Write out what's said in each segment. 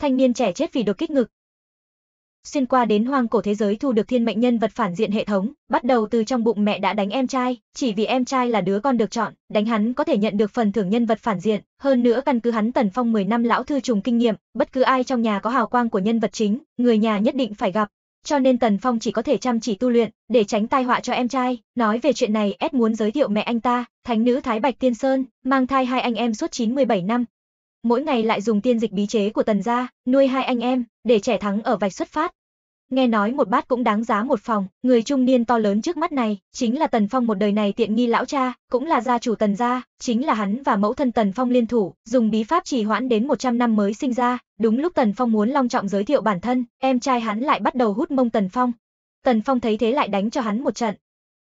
thanh niên trẻ chết vì đột kích ngực. Xuyên qua đến hoang cổ thế giới thu được thiên mệnh nhân vật phản diện hệ thống, bắt đầu từ trong bụng mẹ đã đánh em trai, chỉ vì em trai là đứa con được chọn, đánh hắn có thể nhận được phần thưởng nhân vật phản diện, hơn nữa căn cứ hắn tần phong 10 năm lão thư trùng kinh nghiệm, bất cứ ai trong nhà có hào quang của nhân vật chính, người nhà nhất định phải gặp. Cho nên Tần Phong chỉ có thể chăm chỉ tu luyện, để tránh tai họa cho em trai. Nói về chuyện này, S muốn giới thiệu mẹ anh ta, thánh nữ Thái Bạch Tiên Sơn, mang thai hai anh em suốt 97 năm, mỗi ngày lại dùng tiên dịch bí chế của tần gia, nuôi hai anh em, để trẻ thắng ở vạch xuất phát. Nghe nói một bát cũng đáng giá một phòng, người trung niên to lớn trước mắt này, chính là Tần Phong một đời này tiện nghi lão cha, cũng là gia chủ Tần gia, chính là hắn và mẫu thân Tần Phong liên thủ, dùng bí pháp trì hoãn đến 100 năm mới sinh ra, đúng lúc Tần Phong muốn long trọng giới thiệu bản thân, em trai hắn lại bắt đầu hút mông Tần Phong. Tần Phong thấy thế lại đánh cho hắn một trận.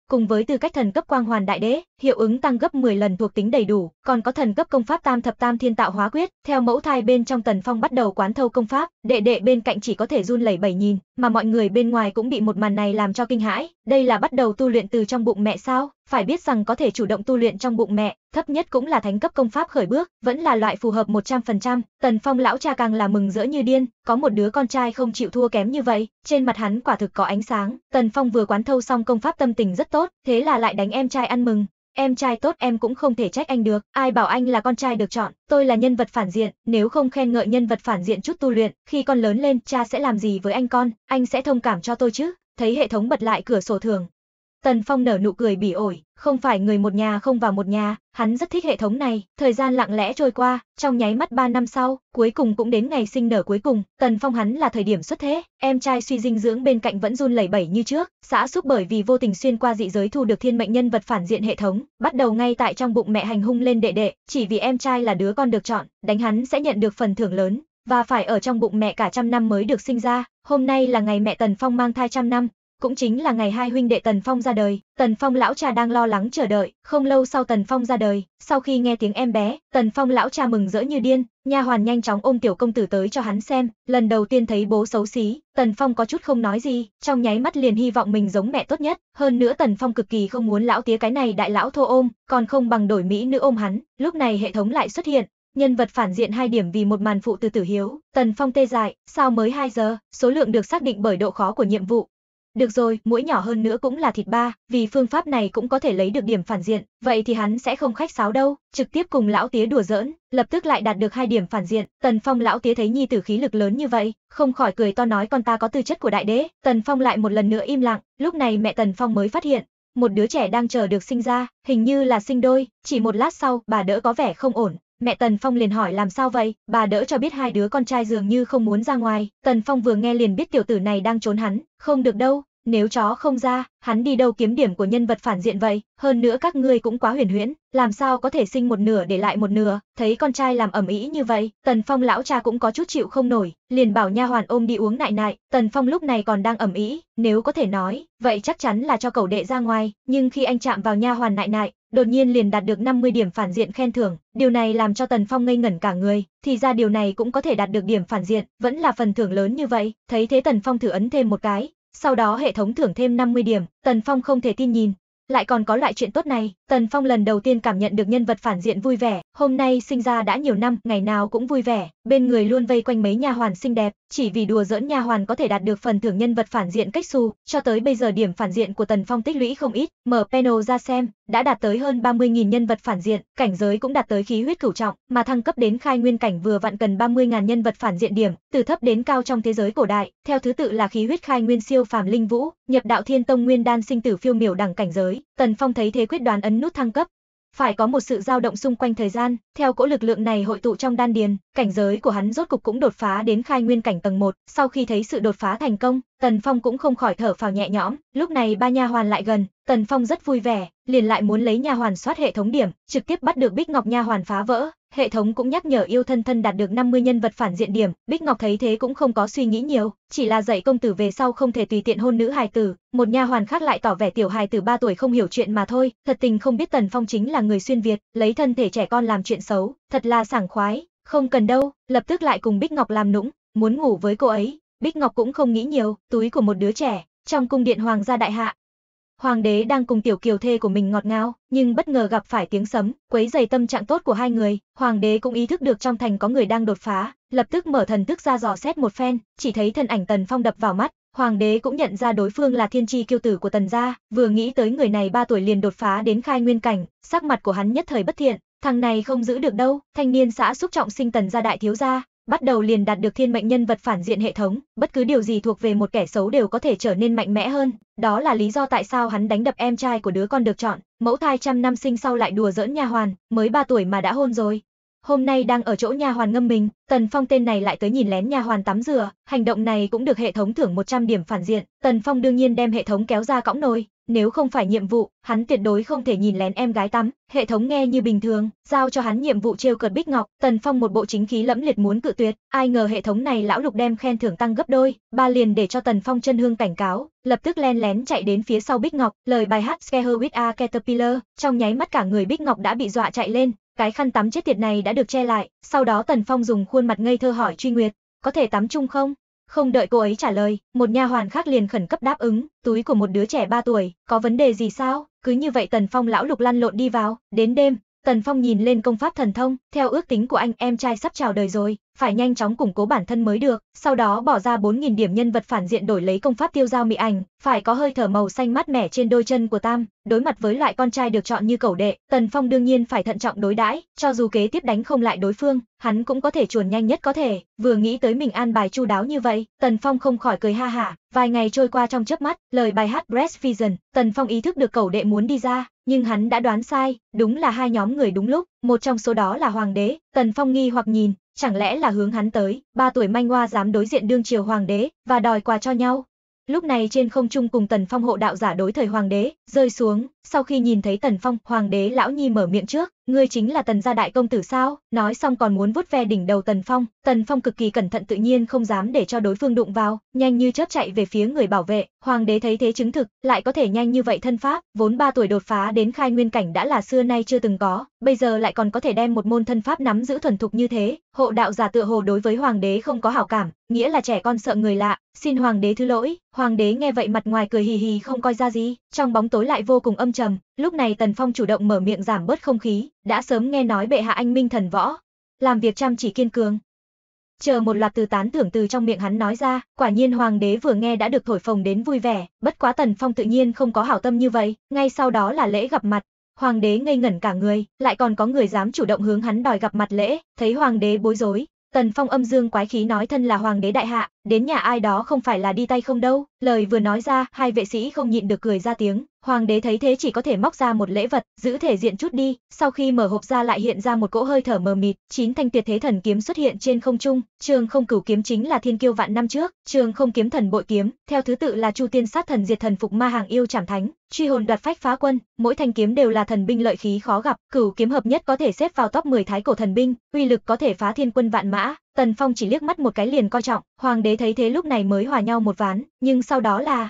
Cùng với tư cách thần cấp quang hoàn đại đế, hiệu ứng tăng gấp 10 lần thuộc tính đầy đủ, còn có thần cấp công pháp tam thập tam thiên tạo hóa quyết, theo mẫu thai bên trong tần phong bắt đầu quán thâu công pháp, đệ đệ bên cạnh chỉ có thể run lẩy bẩy nhìn, mà mọi người bên ngoài cũng bị một màn này làm cho kinh hãi, đây là bắt đầu tu luyện từ trong bụng mẹ sao, phải biết rằng có thể chủ động tu luyện trong bụng mẹ, thấp nhất cũng là thánh cấp công pháp khởi bước, vẫn là loại phù hợp 100%, Tần Phong lão cha càng là mừng rỡ như điên, có một đứa con trai không chịu thua kém như vậy, trên mặt hắn quả thực có ánh sáng, Tần Phong vừa quán thâu xong công pháp tâm tình rất tốt, thế là lại đánh em trai ăn mừng, Em trai tốt em cũng không thể trách anh được, ai bảo anh là con trai được chọn, tôi là nhân vật phản diện, nếu không khen ngợi nhân vật phản diện chút tu luyện, khi con lớn lên cha sẽ làm gì với anh con, anh sẽ thông cảm cho tôi chứ. Thấy hệ thống bật lại cửa sổ thường, Tần Phong nở nụ cười bỉ ổi, không phải người một nhà không vào một nhà, hắn rất thích hệ thống này, thời gian lặng lẽ trôi qua, trong nháy mắt 3 năm sau, cuối cùng cũng đến ngày sinh nở cuối cùng, Tần Phong hắn là thời điểm xuất thế, em trai suy dinh dưỡng bên cạnh vẫn run lẩy bẩy như trước, xã xúc bởi vì vô tình xuyên qua dị giới thu được thiên mệnh nhân vật phản diện hệ thống, bắt đầu ngay tại trong bụng mẹ hành hung lên đệ đệ, chỉ vì em trai là đứa con được chọn, đánh hắn sẽ nhận được phần thưởng lớn, và phải ở trong bụng mẹ cả trăm năm mới được sinh ra. Hôm nay là ngày mẹ Tần Phong mang thai trăm năm, cũng chính là ngày hai huynh đệ Tần Phong ra đời, Tần Phong lão cha đang lo lắng chờ đợi, không lâu sau Tần Phong ra đời, sau khi nghe tiếng em bé, Tần Phong lão cha mừng rỡ như điên, nha hoàn nhanh chóng ôm tiểu công tử tới cho hắn xem, lần đầu tiên thấy bố xấu xí, Tần Phong có chút không nói gì, trong nháy mắt liền hy vọng mình giống mẹ tốt nhất, hơn nữa Tần Phong cực kỳ không muốn lão tía cái này đại lão thô ôm, còn không bằng đổi mỹ nữ ôm hắn, lúc này hệ thống lại xuất hiện, nhân vật phản diện hai điểm vì một màn phụ từ tử hiếu, tần phong tê dại, sao mới 2 giờ, số lượng được xác định bởi độ khó của nhiệm vụ, được rồi, mũi nhỏ hơn nữa cũng là thịt ba, vì phương pháp này cũng có thể lấy được điểm phản diện, vậy thì hắn sẽ không khách sáo đâu, trực tiếp cùng lão tía đùa giỡn, lập tức lại đạt được hai điểm phản diện. Tần Phong lão tía thấy nhi tử khí lực lớn như vậy, không khỏi cười to nói con ta có tư chất của đại đế. Tần Phong lại một lần nữa im lặng, lúc này mẹ Tần Phong mới phát hiện, một đứa trẻ đang chờ được sinh ra, hình như là sinh đôi, chỉ một lát sau, bà đỡ có vẻ không ổn, Mẹ Tần Phong liền hỏi làm sao vậy, bà đỡ cho biết hai đứa con trai dường như không muốn ra ngoài. Tần Phong vừa nghe liền biết tiểu tử này đang trốn hắn, không được đâu, nếu chó không ra, hắn đi đâu kiếm điểm của nhân vật phản diện vậy, hơn nữa các ngươi cũng quá huyền huyễn, làm sao có thể sinh một nửa để lại một nửa, thấy con trai làm ẩm ý như vậy, Tần Phong lão cha cũng có chút chịu không nổi, liền bảo nha hoàn ôm đi uống nại nại, Tần Phong lúc này còn đang ẩm ý, nếu có thể nói, vậy chắc chắn là cho cậu đệ ra ngoài, nhưng khi anh chạm vào nha hoàn nại nại, đột nhiên liền đạt được 50 điểm phản diện khen thưởng, điều này làm cho Tần Phong ngây ngẩn cả người, thì ra điều này cũng có thể đạt được điểm phản diện, vẫn là phần thưởng lớn như vậy, thấy thế Tần Phong thử ấn thêm một cái, sau đó hệ thống thưởng thêm 50 điểm, Tần Phong không thể tin nhìn. Lại còn có loại chuyện tốt này, Tần Phong lần đầu tiên cảm nhận được nhân vật phản diện vui vẻ, hôm nay sinh ra đã nhiều năm, ngày nào cũng vui vẻ, bên người luôn vây quanh mấy nha hoàn xinh đẹp, chỉ vì đùa giỡn nha hoàn có thể đạt được phần thưởng nhân vật phản diện cách xu, cho tới bây giờ điểm phản diện của Tần Phong tích lũy không ít, mở panel ra xem, đã đạt tới hơn 30.000 nhân vật phản diện, cảnh giới cũng đạt tới khí huyết cửu trọng, mà thăng cấp đến khai nguyên cảnh vừa vặn cần 30.000 nhân vật phản diện điểm, từ thấp đến cao trong thế giới cổ đại, theo thứ tự là khí huyết khai nguyên siêu phàm linh vũ, nhập đạo thiên tông nguyên đan sinh tử phiêu miểu đẳng cảnh giới, Tần Phong thấy thế quyết đoán ấn nút thăng cấp, phải có một sự dao động xung quanh thời gian, theo cỗ lực lượng này hội tụ trong đan điền, cảnh giới của hắn rốt cục cũng đột phá đến khai nguyên cảnh tầng 1, sau khi thấy sự đột phá thành công, Tần Phong cũng không khỏi thở phào nhẹ nhõm, lúc này ba nha hoàn lại gần, Tần Phong rất vui vẻ, liền lại muốn lấy nha hoàn soát hệ thống điểm, trực tiếp bắt được Bích Ngọc nha hoàn phá vỡ, hệ thống cũng nhắc nhở yêu thân thân đạt được 50 nhân vật phản diện điểm, Bích Ngọc thấy thế cũng không có suy nghĩ nhiều, chỉ là dạy công tử về sau không thể tùy tiện hôn nữ hài tử, một nha hoàn khác lại tỏ vẻ tiểu hài tử 3 tuổi không hiểu chuyện mà thôi, thật tình không biết Tần Phong chính là người xuyên Việt, lấy thân thể trẻ con làm chuyện xấu, thật là sảng khoái, không cần đâu, lập tức lại cùng Bích Ngọc làm nũng, muốn ngủ với cô ấy, Bích Ngọc cũng không nghĩ nhiều, túi của một đứa trẻ, trong cung điện hoàng gia đại hạ. Hoàng đế đang cùng tiểu kiều thê của mình ngọt ngào, nhưng bất ngờ gặp phải tiếng sấm, quấy dày tâm trạng tốt của hai người, hoàng đế cũng ý thức được trong thành có người đang đột phá, lập tức mở thần thức ra dò xét một phen, chỉ thấy thân ảnh Tần Phong đập vào mắt, hoàng đế cũng nhận ra đối phương là thiên tri kiêu tử của Tần gia, vừa nghĩ tới người này 3 tuổi liền đột phá đến khai nguyên cảnh, sắc mặt của hắn nhất thời bất thiện, thằng này không giữ được đâu, thanh niên xã xúc trọng sinh Tần gia đại thiếu gia, bắt đầu liền đạt được thiên mệnh nhân vật phản diện hệ thống, bất cứ điều gì thuộc về một kẻ xấu đều có thể trở nên mạnh mẽ hơn, đó là lý do tại sao hắn đánh đập em trai của đứa con được chọn, mẫu thai trăm năm sinh sau lại đùa giỡn nha hoàn, mới 3 tuổi mà đã hôn rồi, Hôm nay đang ở chỗ nha hoàn ngâm mình, Tần Phong tên này lại tới nhìn lén nha hoàn tắm rửa, hành động này cũng được hệ thống thưởng 100 điểm phản diện, Tần Phong đương nhiên đem hệ thống kéo ra cõng nồi, nếu không phải nhiệm vụ, hắn tuyệt đối không thể nhìn lén em gái tắm, hệ thống nghe như bình thường, giao cho hắn nhiệm vụ trêu cợt Bích Ngọc, Tần Phong một bộ chính khí lẫm liệt muốn cự tuyệt, ai ngờ hệ thống này lão lục đem khen thưởng tăng gấp đôi, ba liền để cho Tần Phong chân hương cảnh cáo, lập tức len lén chạy đến phía sau Bích Ngọc, lời bài hát Scare With A Caterpillar, trong nháy mắt cả người Bích Ngọc đã bị dọa chạy lên, cái khăn tắm chết tiệt này đã được che lại, sau đó Tần Phong dùng khuôn mặt ngây thơ hỏi Truy Nguyệt, có thể tắm chung không? Không đợi cô ấy trả lời, một nha hoàn khác liền khẩn cấp đáp ứng, túi của một đứa trẻ 3 tuổi, có vấn đề gì sao? Cứ như vậy Tần Phong lão lục lăn lộn đi vào, đến đêm, Tần Phong nhìn lên công pháp thần thông, theo ước tính của anh em trai sắp chào đời rồi, phải nhanh chóng củng cố bản thân mới được, sau đó bỏ ra 4.000 điểm nhân vật phản diện đổi lấy công pháp tiêu giao mị ảnh, phải có hơi thở màu xanh mát mẻ trên đôi chân của Tam, đối mặt với loại con trai được chọn như cẩu đệ, Tần Phong đương nhiên phải thận trọng đối đãi, cho dù kế tiếp đánh không lại đối phương, hắn cũng có thể chuồn nhanh nhất có thể, vừa nghĩ tới mình an bài chu đáo như vậy, Tần Phong không khỏi cười ha hả, vài ngày trôi qua trong chớp mắt, lời bài hát Breast Vision, Tần Phong ý thức được cẩu đệ muốn đi ra, nhưng hắn đã đoán sai, đúng là hai nhóm người đúng lúc, một trong số đó là hoàng đế, Tần Phong nghi hoặc nhìn, chẳng lẽ là hướng hắn tới, ba tuổi manh hoa dám đối diện đương triều hoàng đế, và đòi quà cho nhau. Lúc này trên không trung cùng tần phong hộ đạo giả đối thời hoàng đế, rơi xuống, sau khi nhìn thấy Tần Phong, Hoàng đế Lão Nhi mở miệng trước, ngươi chính là Tần gia đại công tử sao, nói xong còn muốn vuốt ve đỉnh đầu Tần Phong, Tần Phong cực kỳ cẩn thận tự nhiên không dám để cho đối phương đụng vào, nhanh như chớp chạy về phía người bảo vệ, Hoàng đế thấy thế chứng thực, lại có thể nhanh như vậy thân pháp, vốn 3 tuổi đột phá đến khai nguyên cảnh đã là xưa nay chưa từng có, bây giờ lại còn có thể đem một môn thân pháp nắm giữ thuần thục như thế, hộ đạo giả tựa hồ đối với Hoàng đế không có hảo cảm, nghĩa là trẻ con sợ người lạ, xin Hoàng đế thứ lỗi, Hoàng đế nghe vậy mặt ngoài cười hì hì không coi ra gì, trong bóng tối lại vô cùng âm âm trầm, lúc này Tần Phong chủ động mở miệng giảm bớt không khí, đã sớm nghe nói bệ hạ anh minh thần võ, làm việc chăm chỉ kiên cường. Chờ một loạt từ tán thưởng từ trong miệng hắn nói ra, quả nhiên hoàng đế vừa nghe đã được thổi phồng đến vui vẻ, bất quá Tần Phong tự nhiên không có hảo tâm như vậy, ngay sau đó là lễ gặp mặt. Hoàng đế ngây ngẩn cả người, lại còn có người dám chủ động hướng hắn đòi gặp mặt lễ, thấy hoàng đế bối rối, Tần Phong âm dương quái khí nói thân là hoàng đế đại hạ, đến nhà ai đó không phải là đi tay không đâu. Lời vừa nói ra, hai vệ sĩ không nhịn được cười ra tiếng, Hoàng đế thấy thế chỉ có thể móc ra một lễ vật, giữ thể diện chút đi, sau khi mở hộp ra lại hiện ra một cỗ hơi thở mờ mịt, chín thanh tuyệt thế thần kiếm xuất hiện trên không trung, Trường Không Cửu kiếm chính là thiên kiêu vạn năm trước, Trường Không kiếm thần bội kiếm, theo thứ tự là Chu Tiên sát thần diệt thần phục ma hàng yêu trảm thánh, truy hồn đoạt phách phá quân, mỗi thanh kiếm đều là thần binh lợi khí khó gặp, Cửu kiếm hợp nhất có thể xếp vào top 10 thái cổ thần binh, uy lực có thể phá thiên quân vạn mã, Tần Phong chỉ liếc mắt một cái liền coi trọng, hoàng đế thấy thế lúc này mới hòa nhau một ván, nhưng sau đó là,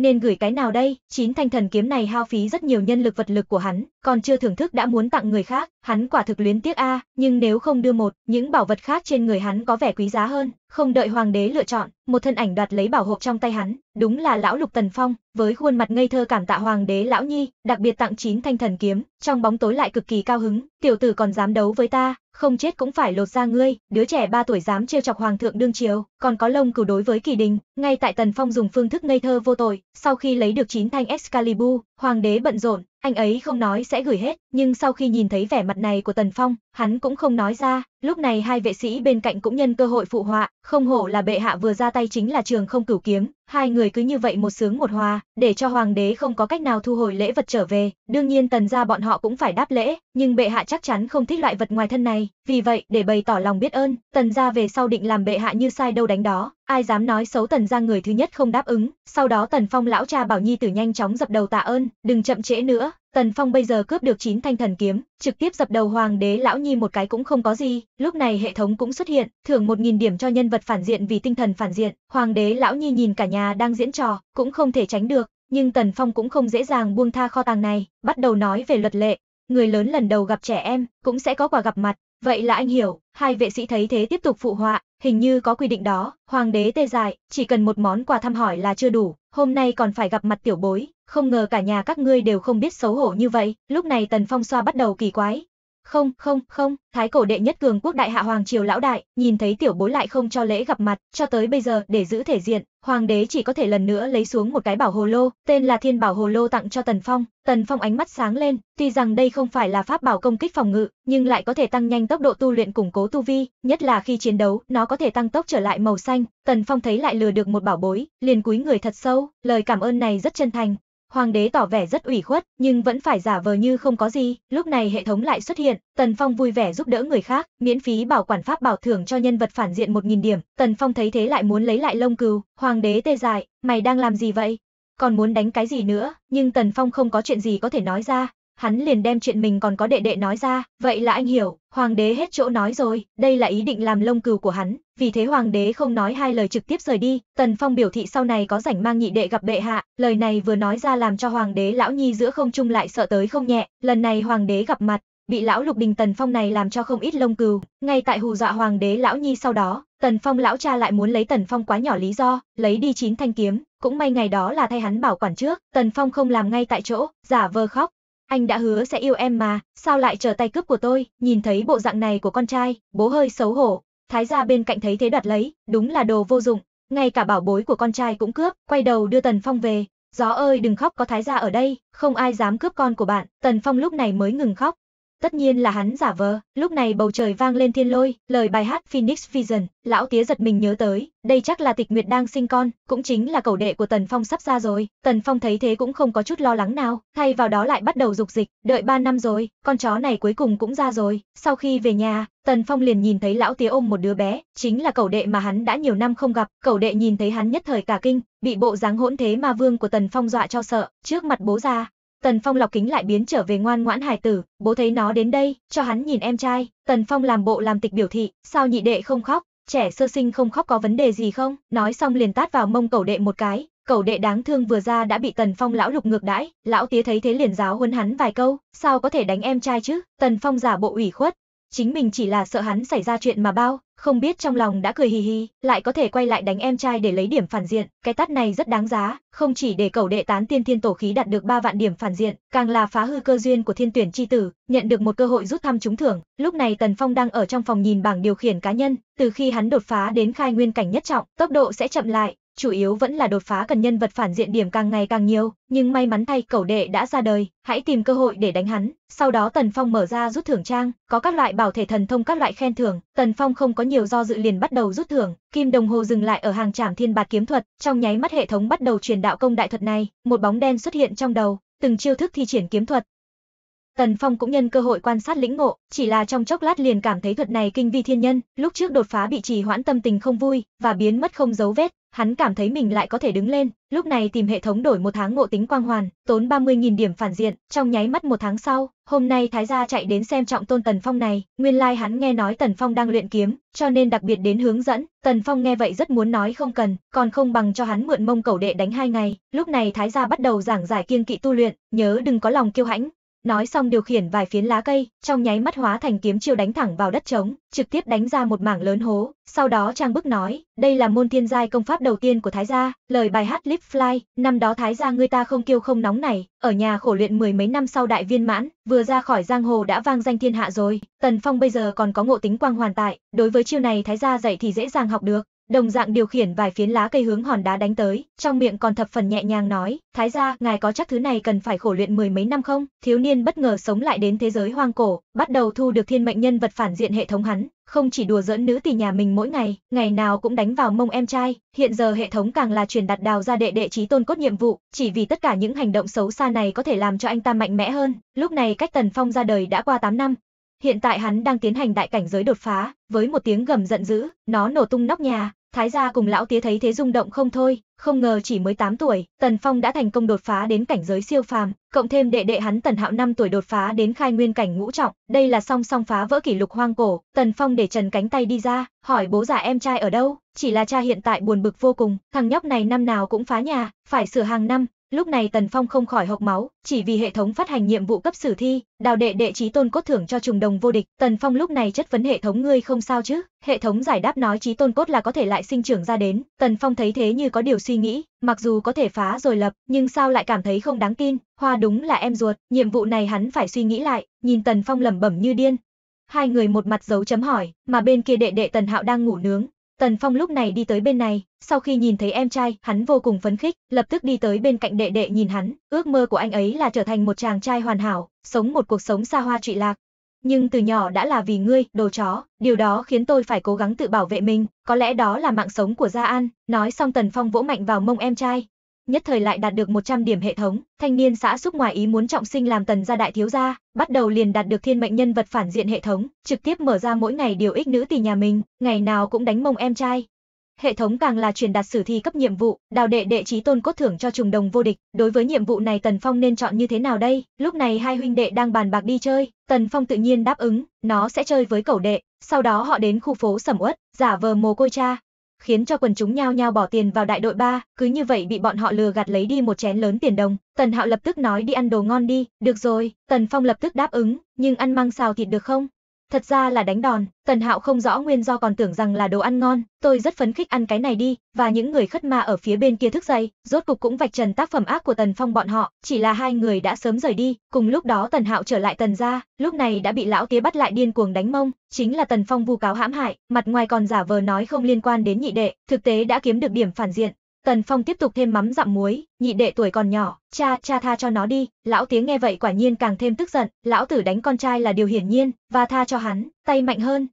nên gửi cái nào đây? Chín thanh thần kiếm này hao phí rất nhiều nhân lực vật lực của hắn, còn chưa thưởng thức đã muốn tặng người khác, hắn quả thực luyến tiếc a, à, nhưng nếu không đưa một, những bảo vật khác trên người hắn có vẻ quý giá hơn. Không đợi hoàng đế lựa chọn, một thân ảnh đoạt lấy bảo hộp trong tay hắn, đúng là lão Lục Tần Phong, với khuôn mặt ngây thơ cảm tạ hoàng đế lão nhi, đặc biệt tặng chín thanh thần kiếm, trong bóng tối lại cực kỳ cao hứng, tiểu tử còn dám đấu với ta, không chết cũng phải lột ra ngươi, đứa trẻ ba tuổi dám trêu chọc hoàng thượng đương triều, còn có lông cừu đối với kỳ đình, ngay tại Tần Phong dùng phương thức ngây thơ vô tội, sau khi lấy được chín thanh Excalibur, Hoàng đế bận rộn, anh ấy không nói sẽ gửi hết, nhưng sau khi nhìn thấy vẻ mặt này của Tần Phong, hắn cũng không nói ra, lúc này hai vệ sĩ bên cạnh cũng nhân cơ hội phụ họa, không hổ là bệ hạ vừa ra tay chính là trường không cửu kiếm, hai người cứ như vậy một sướng một hòa, để cho hoàng đế không có cách nào thu hồi lễ vật trở về, đương nhiên Tần gia bọn họ cũng phải đáp lễ, nhưng bệ hạ chắc chắn không thích loại vật ngoài thân này, vì vậy để bày tỏ lòng biết ơn, Tần gia về sau định làm bệ hạ như sai đâu đánh đó, ai dám nói xấu Tần gia người thứ nhất không đáp ứng, sau đó Tần Phong lão cha bảo nhi tử nhanh chóng dập đầu tạ ơn, đừng chậm trễ nữa, Tần Phong bây giờ cướp được 9 thanh thần kiếm, trực tiếp dập đầu hoàng đế lão nhi một cái cũng không có gì, lúc này hệ thống cũng xuất hiện, thưởng 1000 điểm cho nhân vật phản diện vì tinh thần phản diện, hoàng đế lão nhi nhìn cả nhà đang diễn trò, cũng không thể tránh được, nhưng Tần Phong cũng không dễ dàng buông tha kho tàng này, bắt đầu nói về luật lệ, người lớn lần đầu gặp trẻ em, cũng sẽ có quà gặp mặt, vậy là anh hiểu, hai vệ sĩ thấy thế tiếp tục phụ họa, hình như có quy định đó, hoàng đế tê dại, chỉ cần một món quà thăm hỏi là chưa đủ, hôm nay còn phải gặp mặt tiểu bối, không ngờ cả nhà các ngươi đều không biết xấu hổ như vậy, lúc này Tần Phong xoa bắt đầu kỳ quái. Không, không, không, thái cổ đệ nhất cường quốc đại hạ hoàng triều lão đại, nhìn thấy tiểu bối lại không cho lễ gặp mặt, cho tới bây giờ, để giữ thể diện, hoàng đế chỉ có thể lần nữa lấy xuống một cái bảo hồ lô, tên là thiên bảo hồ lô tặng cho Tần Phong. Tần Phong ánh mắt sáng lên, tuy rằng đây không phải là pháp bảo công kích phòng ngự, nhưng lại có thể tăng nhanh tốc độ tu luyện củng cố tu vi, nhất là khi chiến đấu, nó có thể tăng tốc trở lại màu xanh. Tần Phong thấy lại lừa được một bảo bối, liền cúi người thật sâu, lời cảm ơn này rất chân thành, Hoàng đế tỏ vẻ rất ủy khuất, nhưng vẫn phải giả vờ như không có gì, lúc này hệ thống lại xuất hiện, Tần Phong vui vẻ giúp đỡ người khác, miễn phí bảo quản pháp bảo thưởng cho nhân vật phản diện 1.000 điểm, Tần Phong thấy thế lại muốn lấy lại lông cừu, Hoàng đế tê dại, mày đang làm gì vậy? Còn muốn đánh cái gì nữa, nhưng Tần Phong không có chuyện gì có thể nói ra, hắn liền đem chuyện mình còn có đệ đệ nói ra, vậy là anh hiểu, hoàng đế hết chỗ nói rồi, đây là ý định làm lông cừu của hắn, vì thế hoàng đế không nói hai lời trực tiếp rời đi, Tần Phong biểu thị sau này có rảnh mang nhị đệ gặp bệ hạ, lời này vừa nói ra làm cho hoàng đế lão nhi giữa không trung lại sợ tới không nhẹ, lần này hoàng đế gặp mặt, bị lão lục đình Tần Phong này làm cho không ít lông cừu, ngay tại hù dọa hoàng đế lão nhi sau đó, Tần Phong lão cha lại muốn lấy Tần Phong quá nhỏ lý do, lấy đi chín thanh kiếm, cũng may ngày đó là thay hắn bảo quản trước, Tần Phong không làm ngay tại chỗ, giả vờ khóc, anh đã hứa sẽ yêu em mà, sao lại trở tay cướp của tôi, nhìn thấy bộ dạng này của con trai, bố hơi xấu hổ, thái gia bên cạnh thấy thế đoạt lấy, đúng là đồ vô dụng, ngay cả bảo bối của con trai cũng cướp, quay đầu đưa Tần Phong về, gió ơi đừng khóc có thái gia ở đây, không ai dám cướp con của bạn, Tần Phong lúc này mới ngừng khóc, tất nhiên là hắn giả vờ. Lúc này bầu trời vang lên thiên lôi, lời bài hát Phoenix Vision, lão tía giật mình nhớ tới, đây chắc là Tịch Nguyệt đang sinh con, cũng chính là cẩu đệ của Tần Phong sắp ra rồi. Tần Phong thấy thế cũng không có chút lo lắng nào, thay vào đó lại bắt đầu dục dịch, đợi 3 năm rồi, con chó này cuối cùng cũng ra rồi. Sau khi về nhà, Tần Phong liền nhìn thấy lão tía ôm một đứa bé, chính là cẩu đệ mà hắn đã nhiều năm không gặp, cẩu đệ nhìn thấy hắn nhất thời cả kinh, bị bộ dáng hỗn thế ma vương của Tần Phong dọa cho sợ, trước mặt bố già, Tần Phong lọc kính lại biến trở về ngoan ngoãn hài tử, bố thấy nó đến đây, cho hắn nhìn em trai, Tần Phong làm bộ làm tịch biểu thị, sao nhị đệ không khóc, trẻ sơ sinh không khóc có vấn đề gì không, nói xong liền tát vào mông cậu đệ một cái, cậu đệ đáng thương vừa ra đã bị Tần Phong lão lục ngược đãi, lão tía thấy thế liền giáo huấn hắn vài câu, sao có thể đánh em trai chứ, Tần Phong giả bộ ủy khuất, chính mình chỉ là sợ hắn xảy ra chuyện mà bao, không biết trong lòng đã cười hì hì, lại có thể quay lại đánh em trai để lấy điểm phản diện, cái tát này rất đáng giá, không chỉ để cầu đệ tán tiên thiên tổ khí đạt được 3 vạn điểm phản diện, càng là phá hư cơ duyên của thiên tuyển chi tử, nhận được một cơ hội rút thăm trúng thưởng, lúc này Tần Phong đang ở trong phòng nhìn bảng điều khiển cá nhân, từ khi hắn đột phá đến khai nguyên cảnh nhất trọng, tốc độ sẽ chậm lại, chủ yếu vẫn là đột phá cần nhân vật phản diện điểm càng ngày càng nhiều, nhưng may mắn thay cẩu đệ đã ra đời, hãy tìm cơ hội để đánh hắn. Sau đó Tần Phong mở ra rút thưởng trang, có các loại bảo thể thần thông các loại khen thưởng, Tần Phong không có nhiều do dự liền bắt đầu rút thưởng, kim đồng hồ dừng lại ở hàng trảm thiên bạt kiếm thuật, trong nháy mắt hệ thống bắt đầu truyền đạo công đại thuật này, một bóng đen xuất hiện trong đầu, từng chiêu thức thi triển kiếm thuật, Tần Phong cũng nhân cơ hội quan sát lĩnh ngộ, chỉ là trong chốc lát liền cảm thấy thuật này kinh vi thiên nhân, lúc trước đột phá bị trì hoãn tâm tình không vui và biến mất không dấu vết, Hắn cảm thấy mình lại có thể đứng lên, lúc này tìm hệ thống đổi một tháng ngộ tính quang hoàn, tốn 30.000 điểm phản diện, trong nháy mắt một tháng sau, hôm nay Thái Gia chạy đến xem trọng tôn Tần Phong này, nguyên lai like hắn nghe nói Tần Phong đang luyện kiếm, cho nên đặc biệt đến hướng dẫn, Tần Phong nghe vậy rất muốn nói không cần, còn không bằng cho hắn mượn mông cẩu đệ đánh hai ngày, lúc này Thái Gia bắt đầu giảng giải kiêng kỵ tu luyện, nhớ đừng có lòng kiêu hãnh, Nói xong điều khiển vài phiến lá cây, trong nháy mắt hóa thành kiếm chiêu đánh thẳng vào đất trống, trực tiếp đánh ra một mảng lớn hố, sau đó Trang Bức nói, đây là môn thiên giai công pháp đầu tiên của Thái gia, lời bài hát Lip Fly, năm đó Thái gia người ta không kiêu không nóng này, ở nhà khổ luyện mười mấy năm sau đại viên mãn, vừa ra khỏi giang hồ đã vang danh thiên hạ rồi, Tần Phong bây giờ còn có ngộ tính quang hoàn tại, đối với chiêu này Thái gia dạy thì dễ dàng học được, đồng dạng điều khiển vài phiến lá cây hướng hòn đá đánh tới, trong miệng còn thập phần nhẹ nhàng nói, "Thái gia, ngài có chắc thứ này cần phải khổ luyện mười mấy năm không?" Thiếu niên bất ngờ sống lại đến thế giới hoang cổ, bắt đầu thu được thiên mệnh nhân vật phản diện hệ thống hắn, không chỉ đùa giỡn nữ tỷ nhà mình mỗi ngày, ngày nào cũng đánh vào mông em trai, hiện giờ hệ thống càng là truyền đặt đào ra đệ đệ trí tôn cốt nhiệm vụ, chỉ vì tất cả những hành động xấu xa này có thể làm cho anh ta mạnh mẽ hơn. Lúc này cách Tần Phong ra đời đã qua 8 năm, Hiện tại hắn đang tiến hành đại cảnh giới đột phá, với một tiếng gầm giận dữ, nó nổ tung nóc nhà, Thái gia cùng lão tía thấy thế rung động không thôi, không ngờ chỉ mới 8 tuổi, Tần Phong đã thành công đột phá đến cảnh giới siêu phàm, cộng thêm đệ đệ hắn Tần Hạo 5 tuổi đột phá đến khai nguyên cảnh ngũ trọng, đây là song song phá vỡ kỷ lục hoang cổ, Tần Phong để trần cánh tay đi ra, hỏi bố già em trai ở đâu, chỉ là cha hiện tại buồn bực vô cùng, thằng nhóc này năm nào cũng phá nhà, phải sửa hàng năm, Lúc này Tần Phong không khỏi hộc máu, chỉ vì hệ thống phát hành nhiệm vụ cấp sử thi, đào đệ đệ trí tôn cốt thưởng cho trùng đồng vô địch. Tần Phong lúc này chất vấn hệ thống ngươi không sao chứ? Hệ thống giải đáp nói trí tôn cốt là có thể lại sinh trưởng ra đến. Tần Phong thấy thế như có điều suy nghĩ, mặc dù có thể phá rồi lập, nhưng sao lại cảm thấy không đáng tin? Hoa đúng là em ruột, nhiệm vụ này hắn phải suy nghĩ lại. Nhìn Tần Phong lẩm bẩm như điên, hai người một mặt dấu chấm hỏi, mà bên kia đệ đệ Tần Hạo đang ngủ nướng, Tần Phong lúc này đi tới bên này, sau khi nhìn thấy em trai, hắn vô cùng phấn khích, lập tức đi tới bên cạnh đệ đệ nhìn hắn, ước mơ của anh ấy là trở thành một chàng trai hoàn hảo, sống một cuộc sống xa hoa trụy lạc. Nhưng từ nhỏ đã là vì ngươi, đồ chó, điều đó khiến tôi phải cố gắng tự bảo vệ mình, có lẽ đó là mạng sống của Gia An, nói xong Tần Phong vỗ mạnh vào mông em trai, nhất thời lại đạt được 100 điểm hệ thống, thanh niên xã xúc ngoài ý muốn trọng sinh làm tần gia đại thiếu gia, bắt đầu liền đạt được thiên mệnh nhân vật phản diện hệ thống, trực tiếp mở ra mỗi ngày điều ích nữ tỷ nhà mình, ngày nào cũng đánh mông em trai. Hệ thống càng là truyền đạt sử thi cấp nhiệm vụ, đào đệ đệ trí tôn cốt thưởng cho trùng đồng vô địch, đối với nhiệm vụ này Tần Phong nên chọn như thế nào đây? Lúc này hai huynh đệ đang bàn bạc đi chơi, Tần Phong tự nhiên đáp ứng, nó sẽ chơi với cậu đệ, sau đó họ đến khu phố sầm uất, giả vờ mồ côi cha, khiến cho quần chúng nhao nhao bỏ tiền vào đại đội 3, cứ như vậy bị bọn họ lừa gạt lấy đi một chén lớn tiền đồng. Tần Hạo lập tức nói đi ăn đồ ngon đi, được rồi, Tần Phong lập tức đáp ứng, nhưng ăn măng xào thịt được không? Thật ra là đánh đòn, Tần Hạo không rõ nguyên do còn tưởng rằng là đồ ăn ngon, tôi rất phấn khích ăn cái này đi, và những người khất ma ở phía bên kia thức dậy, rốt cục cũng vạch trần tác phẩm ác của Tần Phong bọn họ, chỉ là hai người đã sớm rời đi, cùng lúc đó Tần Hạo trở lại Tần gia, lúc này đã bị lão tía bắt lại điên cuồng đánh mông, chính là Tần Phong vu cáo hãm hại, mặt ngoài còn giả vờ nói không liên quan đến nhị đệ, thực tế đã kiếm được điểm phản diện, Tần Phong tiếp tục thêm mắm dặm muối, nhị đệ tuổi còn nhỏ, cha, cha tha cho nó đi, lão tiếng nghe vậy quả nhiên càng thêm tức giận, lão tử đánh con trai là điều hiển nhiên, và tha cho hắn, tay mạnh hơn.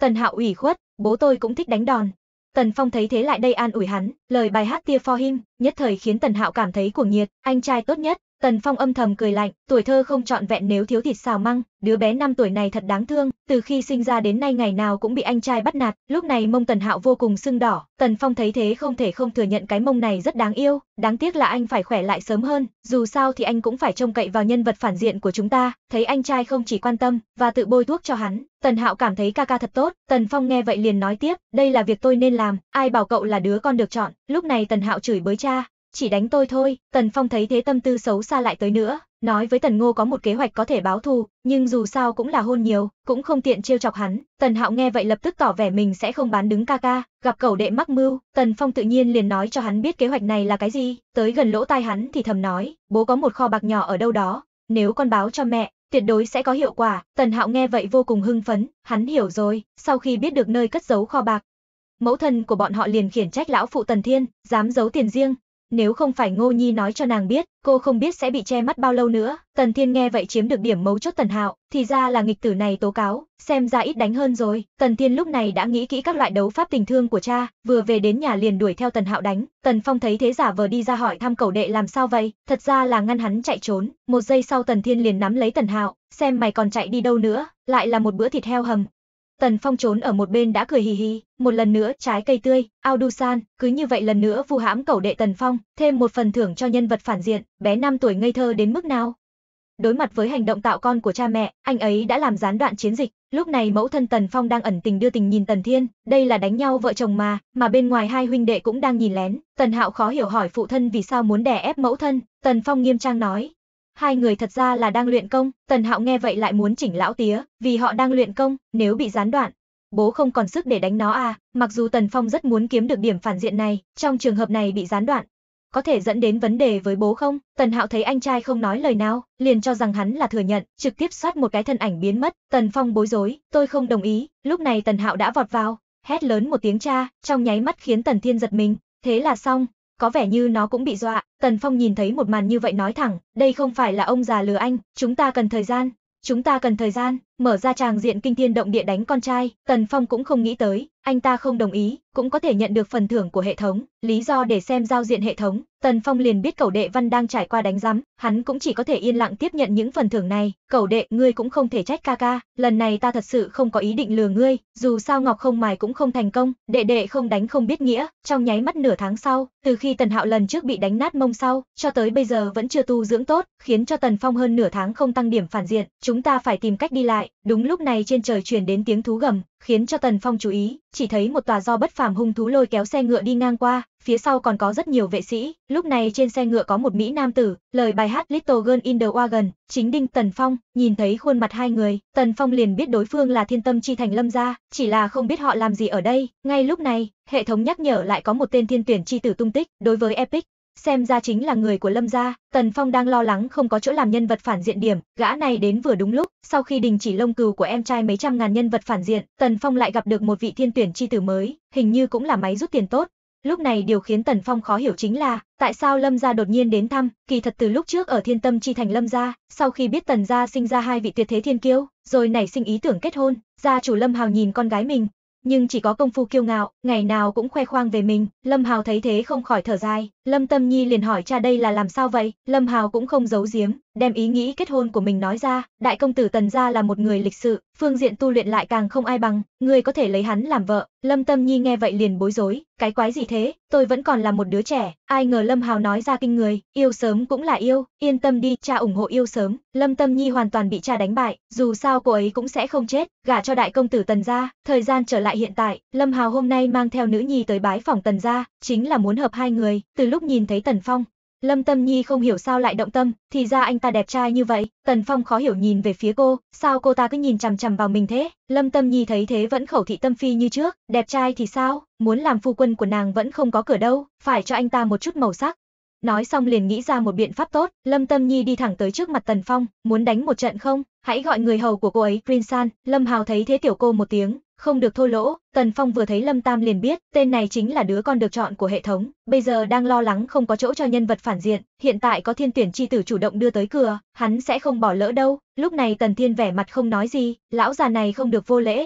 Tần Hạo ủy khuất, bố tôi cũng thích đánh đòn. Tần Phong thấy thế lại đây an ủi hắn, lời bài hát Tia For Him, nhất thời khiến Tần Hạo cảm thấy cuồng nhiệt, anh trai tốt nhất, Tần Phong âm thầm cười lạnh, tuổi thơ không trọn vẹn nếu thiếu thịt xào măng, đứa bé 5 tuổi này thật đáng thương, từ khi sinh ra đến nay ngày nào cũng bị anh trai bắt nạt, lúc này mông Tần Hạo vô cùng sưng đỏ, Tần Phong thấy thế không thể không thừa nhận cái mông này rất đáng yêu, đáng tiếc là anh phải khỏe lại sớm hơn, dù sao thì anh cũng phải trông cậy vào nhân vật phản diện của chúng ta, thấy anh trai không chỉ quan tâm và tự bôi thuốc cho hắn, Tần Hạo cảm thấy ca ca thật tốt, Tần Phong nghe vậy liền nói tiếp, đây là việc tôi nên làm, ai bảo cậu là đứa con được chọn, lúc này Tần Hạo chửi bới cha, chỉ đánh tôi thôi, Tần Phong thấy thế tâm tư xấu xa lại tới nữa, nói với Tần Ngô có một kế hoạch có thể báo thù, nhưng dù sao cũng là hôn nhiều, cũng không tiện trêu chọc hắn, Tần Hạo nghe vậy lập tức tỏ vẻ mình sẽ không bán đứng ca ca, gặp cẩu đệ mắc mưu, Tần Phong tự nhiên liền nói cho hắn biết kế hoạch này là cái gì, tới gần lỗ tai hắn thì thầm nói, bố có một kho bạc nhỏ ở đâu đó, nếu con báo cho mẹ, tuyệt đối sẽ có hiệu quả, Tần Hạo nghe vậy vô cùng hưng phấn, hắn hiểu rồi, sau khi biết được nơi cất giấu kho bạc, mẫu thân của bọn họ liền khiển trách lão phụ Tần Thiên, dám giấu tiền riêng, nếu không phải Ngô Nhi nói cho nàng biết, cô không biết sẽ bị che mắt bao lâu nữa. Tần Thiên nghe vậy chiếm được điểm mấu chốt Tần Hạo, thì ra là nghịch tử này tố cáo, xem ra ít đánh hơn rồi. Tần Thiên lúc này đã nghĩ kỹ các loại đấu pháp tình thương của cha, vừa về đến nhà liền đuổi theo Tần Hạo đánh. Tần Phong thấy thế giả vờ đi ra hỏi thăm cẩu đệ làm sao vậy, thật ra là ngăn hắn chạy trốn. Một giây sau Tần Thiên liền nắm lấy Tần Hạo, xem mày còn chạy đi đâu nữa, lại là một bữa thịt heo hầm, Tần Phong trốn ở một bên đã cười hì hì, một lần nữa trái cây tươi, ao đu san, cứ như vậy lần nữa vu hãm cẩu đệ Tần Phong, thêm một phần thưởng cho nhân vật phản diện, bé 5 tuổi ngây thơ đến mức nào. Đối mặt với hành động tạo con của cha mẹ, anh ấy đã làm gián đoạn chiến dịch, lúc này mẫu thân Tần Phong đang ẩn tình đưa tình nhìn Tần Thiên, đây là đánh nhau vợ chồng mà, mà bên ngoài hai huynh đệ cũng đang nhìn lén, Tần Hạo khó hiểu hỏi phụ thân vì sao muốn đè ép mẫu thân, Tần Phong nghiêm trang nói, hai người thật ra là đang luyện công, Tần Hạo nghe vậy lại muốn chỉnh lão tía, vì họ đang luyện công, nếu bị gián đoạn, bố không còn sức để đánh nó à, mặc dù Tần Phong rất muốn kiếm được điểm phản diện này, trong trường hợp này bị gián đoạn. Có thể dẫn đến vấn đề với bố không? Tần Hạo thấy anh trai không nói lời nào, liền cho rằng hắn là thừa nhận, trực tiếp xoát một cái thân ảnh biến mất. Tần Phong bối rối, tôi không đồng ý, lúc này Tần Hạo đã vọt vào, hét lớn một tiếng cha, trong nháy mắt khiến Tần Thiên giật mình, thế là xong, có vẻ như nó cũng bị dọa. Tần Phong nhìn thấy một màn như vậy nói thẳng, đây không phải là ông già lừa anh, chúng ta cần thời gian, chúng ta cần thời gian mở ra tràng diện kinh thiên động địa đánh con trai, Tần Phong cũng không nghĩ tới, anh ta không đồng ý, cũng có thể nhận được phần thưởng của hệ thống, lý do để xem giao diện hệ thống, Tần Phong liền biết Cẩu Đệ Văn đang trải qua đánh rắm, hắn cũng chỉ có thể yên lặng tiếp nhận những phần thưởng này, Cẩu Đệ, ngươi cũng không thể trách ca ca, lần này ta thật sự không có ý định lừa ngươi, dù sao Ngọc không mài cũng không thành công, đệ đệ không đánh không biết nghĩa, trong nháy mắt nửa tháng sau, từ khi Tần Hạo lần trước bị đánh nát mông sau, cho tới bây giờ vẫn chưa tu dưỡng tốt, khiến cho Tần Phong hơn nửa tháng không tăng điểm phản diện, chúng ta phải tìm cách đi lại, đúng lúc này trên trời truyền đến tiếng thú gầm, khiến cho Tần Phong chú ý, chỉ thấy một tòa do bất phàm hung thú lôi kéo xe ngựa đi ngang qua, phía sau còn có rất nhiều vệ sĩ, lúc này trên xe ngựa có một mỹ nam tử, lời bài hát Little Girl in the Wagon, chính đinh Tần Phong, nhìn thấy khuôn mặt hai người, Tần Phong liền biết đối phương là thiên tâm chi thành lâm gia, chỉ là không biết họ làm gì ở đây, ngay lúc này, hệ thống nhắc nhở lại có một tên thiên tuyển chi tử tung tích, đối với Epic, xem ra chính là người của Lâm gia, Tần Phong đang lo lắng không có chỗ làm nhân vật phản diện điểm, gã này đến vừa đúng lúc, sau khi đình chỉ lông cừu của em trai mấy trăm ngàn nhân vật phản diện, Tần Phong lại gặp được một vị thiên tuyển chi tử mới, hình như cũng là máy rút tiền tốt. Lúc này điều khiến Tần Phong khó hiểu chính là, tại sao Lâm gia đột nhiên đến thăm, kỳ thật từ lúc trước ở Thiên Tâm chi thành Lâm gia, sau khi biết Tần gia sinh ra hai vị tuyệt thế thiên kiêu, rồi nảy sinh ý tưởng kết hôn, gia chủ Lâm Hào nhìn con gái mình, nhưng chỉ có công phu kiêu ngạo, ngày nào cũng khoe khoang về mình, Lâm Hào thấy thế không khỏi thở dài, Lâm Tâm Nhi liền hỏi cha đây là làm sao vậy, Lâm Hào cũng không giấu giếm, đem ý nghĩ kết hôn của mình nói ra, đại công tử Tần gia là một người lịch sự, phương diện tu luyện lại càng không ai bằng, ngươi có thể lấy hắn làm vợ. Lâm Tâm Nhi nghe vậy liền bối rối, cái quái gì thế, tôi vẫn còn là một đứa trẻ, ai ngờ Lâm Hào nói ra kinh người, yêu sớm cũng là yêu, yên tâm đi, cha ủng hộ yêu sớm. Lâm Tâm Nhi hoàn toàn bị cha đánh bại, dù sao cô ấy cũng sẽ không chết, gả cho đại công tử Tần gia. Thời gian trở lại hiện tại, Lâm Hào hôm nay mang theo nữ nhi tới bái phòng Tần gia, chính là muốn hợp hai người. Từ lúc nhìn thấy Tần Phong, Lâm Tâm Nhi không hiểu sao lại động tâm, thì ra anh ta đẹp trai như vậy. Tần Phong khó hiểu nhìn về phía cô, sao cô ta cứ nhìn chằm chằm vào mình thế? Lâm Tâm Nhi thấy thế vẫn khẩu thị tâm phi như trước, đẹp trai thì sao, muốn làm phu quân của nàng vẫn không có cửa đâu, phải cho anh ta một chút màu sắc. Nói xong liền nghĩ ra một biện pháp tốt, Lâm Tâm Nhi đi thẳng tới trước mặt Tần Phong, muốn đánh một trận không, hãy gọi người hầu của cô ấy, Prinsan, Lâm Hào thấy thế tiểu cô một tiếng, không được thô lỗ, Tần Phong vừa thấy Lâm Tam liền biết, tên này chính là đứa con được chọn của hệ thống, bây giờ đang lo lắng không có chỗ cho nhân vật phản diện, hiện tại có thiên tuyển chi tử chủ động đưa tới cửa, hắn sẽ không bỏ lỡ đâu. Lúc này Tần Thiên vẻ mặt không nói gì, lão già này không được vô lễ.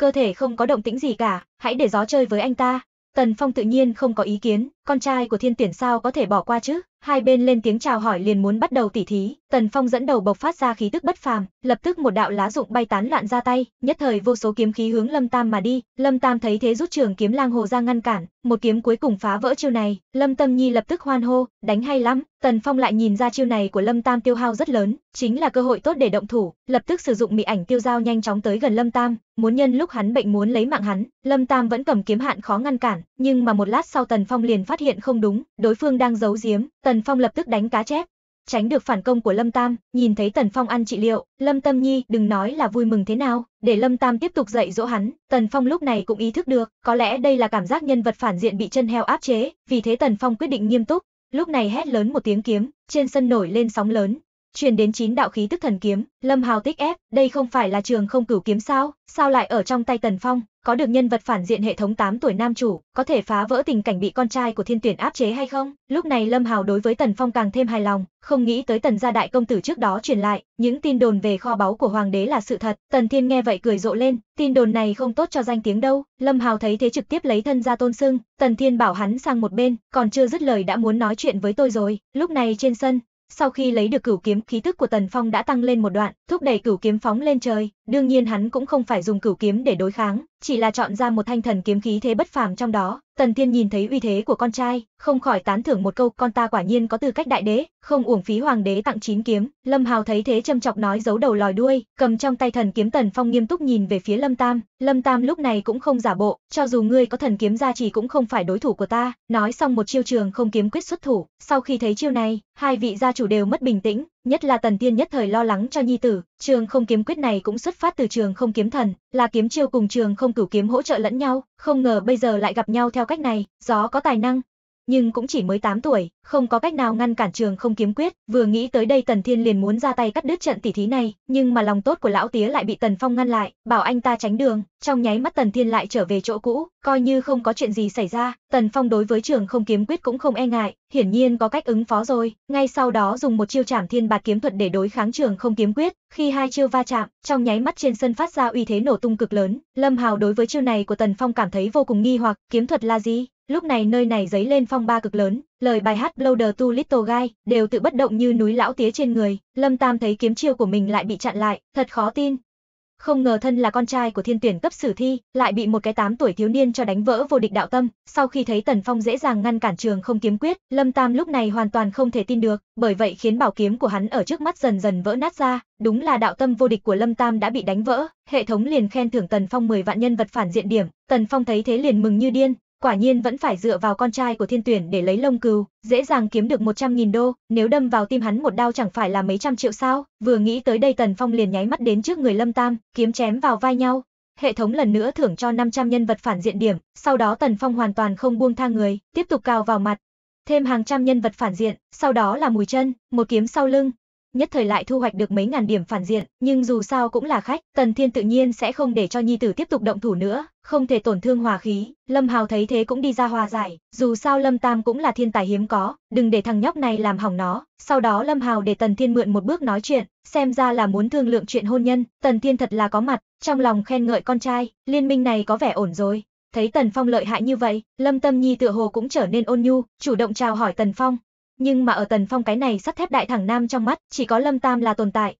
Cơ thể không có động tĩnh gì cả, hãy để gió chơi với anh ta. Tần Phong tự nhiên không có ý kiến, con trai của thiên tuyển sao có thể bỏ qua chứ, Hai bên lên tiếng chào hỏi liền muốn bắt đầu tỉ thí, Tần Phong dẫn đầu bộc phát ra khí tức bất phàm, lập tức một đạo lá dụng bay tán loạn ra tay, nhất thời vô số kiếm khí hướng Lâm Tam mà đi, Lâm Tam thấy thế rút trường kiếm lang hồ ra ngăn cản, một kiếm cuối cùng phá vỡ chiêu này, Lâm Tâm Nhi lập tức hoan hô, đánh hay lắm, Tần Phong lại nhìn ra chiêu này của Lâm Tam tiêu hao rất lớn, chính là cơ hội tốt để động thủ, lập tức sử dụng mị ảnh tiêu dao nhanh chóng tới gần Lâm Tam, muốn nhân lúc hắn bệnh muốn lấy mạng hắn, Lâm Tam vẫn cầm kiếm hạn khó ngăn cản, nhưng mà một lát sau Tần Phong liền phát hiện không đúng, đối phương đang giấu giếm, Tần Phong lập tức đánh cá chép, tránh được phản công của Lâm Tam, nhìn thấy Tần Phong ăn trị liệu, Lâm Tâm Nhi đừng nói là vui mừng thế nào, để Lâm Tam tiếp tục dạy dỗ hắn, Tần Phong lúc này cũng ý thức được, có lẽ đây là cảm giác nhân vật phản diện bị chân heo áp chế, vì thế Tần Phong quyết định nghiêm túc, lúc này hét lớn một tiếng kiếm, trên sân nổi lên sóng lớn, truyền đến chín đạo khí tức thần kiếm, Lâm Hào tích ép, đây không phải là trường không cửu kiếm sao, sao lại ở trong tay Tần Phong, có được nhân vật phản diện hệ thống 8 tuổi nam chủ, có thể phá vỡ tình cảnh bị con trai của thiên tuyển áp chế hay không? Lúc này Lâm Hào đối với Tần Phong càng thêm hài lòng, không nghĩ tới Tần gia đại công tử trước đó truyền lại, những tin đồn về kho báu của hoàng đế là sự thật. Tần Thiên nghe vậy cười rộ lên, tin đồn này không tốt cho danh tiếng đâu. Lâm Hào thấy thế trực tiếp lấy thân ra tôn sưng, Tần Thiên bảo hắn sang một bên, còn chưa dứt lời đã muốn nói chuyện với tôi rồi. Lúc này trên sân, sau khi lấy được cửu kiếm, khí tức của Tần Phong đã tăng lên một đoạn, thúc đẩy cửu kiếm phóng lên trời. Đương nhiên hắn cũng không phải dùng cửu kiếm để đối kháng, chỉ là chọn ra một thanh thần kiếm khí thế bất phàm trong đó. Tần Thiên nhìn thấy uy thế của con trai, không khỏi tán thưởng một câu, con ta quả nhiên có tư cách đại đế, không uổng phí hoàng đế tặng chín kiếm. Lâm Hào thấy thế châm chọc nói giấu đầu lòi đuôi, cầm trong tay thần kiếm Tần Phong nghiêm túc nhìn về phía Lâm Tam, Lâm Tam lúc này cũng không giả bộ, cho dù ngươi có thần kiếm ra chỉ cũng không phải đối thủ của ta. Nói xong một chiêu trường không kiếm quyết xuất thủ, sau khi thấy chiêu này, hai vị gia chủ đều mất bình tĩnh, nhất là Tần Tiên nhất thời lo lắng cho nhi tử, trường không kiếm quyết này cũng xuất phát từ trường không kiếm thần, là kiếm chiêu cùng trường không cửu kiếm hỗ trợ lẫn nhau, không ngờ bây giờ lại gặp nhau theo cách này, gió có tài năng, nhưng cũng chỉ mới 8 tuổi, không có cách nào ngăn cản trường không kiếm quyết, vừa nghĩ tới đây Tần Thiên liền muốn ra tay cắt đứt trận tỉ thí này, nhưng mà lòng tốt của lão tía lại bị Tần Phong ngăn lại, bảo anh ta tránh đường, trong nháy mắt Tần Thiên lại trở về chỗ cũ, coi như không có chuyện gì xảy ra, Tần Phong đối với trường không kiếm quyết cũng không e ngại, hiển nhiên có cách ứng phó rồi, ngay sau đó dùng một chiêu Trảm Thiên Bạt kiếm thuật để đối kháng trường không kiếm quyết, khi hai chiêu va chạm, trong nháy mắt trên sân phát ra uy thế nổ tung cực lớn, Lâm Hào đối với chiêu này của Tần Phong cảm thấy vô cùng nghi hoặc, kiếm thuật là gì? Lúc này nơi này dấy lên phong ba cực lớn, lời bài hát Blowder to Little Guy đều tự bất động như núi lão tía trên người, Lâm Tam thấy kiếm chiêu của mình lại bị chặn lại, thật khó tin. Không ngờ thân là con trai của thiên tuyển cấp sử thi, lại bị một cái tám tuổi thiếu niên cho đánh vỡ vô địch đạo tâm, sau khi thấy Tần Phong dễ dàng ngăn cản trường không kiếm quyết, Lâm Tam lúc này hoàn toàn không thể tin được, bởi vậy khiến bảo kiếm của hắn ở trước mắt dần dần vỡ nát ra, đúng là đạo tâm vô địch của Lâm Tam đã bị đánh vỡ, hệ thống liền khen thưởng Tần Phong 10 vạn nhân vật phản diện điểm, Tần Phong thấy thế liền mừng như điên, quả nhiên vẫn phải dựa vào con trai của thiên tuyển để lấy lông cừu, dễ dàng kiếm được 100.000 đô, nếu đâm vào tim hắn một đao chẳng phải là mấy trăm triệu sao, vừa nghĩ tới đây Tần Phong liền nháy mắt đến trước người Lâm Tam, kiếm chém vào vai nhau. Hệ thống lần nữa thưởng cho 500 nhân vật phản diện điểm, sau đó Tần Phong hoàn toàn không buông tha người, tiếp tục cào vào mặt. Thêm hàng trăm nhân vật phản diện, sau đó là mùi chân, một kiếm sau lưng, nhất thời lại thu hoạch được mấy ngàn điểm phản diện, nhưng dù sao cũng là khách, Tần Thiên tự nhiên sẽ không để cho nhi tử tiếp tục động thủ nữa, không thể tổn thương hòa khí. Lâm Hào thấy thế cũng đi ra hòa giải, dù sao Lâm Tam cũng là thiên tài hiếm có, đừng để thằng nhóc này làm hỏng nó. Sau đó Lâm Hào để Tần Thiên mượn một bước nói chuyện, xem ra là muốn thương lượng chuyện hôn nhân, Tần Thiên thật là có mặt, trong lòng khen ngợi con trai, liên minh này có vẻ ổn rồi. Thấy Tần Phong lợi hại như vậy, Lâm Tâm Nhi tựa hồ cũng trở nên ôn nhu, chủ động chào hỏi Tần Phong, nhưng mà ở Tần Phong cái này sắt thép đại thẳng nam trong mắt, chỉ có Lâm Tam là tồn tại.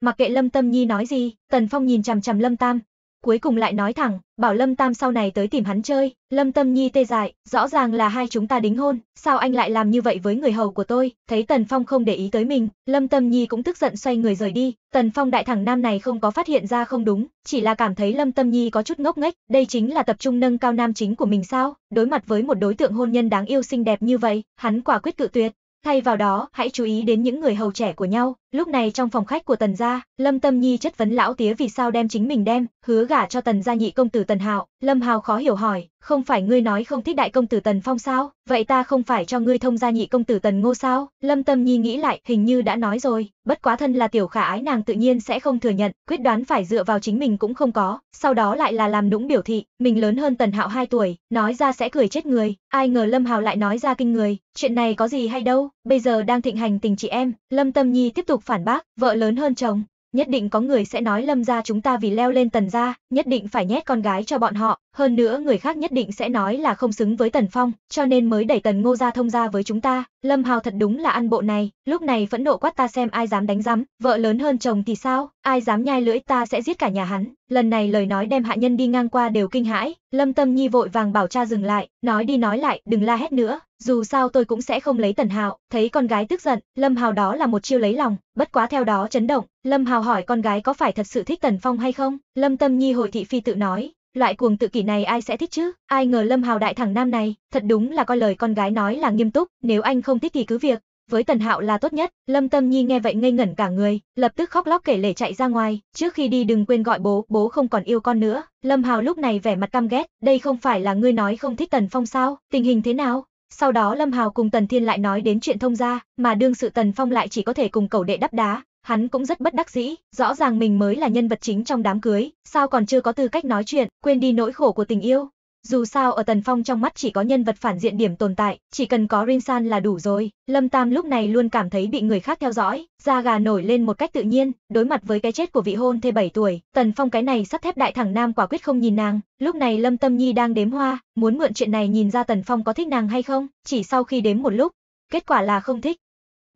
Mặc kệ Lâm Tâm Nhi nói gì, Tần Phong nhìn chằm chằm Lâm Tam, cuối cùng lại nói thẳng, bảo Lâm Tam sau này tới tìm hắn chơi, Lâm Tâm Nhi tê dại, rõ ràng là hai chúng ta đính hôn, sao anh lại làm như vậy với người hầu của tôi, thấy Tần Phong không để ý tới mình, Lâm Tâm Nhi cũng tức giận xoay người rời đi, Tần Phong đại thẳng nam này không có phát hiện ra không đúng, chỉ là cảm thấy Lâm Tâm Nhi có chút ngốc nghếch, đây chính là tập trung nâng cao nam chính của mình sao, đối mặt với một đối tượng hôn nhân đáng yêu xinh đẹp như vậy, hắn quả quyết cự tuyệt. Thay vào đó, hãy chú ý đến những người hầu trẻ của nhau, Lúc này trong phòng khách của Tần gia, Lâm Tâm Nhi chất vấn lão tía vì sao đem chính mình đem, hứa gả cho Tần gia nhị công tử Tần Hạo, Lâm Hào khó hiểu hỏi, không phải ngươi nói không thích đại công tử Tần Phong sao, vậy ta không phải cho ngươi thông gia nhị công tử Tần Ngô sao? Lâm Tâm Nhi nghĩ lại, hình như đã nói rồi, bất quá thân là tiểu khả ái nàng tự nhiên sẽ không thừa nhận, quyết đoán phải dựa vào chính mình cũng không có, sau đó lại là làm nũng biểu thị, mình lớn hơn Tần Hạo 2 tuổi, nói ra sẽ cười chết người, ai ngờ Lâm Hào lại nói ra kinh người, chuyện này có gì hay đâu, bây giờ đang thịnh hành tình chị em, Lâm Tâm Nhi tiếp tục phản bác, vợ lớn hơn chồng, nhất định có người sẽ nói lâm gia chúng ta vì leo lên tần gia, nhất định phải nhét con gái cho bọn họ, hơn nữa người khác nhất định sẽ nói là không xứng với tần phong, cho nên mới đẩy tần ngô gia thông gia với chúng ta, lâm hào thật đúng là ăn bộ này, lúc này phẫn nộ quát ta xem ai dám đánh rắm, vợ lớn hơn chồng thì sao, ai dám nhai lưỡi ta sẽ giết cả nhà hắn, lần này lời nói đem hạ nhân đi ngang qua đều kinh hãi, lâm tâm nhi vội vàng bảo cha dừng lại, nói đi nói lại, đừng la hét nữa, dù sao tôi cũng sẽ không lấy Tần Hạo, thấy con gái tức giận, Lâm Hào đó là một chiêu lấy lòng, bất quá theo đó chấn động, Lâm Hào hỏi con gái có phải thật sự thích Tần Phong hay không, Lâm Tâm Nhi hồi thị phi tự nói, loại cuồng tự kỷ này ai sẽ thích chứ, ai ngờ Lâm Hào đại thẳng nam này, thật đúng là coi lời con gái nói là nghiêm túc, nếu anh không thích thì cứ việc, với Tần Hạo là tốt nhất, Lâm Tâm Nhi nghe vậy ngây ngẩn cả người, lập tức khóc lóc kể lể chạy ra ngoài, trước khi đi đừng quên gọi bố, bố không còn yêu con nữa. Lâm Hào lúc này vẻ mặt căm ghét, đây không phải là ngươi nói không thích Tần Phong sao, tình hình thế nào, sau đó Lâm Hào cùng Tần Thiên lại nói đến chuyện thông gia, mà đương sự Tần Phong lại chỉ có thể cùng cẩu đệ đắp đá, hắn cũng rất bất đắc dĩ, rõ ràng mình mới là nhân vật chính trong đám cưới, sao còn chưa có tư cách nói chuyện, quên đi nỗi khổ của tình yêu, dù sao ở Tần Phong trong mắt chỉ có nhân vật phản diện điểm tồn tại, chỉ cần có Rinsan là đủ rồi. Lâm Tam lúc này luôn cảm thấy bị người khác theo dõi, da gà nổi lên một cách tự nhiên, đối mặt với cái chết của vị hôn thê 7 tuổi, Tần Phong cái này sắt thép đại thẳng nam quả quyết không nhìn nàng. Lúc này Lâm Tâm Nhi đang đếm hoa, muốn mượn chuyện này nhìn ra Tần Phong có thích nàng hay không, chỉ sau khi đếm một lúc, kết quả là không thích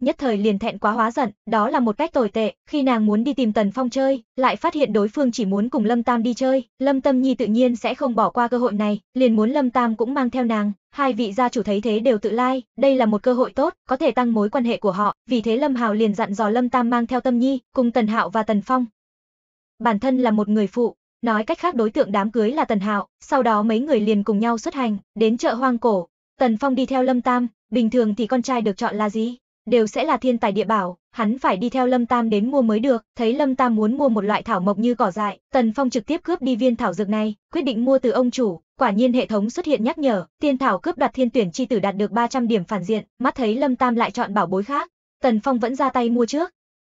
nhất thời liền thẹn quá hóa giận, đó là một cách tồi tệ, khi nàng muốn đi tìm Tần Phong chơi, lại phát hiện đối phương chỉ muốn cùng Lâm Tam đi chơi, Lâm Tâm Nhi tự nhiên sẽ không bỏ qua cơ hội này, liền muốn Lâm Tam cũng mang theo nàng. Hai vị gia chủ thấy thế đều tự lai, like. đây là một cơ hội tốt, có thể tăng mối quan hệ của họ, vì thế Lâm Hào liền dặn dò Lâm Tam mang theo Tâm Nhi, cùng Tần Hạo và Tần Phong. Bản thân là một người phụ, nói cách khác đối tượng đám cưới là Tần Hạo, sau đó mấy người liền cùng nhau xuất hành, đến chợ hoang cổ. Tần Phong đi theo Lâm Tam, bình thường thì con trai được chọn là gì? đều sẽ là thiên tài địa bảo, hắn phải đi theo Lâm Tam đến mua mới được, thấy Lâm Tam muốn mua một loại thảo mộc như cỏ dại, Tần Phong trực tiếp cướp đi viên thảo dược này, quyết định mua từ ông chủ, quả nhiên hệ thống xuất hiện nhắc nhở, tiên thảo cướp đoạt thiên tuyển chi tử đạt được 300 điểm phản diện, mắt thấy Lâm Tam lại chọn bảo bối khác, Tần Phong vẫn ra tay mua trước.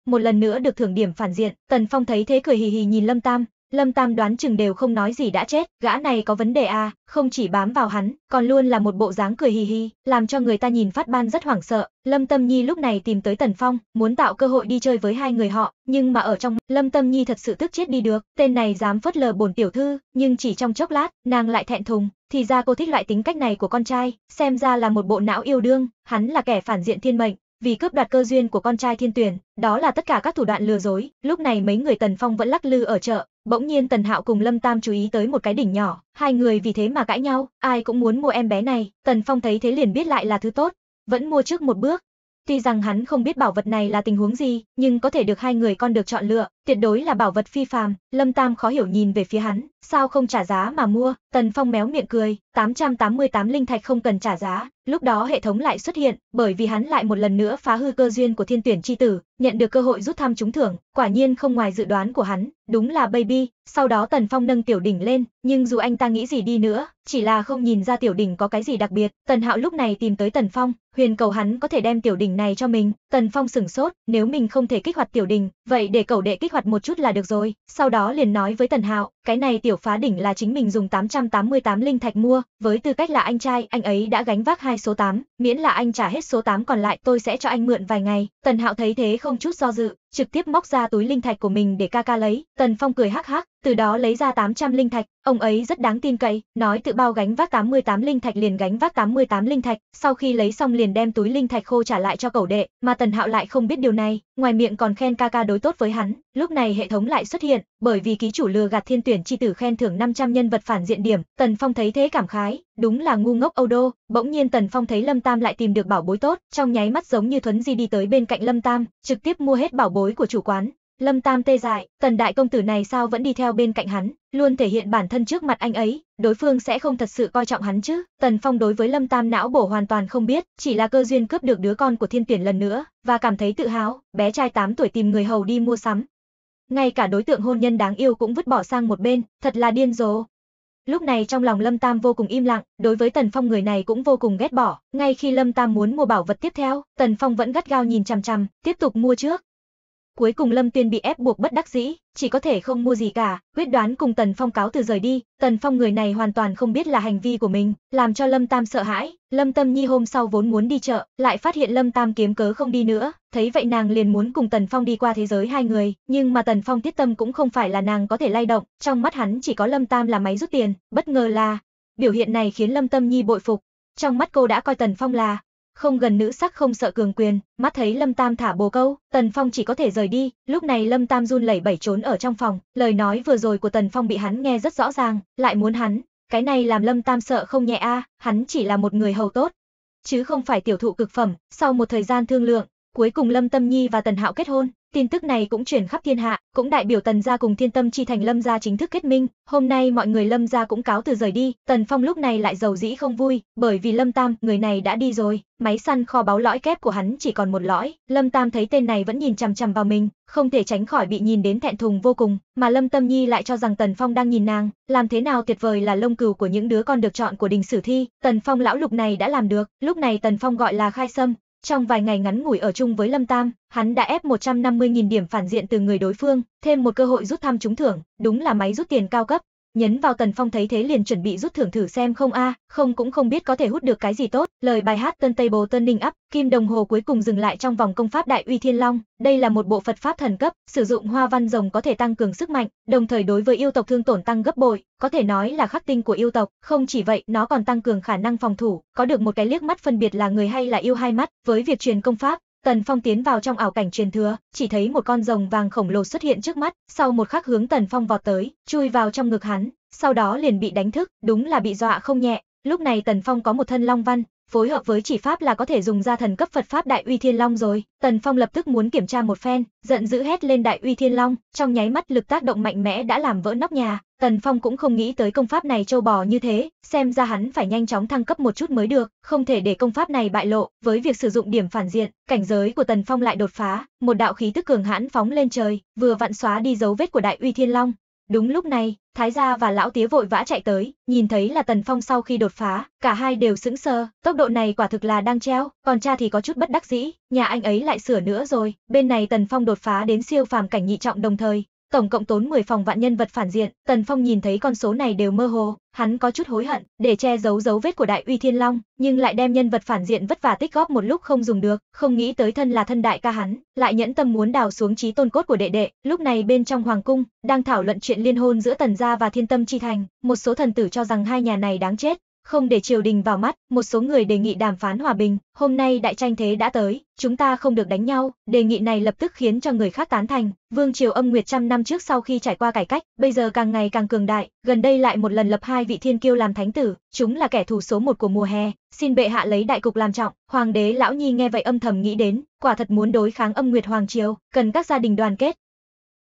Một lần nữa được thưởng điểm phản diện, Tần Phong thấy thế cười hì hì nhìn Lâm Tam, Lâm Tam đoán chừng đều không nói gì đã chết, gã này có vấn đề à, không chỉ bám vào hắn, còn luôn là một bộ dáng cười hì hì, làm cho người ta nhìn phát ban rất hoảng sợ. Lâm Tâm Nhi lúc này tìm tới Tần Phong, muốn tạo cơ hội đi chơi với hai người họ, nhưng mà ở trong Lâm Tâm Nhi thật sự tức chết đi được, tên này dám phớt lờ bổn tiểu thư, nhưng chỉ trong chốc lát, nàng lại thẹn thùng, thì ra cô thích loại tính cách này của con trai, xem ra là một bộ não yêu đương, hắn là kẻ phản diện thiên mệnh, vì cướp đoạt cơ duyên của con trai thiên tuyển, đó là tất cả các thủ đoạn lừa dối. Lúc này mấy người Tần Phong vẫn lắc lư ở chợ, Bỗng nhiên Tần Hạo cùng Lâm Tam chú ý tới một cái đỉnh nhỏ, hai người vì thế mà cãi nhau, ai cũng muốn mua em bé này, Tần Phong thấy thế liền biết lại là thứ tốt, vẫn mua trước một bước. Tuy rằng hắn không biết bảo vật này là tình huống gì, nhưng có thể được hai người con được chọn lựa, tuyệt đối là bảo vật phi phàm, Lâm Tam khó hiểu nhìn về phía hắn, sao không trả giá mà mua, Tần Phong méo miệng cười, 888 linh thạch không cần trả giá, Lúc đó hệ thống lại xuất hiện, bởi vì hắn lại một lần nữa phá hư cơ duyên của thiên tuyển chi tử, nhận được cơ hội rút thăm trúng thưởng, quả nhiên không ngoài dự đoán của hắn, đúng là baby. Sau đó Tần Phong nâng tiểu đỉnh lên, nhưng dù anh ta nghĩ gì đi nữa, chỉ là không nhìn ra tiểu đỉnh có cái gì đặc biệt. Tần Hạo lúc này tìm tới Tần Phong, huyền cầu hắn có thể đem tiểu đỉnh này cho mình. Tần Phong sửng sốt, nếu mình không thể kích hoạt tiểu đỉnh, vậy để cầu đệ kích hoạt một chút là được rồi. Sau đó liền nói với Tần Hạo, cái này tiểu phá đỉnh là chính mình dùng 888 linh thạch mua, với tư cách là anh trai, anh ấy đã gánh vác hai hai số 8, miễn là anh trả hết số 8 còn lại tôi sẽ cho anh mượn vài ngày. Tần Hạo thấy thế không chút do dự, trực tiếp móc ra túi linh thạch của mình để ca ca lấy. Tần Phong cười hắc hắc, từ đó lấy ra 800 linh thạch, ông ấy rất đáng tin cậy, nói tự bao gánh vác 88 linh thạch liền gánh vác 88 linh thạch, sau khi lấy xong liền đem túi linh thạch khô trả lại cho cậu đệ, mà Tần Hạo lại không biết điều này, ngoài miệng còn khen ca ca đối tốt với hắn. Lúc này hệ thống lại xuất hiện, bởi vì ký chủ lừa gạt thiên tuyển chi tử khen thưởng 500 nhân vật phản diện điểm, Tần Phong thấy thế cảm khái, đúng là ngu ngốc Âu Đô, bỗng nhiên Tần Phong thấy Lâm Tam lại tìm được bảo bối tốt, trong nháy mắt giống như thuấn di đi tới bên cạnh Lâm Tam, trực tiếp mua hết bảo bối tối của chủ quán. Lâm Tam tê dại, tần đại công tử này sao vẫn đi theo bên cạnh hắn, luôn thể hiện bản thân trước mặt anh ấy, đối phương sẽ không thật sự coi trọng hắn chứ. Tần Phong đối với Lâm Tam não bổ hoàn toàn không biết, chỉ là cơ duyên cướp được đứa con của thiên tuyển lần nữa, và cảm thấy tự hào, bé trai 8 tuổi tìm người hầu đi mua sắm. Ngay cả đối tượng hôn nhân đáng yêu cũng vứt bỏ sang một bên, thật là điên rồ. Lúc này trong lòng Lâm Tam vô cùng im lặng, đối với Tần Phong người này cũng vô cùng ghét bỏ, ngay khi Lâm Tam muốn mua bảo vật tiếp theo, Tần Phong vẫn gắt gao nhìn chằm chằm, tiếp tục mua trước, Cuối cùng Lâm Tuyên bị ép buộc bất đắc dĩ, chỉ có thể không mua gì cả, quyết đoán cùng Tần Phong cáo từ rời đi. Tần Phong người này hoàn toàn không biết là hành vi của mình, làm cho Lâm Tam sợ hãi. Lâm Tâm Nhi hôm sau vốn muốn đi chợ, lại phát hiện Lâm Tam kiếm cớ không đi nữa, thấy vậy nàng liền muốn cùng Tần Phong đi qua thế giới hai người, nhưng mà Tần Phong tiết tâm cũng không phải là nàng có thể lay động, trong mắt hắn chỉ có Lâm Tam là máy rút tiền, bất ngờ là... Biểu hiện này khiến Lâm Tâm Nhi bội phục, trong mắt cô đã coi Tần Phong là không gần nữ sắc không sợ cường quyền, mắt thấy Lâm Tam thả bồ câu, Tần Phong chỉ có thể rời đi, lúc này Lâm Tam run lẩy bẩy trốn ở trong phòng, lời nói vừa rồi của Tần Phong bị hắn nghe rất rõ ràng, lại muốn hắn, cái này làm Lâm Tam sợ không nhẹ a, hắn chỉ là một người hầu tốt, chứ không phải tiểu thụ cực phẩm, sau một thời gian thương lượng, cuối cùng Lâm Tâm Nhi và Tần Hạo kết hôn, Tin tức này cũng chuyển khắp thiên hạ, cũng đại biểu Tần gia cùng Thiên Tâm Chi Thành Lâm gia chính thức kết minh, hôm nay mọi người Lâm gia cũng cáo từ rời đi, Tần Phong lúc này lại giàu dĩ không vui, bởi vì Lâm Tam, người này đã đi rồi, máy săn kho báu lõi kép của hắn chỉ còn một lõi, Lâm Tam thấy tên này vẫn nhìn chằm chằm vào mình, không thể tránh khỏi bị nhìn đến thẹn thùng vô cùng, mà Lâm Tâm Nhi lại cho rằng Tần Phong đang nhìn nàng, làm thế nào tuyệt vời là lông cừu của những đứa con được chọn của đình sử thi, Tần Phong lão lục này đã làm được, lúc này Tần Phong gọi là khai sâm, trong vài ngày ngắn ngủi ở chung với Lâm Tam, hắn đã ép 150.000 điểm phản diện từ người đối phương, thêm một cơ hội rút thăm trúng thưởng, đúng là máy rút tiền cao cấp, Nhấn vào Tần Phong thấy thế liền chuẩn bị rút thưởng thử xem không a, à, không cũng không biết có thể hút được cái gì tốt. Lời bài hát Tân Tây Bồ Tân Ninh Ấp, kim đồng hồ cuối cùng dừng lại trong vòng công pháp Đại Uy Thiên Long, đây là một bộ Phật pháp thần cấp, sử dụng hoa văn rồng có thể tăng cường sức mạnh, đồng thời đối với yêu tộc thương tổn tăng gấp bội, có thể nói là khắc tinh của yêu tộc, không chỉ vậy, nó còn tăng cường khả năng phòng thủ, có được một cái liếc mắt phân biệt là người hay là yêu hai mắt, với việc truyền công pháp, Tần Phong tiến vào trong ảo cảnh truyền thừa, chỉ thấy một con rồng vàng khổng lồ xuất hiện trước mắt, sau một khắc hướng Tần Phong vọt tới, chui vào trong ngực hắn, sau đó liền bị đánh thức, đúng là bị dọa không nhẹ. Lúc này Tần Phong có một thân long văn, phối hợp với chỉ pháp là có thể dùng ra thần cấp Phật pháp Đại Uy Thiên Long rồi. Tần Phong lập tức muốn kiểm tra một phen, giận dữ hét lên Đại Uy Thiên Long, trong nháy mắt lực tác động mạnh mẽ đã làm vỡ nóc nhà. Tần Phong cũng không nghĩ tới công pháp này trâu bò như thế, xem ra hắn phải nhanh chóng thăng cấp một chút mới được, không thể để công pháp này bại lộ, với việc sử dụng điểm phản diện, cảnh giới của Tần Phong lại đột phá, một đạo khí tức cường hãn phóng lên trời, vừa vặn xóa đi dấu vết của Đại Uy Thiên Long, Đúng lúc này, Thái gia và lão tía vội vã chạy tới, nhìn thấy là Tần Phong sau khi đột phá, cả hai đều sững sờ, tốc độ này quả thực là đang treo, còn cha thì có chút bất đắc dĩ, nhà anh ấy lại sửa nữa rồi. Bên này Tần Phong đột phá đến siêu phàm cảnh nhị trọng đồng thời, tổng cộng tốn 10 phòng vạn nhân vật phản diện, Tần Phong nhìn thấy con số này đều mơ hồ, hắn có chút hối hận, để che giấu dấu vết của Đại Uy Thiên Long, nhưng lại đem nhân vật phản diện vất vả tích góp một lúc không dùng được, không nghĩ tới thân là thân đại ca hắn, lại nhẫn tâm muốn đào xuống trí tôn cốt của đệ đệ. Lúc này bên trong hoàng cung, đang thảo luận chuyện liên hôn giữa Tần gia và Thiên Tâm chi thành, một số thần tử cho rằng hai nhà này đáng chết, không để triều đình vào mắt, một số người đề nghị đàm phán hòa bình, hôm nay đại tranh thế đã tới, chúng ta không được đánh nhau, đề nghị này lập tức khiến cho người khác tán thành. Vương triều âm nguyệt trăm năm trước sau khi trải qua cải cách, bây giờ càng ngày càng cường đại, gần đây lại một lần lập hai vị thiên kiêu làm thánh tử, chúng là kẻ thù số một của mùa hè, xin bệ hạ lấy đại cục làm trọng. Hoàng đế lão nhi nghe vậy âm thầm nghĩ đến, quả thật muốn đối kháng âm nguyệt hoàng triều, cần các gia đình đoàn kết,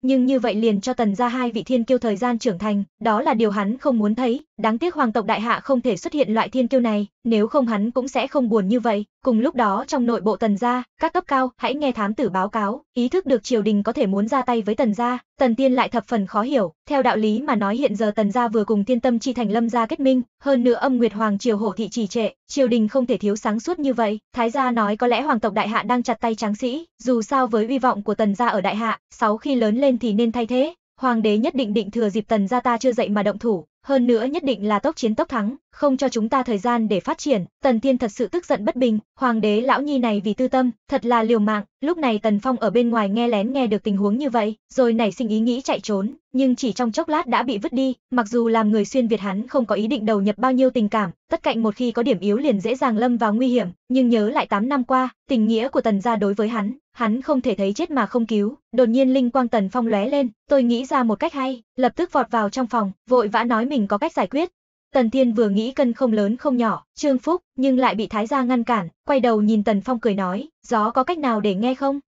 nhưng như vậy liền cho tần ra hai vị thiên kiêu thời gian trưởng thành, đó là điều hắn không muốn thấy, đáng tiếc hoàng tộc đại hạ không thể xuất hiện loại thiên kiêu này, nếu không hắn cũng sẽ không buồn như vậy. Cùng lúc đó trong nội bộ tần gia, các cấp cao hãy nghe thám tử báo cáo, ý thức được triều đình có thể muốn ra tay với tần gia, tần tiên lại thập phần khó hiểu, theo đạo lý mà nói hiện giờ tần gia vừa cùng tiên tâm chi thành lâm gia kết minh, hơn nữa âm nguyệt hoàng triều hổ thị trì trệ, triều đình không thể thiếu sáng suốt như vậy, thái gia nói có lẽ hoàng tộc đại hạ đang chặt tay tráng sĩ, dù sao với uy vọng của tần gia ở đại hạ, sáu khi lớn lên thì nên thay thế, hoàng đế nhất định định thừa dịp tần gia ta chưa dậy mà động thủ, hơn nữa nhất định là tốc chiến tốc thắng, không cho chúng ta thời gian để phát triển. Tần Thiên thật sự tức giận bất bình, hoàng đế lão nhi này vì tư tâm, thật là liều mạng. Lúc này Tần Phong ở bên ngoài nghe lén nghe được tình huống như vậy, rồi nảy sinh ý nghĩ chạy trốn, nhưng chỉ trong chốc lát đã bị vứt đi, mặc dù làm người xuyên Việt hắn không có ý định đầu nhập bao nhiêu tình cảm, tất cạnh một khi có điểm yếu liền dễ dàng lâm vào nguy hiểm, nhưng nhớ lại 8 năm qua, tình nghĩa của Tần gia đối với hắn, hắn không thể thấy chết mà không cứu. Đột nhiên linh quang Tần Phong lóe lên, tôi nghĩ ra một cách hay, lập tức vọt vào trong phòng, vội vã nói mình có cách giải quyết, Tần Thiên vừa nghĩ cân không lớn không nhỏ, Trương Phúc, nhưng lại bị Thái gia ngăn cản, quay đầu nhìn Tần Phong cười nói, gió có cách nào để nghe không?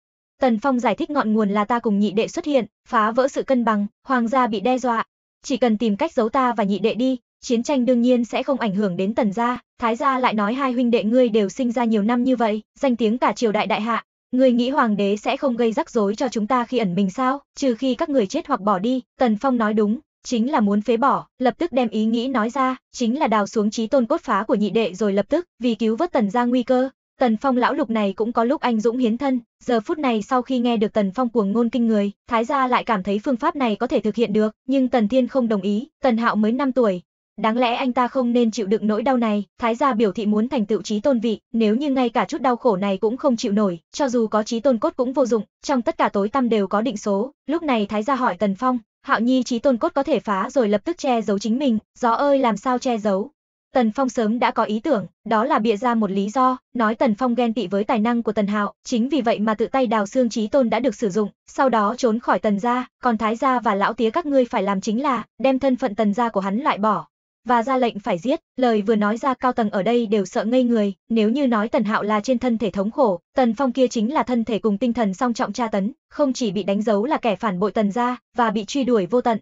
Tần Phong giải thích ngọn nguồn là ta cùng nhị đệ xuất hiện, phá vỡ sự cân bằng, hoàng gia bị đe dọa. Chỉ cần tìm cách giấu ta và nhị đệ đi, chiến tranh đương nhiên sẽ không ảnh hưởng đến Tần gia. Thái gia lại nói hai huynh đệ ngươi đều sinh ra nhiều năm như vậy, danh tiếng cả triều đại đại hạ. Ngươi nghĩ hoàng đế sẽ không gây rắc rối cho chúng ta khi ẩn mình sao, trừ khi các người chết hoặc bỏ đi, Tần Phong nói đúng, chính là muốn phế bỏ, lập tức đem ý nghĩ nói ra, chính là đào xuống trí tôn cốt phá của nhị đệ rồi lập tức, vì cứu vớt Tần Giang nguy cơ, Tần Phong lão lục này cũng có lúc anh dũng hiến thân, giờ phút này sau khi nghe được Tần Phong cuồng ngôn kinh người, thái gia lại cảm thấy phương pháp này có thể thực hiện được, nhưng Tần Thiên không đồng ý, Tần Hạo mới 5 tuổi, đáng lẽ anh ta không nên chịu đựng nỗi đau này, thái gia biểu thị muốn thành tựu trí tôn vị, nếu như ngay cả chút đau khổ này cũng không chịu nổi, cho dù có trí tôn cốt cũng vô dụng, trong tất cả tối tâm đều có định số, lúc này thái gia hỏi Tần Phong, Hạo Nhi trí tôn cốt có thể phá rồi lập tức che giấu chính mình, gió ơi làm sao che giấu. Tần Phong sớm đã có ý tưởng, đó là bịa ra một lý do, nói Tần Phong ghen tị với tài năng của Tần Hạo, chính vì vậy mà tự tay đào xương trí tôn đã được sử dụng, sau đó trốn khỏi Tần gia, còn Thái gia và lão tía các ngươi phải làm chính là đem thân phận Tần gia của hắn loại bỏ, và ra lệnh phải giết, lời vừa nói ra cao tầng ở đây đều sợ ngây người, nếu như nói Tần Hạo là trên thân thể thống khổ, Tần Phong kia chính là thân thể cùng tinh thần song trọng tra tấn, không chỉ bị đánh dấu là kẻ phản bội Tần gia và bị truy đuổi vô tận.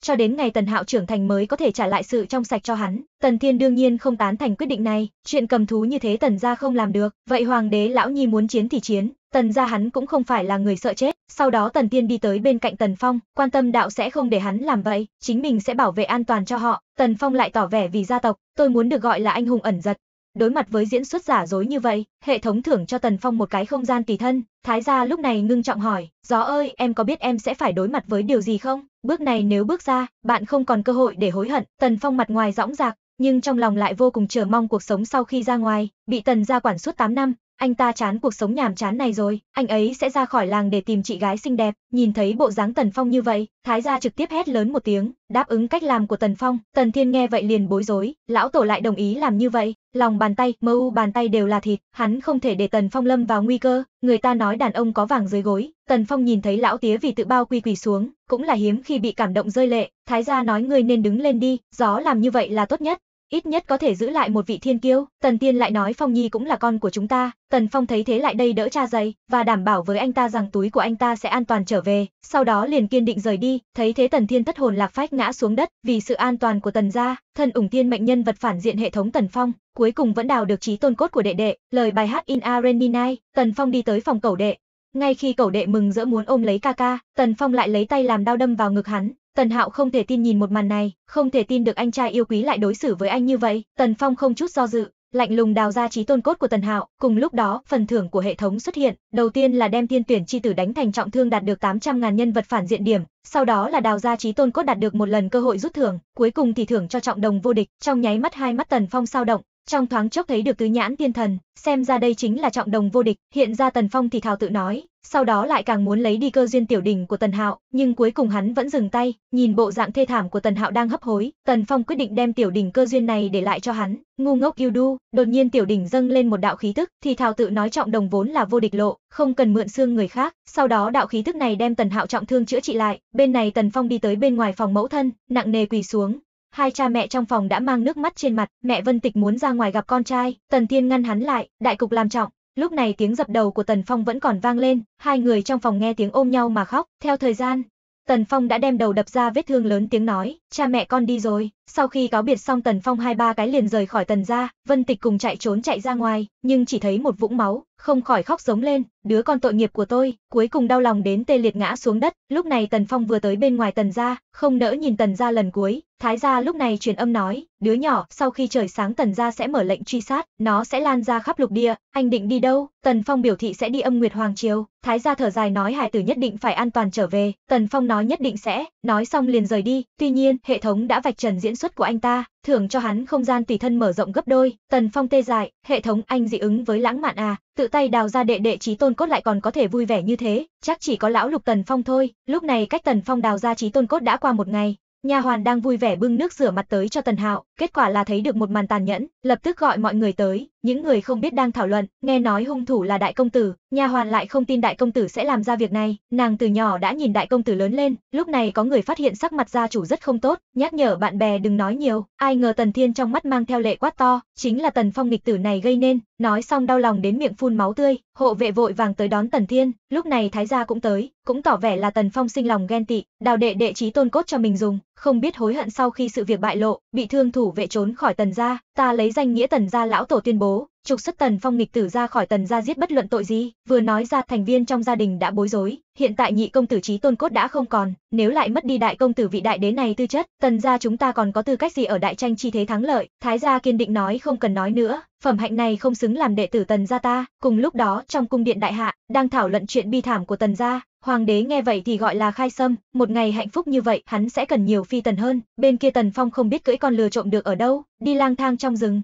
Cho đến ngày Tần Hạo trưởng thành mới có thể trả lại sự trong sạch cho hắn, Tần Thiên đương nhiên không tán thành quyết định này, chuyện cầm thú như thế Tần gia không làm được, vậy hoàng đế lão nhi muốn chiến thì chiến, Tần gia hắn cũng không phải là người sợ chết, sau đó Tần Tiên đi tới bên cạnh Tần Phong, quan tâm đạo sẽ không để hắn làm vậy, chính mình sẽ bảo vệ an toàn cho họ. Tần Phong lại tỏ vẻ vì gia tộc, tôi muốn được gọi là anh hùng ẩn giật. Đối mặt với diễn xuất giả dối như vậy, hệ thống thưởng cho Tần Phong một cái không gian kỳ thân, Thái gia lúc này ngưng trọng hỏi, gió ơi, em có biết em sẽ phải đối mặt với điều gì không? Bước này nếu bước ra, bạn không còn cơ hội để hối hận. Tần Phong mặt ngoài rõng rạc, nhưng trong lòng lại vô cùng chờ mong cuộc sống sau khi ra ngoài, bị Tần gia quản suốt 8 năm, anh ta chán cuộc sống nhàm chán này rồi, anh ấy sẽ ra khỏi làng để tìm chị gái xinh đẹp, nhìn thấy bộ dáng Tần Phong như vậy, Thái gia trực tiếp hét lớn một tiếng, đáp ứng cách làm của Tần Phong, Tần Thiên nghe vậy liền bối rối, lão tổ lại đồng ý làm như vậy, lòng bàn tay, mơ u bàn tay đều là thịt, hắn không thể để Tần Phong lâm vào nguy cơ, người ta nói đàn ông có vàng dưới gối, Tần Phong nhìn thấy lão tía vì tự bao quy quỳ xuống, cũng là hiếm khi bị cảm động rơi lệ, Thái gia nói ngươi nên đứng lên đi, gió làm như vậy là tốt nhất, ít nhất có thể giữ lại một vị thiên kiêu. Tần Tiên lại nói Phong Nhi cũng là con của chúng ta, Tần Phong thấy thế lại đây đỡ cha giày, và đảm bảo với anh ta rằng túi của anh ta sẽ an toàn trở về, sau đó liền kiên định rời đi, thấy thế Tần Thiên thất hồn lạc phách ngã xuống đất, vì sự an toàn của Tần gia, thân ủng thiên mệnh nhân vật phản diện hệ thống Tần Phong, cuối cùng vẫn đào được trí tôn cốt của đệ đệ, lời bài hát In Arenine, Tần Phong đi tới phòng cầu đệ, ngay khi cẩu đệ mừng rỡ muốn ôm lấy ca ca, Tần Phong lại lấy tay làm đao đâm vào ngực hắn, Tần Hạo không thể tin nhìn một màn này, không thể tin được anh trai yêu quý lại đối xử với anh như vậy, Tần Phong không chút do dự, lạnh lùng đào ra trí tôn cốt của Tần Hạo, cùng lúc đó, phần thưởng của hệ thống xuất hiện, đầu tiên là đem tiên tuyển chi tử đánh thành trọng thương đạt được 800.000 nhân vật phản diện điểm, sau đó là đào ra trí tôn cốt đạt được một lần cơ hội rút thưởng, cuối cùng thì thưởng cho trọng đồng vô địch, trong nháy mắt hai mắt Tần Phong sao động, trong thoáng chốc thấy được tứ nhãn tiên thần, xem ra đây chính là trọng đồng vô địch, hiện ra Tần Phong thì thào tự nói, sau đó lại càng muốn lấy đi cơ duyên tiểu đỉnh của Tần Hạo, nhưng cuối cùng hắn vẫn dừng tay, nhìn bộ dạng thê thảm của Tần Hạo đang hấp hối, Tần Phong quyết định đem tiểu đỉnh cơ duyên này để lại cho hắn. Ngu ngốc yêu đu, đột nhiên tiểu đỉnh dâng lên một đạo khí tức, thì thào tự nói trọng đồng vốn là vô địch lộ, không cần mượn xương người khác, sau đó đạo khí tức này đem Tần Hạo trọng thương chữa trị lại, bên này Tần Phong đi tới bên ngoài phòng mẫu thân, nặng nề quỳ xuống, Hai cha mẹ trong phòng đã mang nước mắt trên mặt, mẹ Vân Tịch muốn ra ngoài gặp con trai, Tần Thiên ngăn hắn lại, đại cục làm trọng. Lúc này tiếng dập đầu của Tần Phong vẫn còn vang lên, hai người trong phòng nghe tiếng ôm nhau mà khóc, theo thời gian. Tần Phong đã đem đầu đập ra vết thương lớn tiếng nói, cha mẹ con đi rồi, sau khi cáo biệt xong Tần Phong hai ba cái liền rời khỏi Tần ra, Vân Tịch cùng chạy trốn chạy ra ngoài, nhưng chỉ thấy một vũng máu, không khỏi khóc giống lên, đứa con tội nghiệp của tôi, cuối cùng đau lòng đến tê liệt ngã xuống đất, lúc này Tần Phong vừa tới bên ngoài Tần gia, không nỡ nhìn Tần gia lần cuối, Thái gia lúc này truyền âm nói, đứa nhỏ, sau khi trời sáng Tần gia sẽ mở lệnh truy sát, nó sẽ lan ra khắp lục địa, anh định đi đâu? Tần Phong biểu thị sẽ đi Âm Nguyệt Hoàng triều, Thái gia thở dài nói hải tử nhất định phải an toàn trở về, Tần Phong nói nhất định sẽ, nói xong liền rời đi, tuy nhiên, hệ thống đã vạch trần diễn xuất của anh ta, thưởng cho hắn không gian tùy thân mở rộng gấp đôi, Tần Phong tê dại, hệ thống anh dị ứng với lãng mạn à, tự tay đào ra đệ đệ trí tôn cốt lại còn có thể vui vẻ như thế, chắc chỉ có lão lục Tần Phong thôi, lúc này cách Tần Phong đào ra trí tôn cốt đã qua một ngày, Nha hoàn đang vui vẻ bưng nước rửa mặt tới cho Tần Hạo, kết quả là thấy được một màn tàn nhẫn, lập tức gọi mọi người tới, những người không biết đang thảo luận, nghe nói hung thủ là đại công tử, nha hoàn lại không tin đại công tử sẽ làm ra việc này, nàng từ nhỏ đã nhìn đại công tử lớn lên, lúc này có người phát hiện sắc mặt gia chủ rất không tốt, nhắc nhở bạn bè đừng nói nhiều, ai ngờ Tần Thiên trong mắt mang theo lệ quát to, chính là Tần Phong nghịch tử này gây nên, nói xong đau lòng đến miệng phun máu tươi, hộ vệ vội vàng tới đón Tần Thiên, lúc này thái gia cũng tới, cũng tỏ vẻ là Tần Phong sinh lòng ghen tị, đào đệ đệ trí tôn cốt cho mình dùng, không biết hối hận sau khi sự việc bại lộ, bị thương thủ vệ trốn khỏi Tần gia, ta lấy danh nghĩa Tần gia lão tổ tuyên bố, trục xuất tần phong nghịch tử ra khỏi tần gia giết bất luận tội gì, vừa nói ra thành viên trong gia đình đã bối rối, hiện tại nhị công tử trí tôn cốt đã không còn, nếu lại mất đi đại công tử vị đại đế này tư chất, tần gia chúng ta còn có tư cách gì ở đại tranh chi thế thắng lợi, thái gia kiên định nói không cần nói nữa, phẩm hạnh này không xứng làm đệ tử tần gia ta, cùng lúc đó trong cung điện đại hạ, đang thảo luận chuyện bi thảm của tần gia, Hoàng đế nghe vậy thì gọi là khai sâm, một ngày hạnh phúc như vậy hắn sẽ cần nhiều phi tần hơn, bên kia tần phong không biết cưỡi con lừa trộm được ở đâu, đi lang thang trong rừng,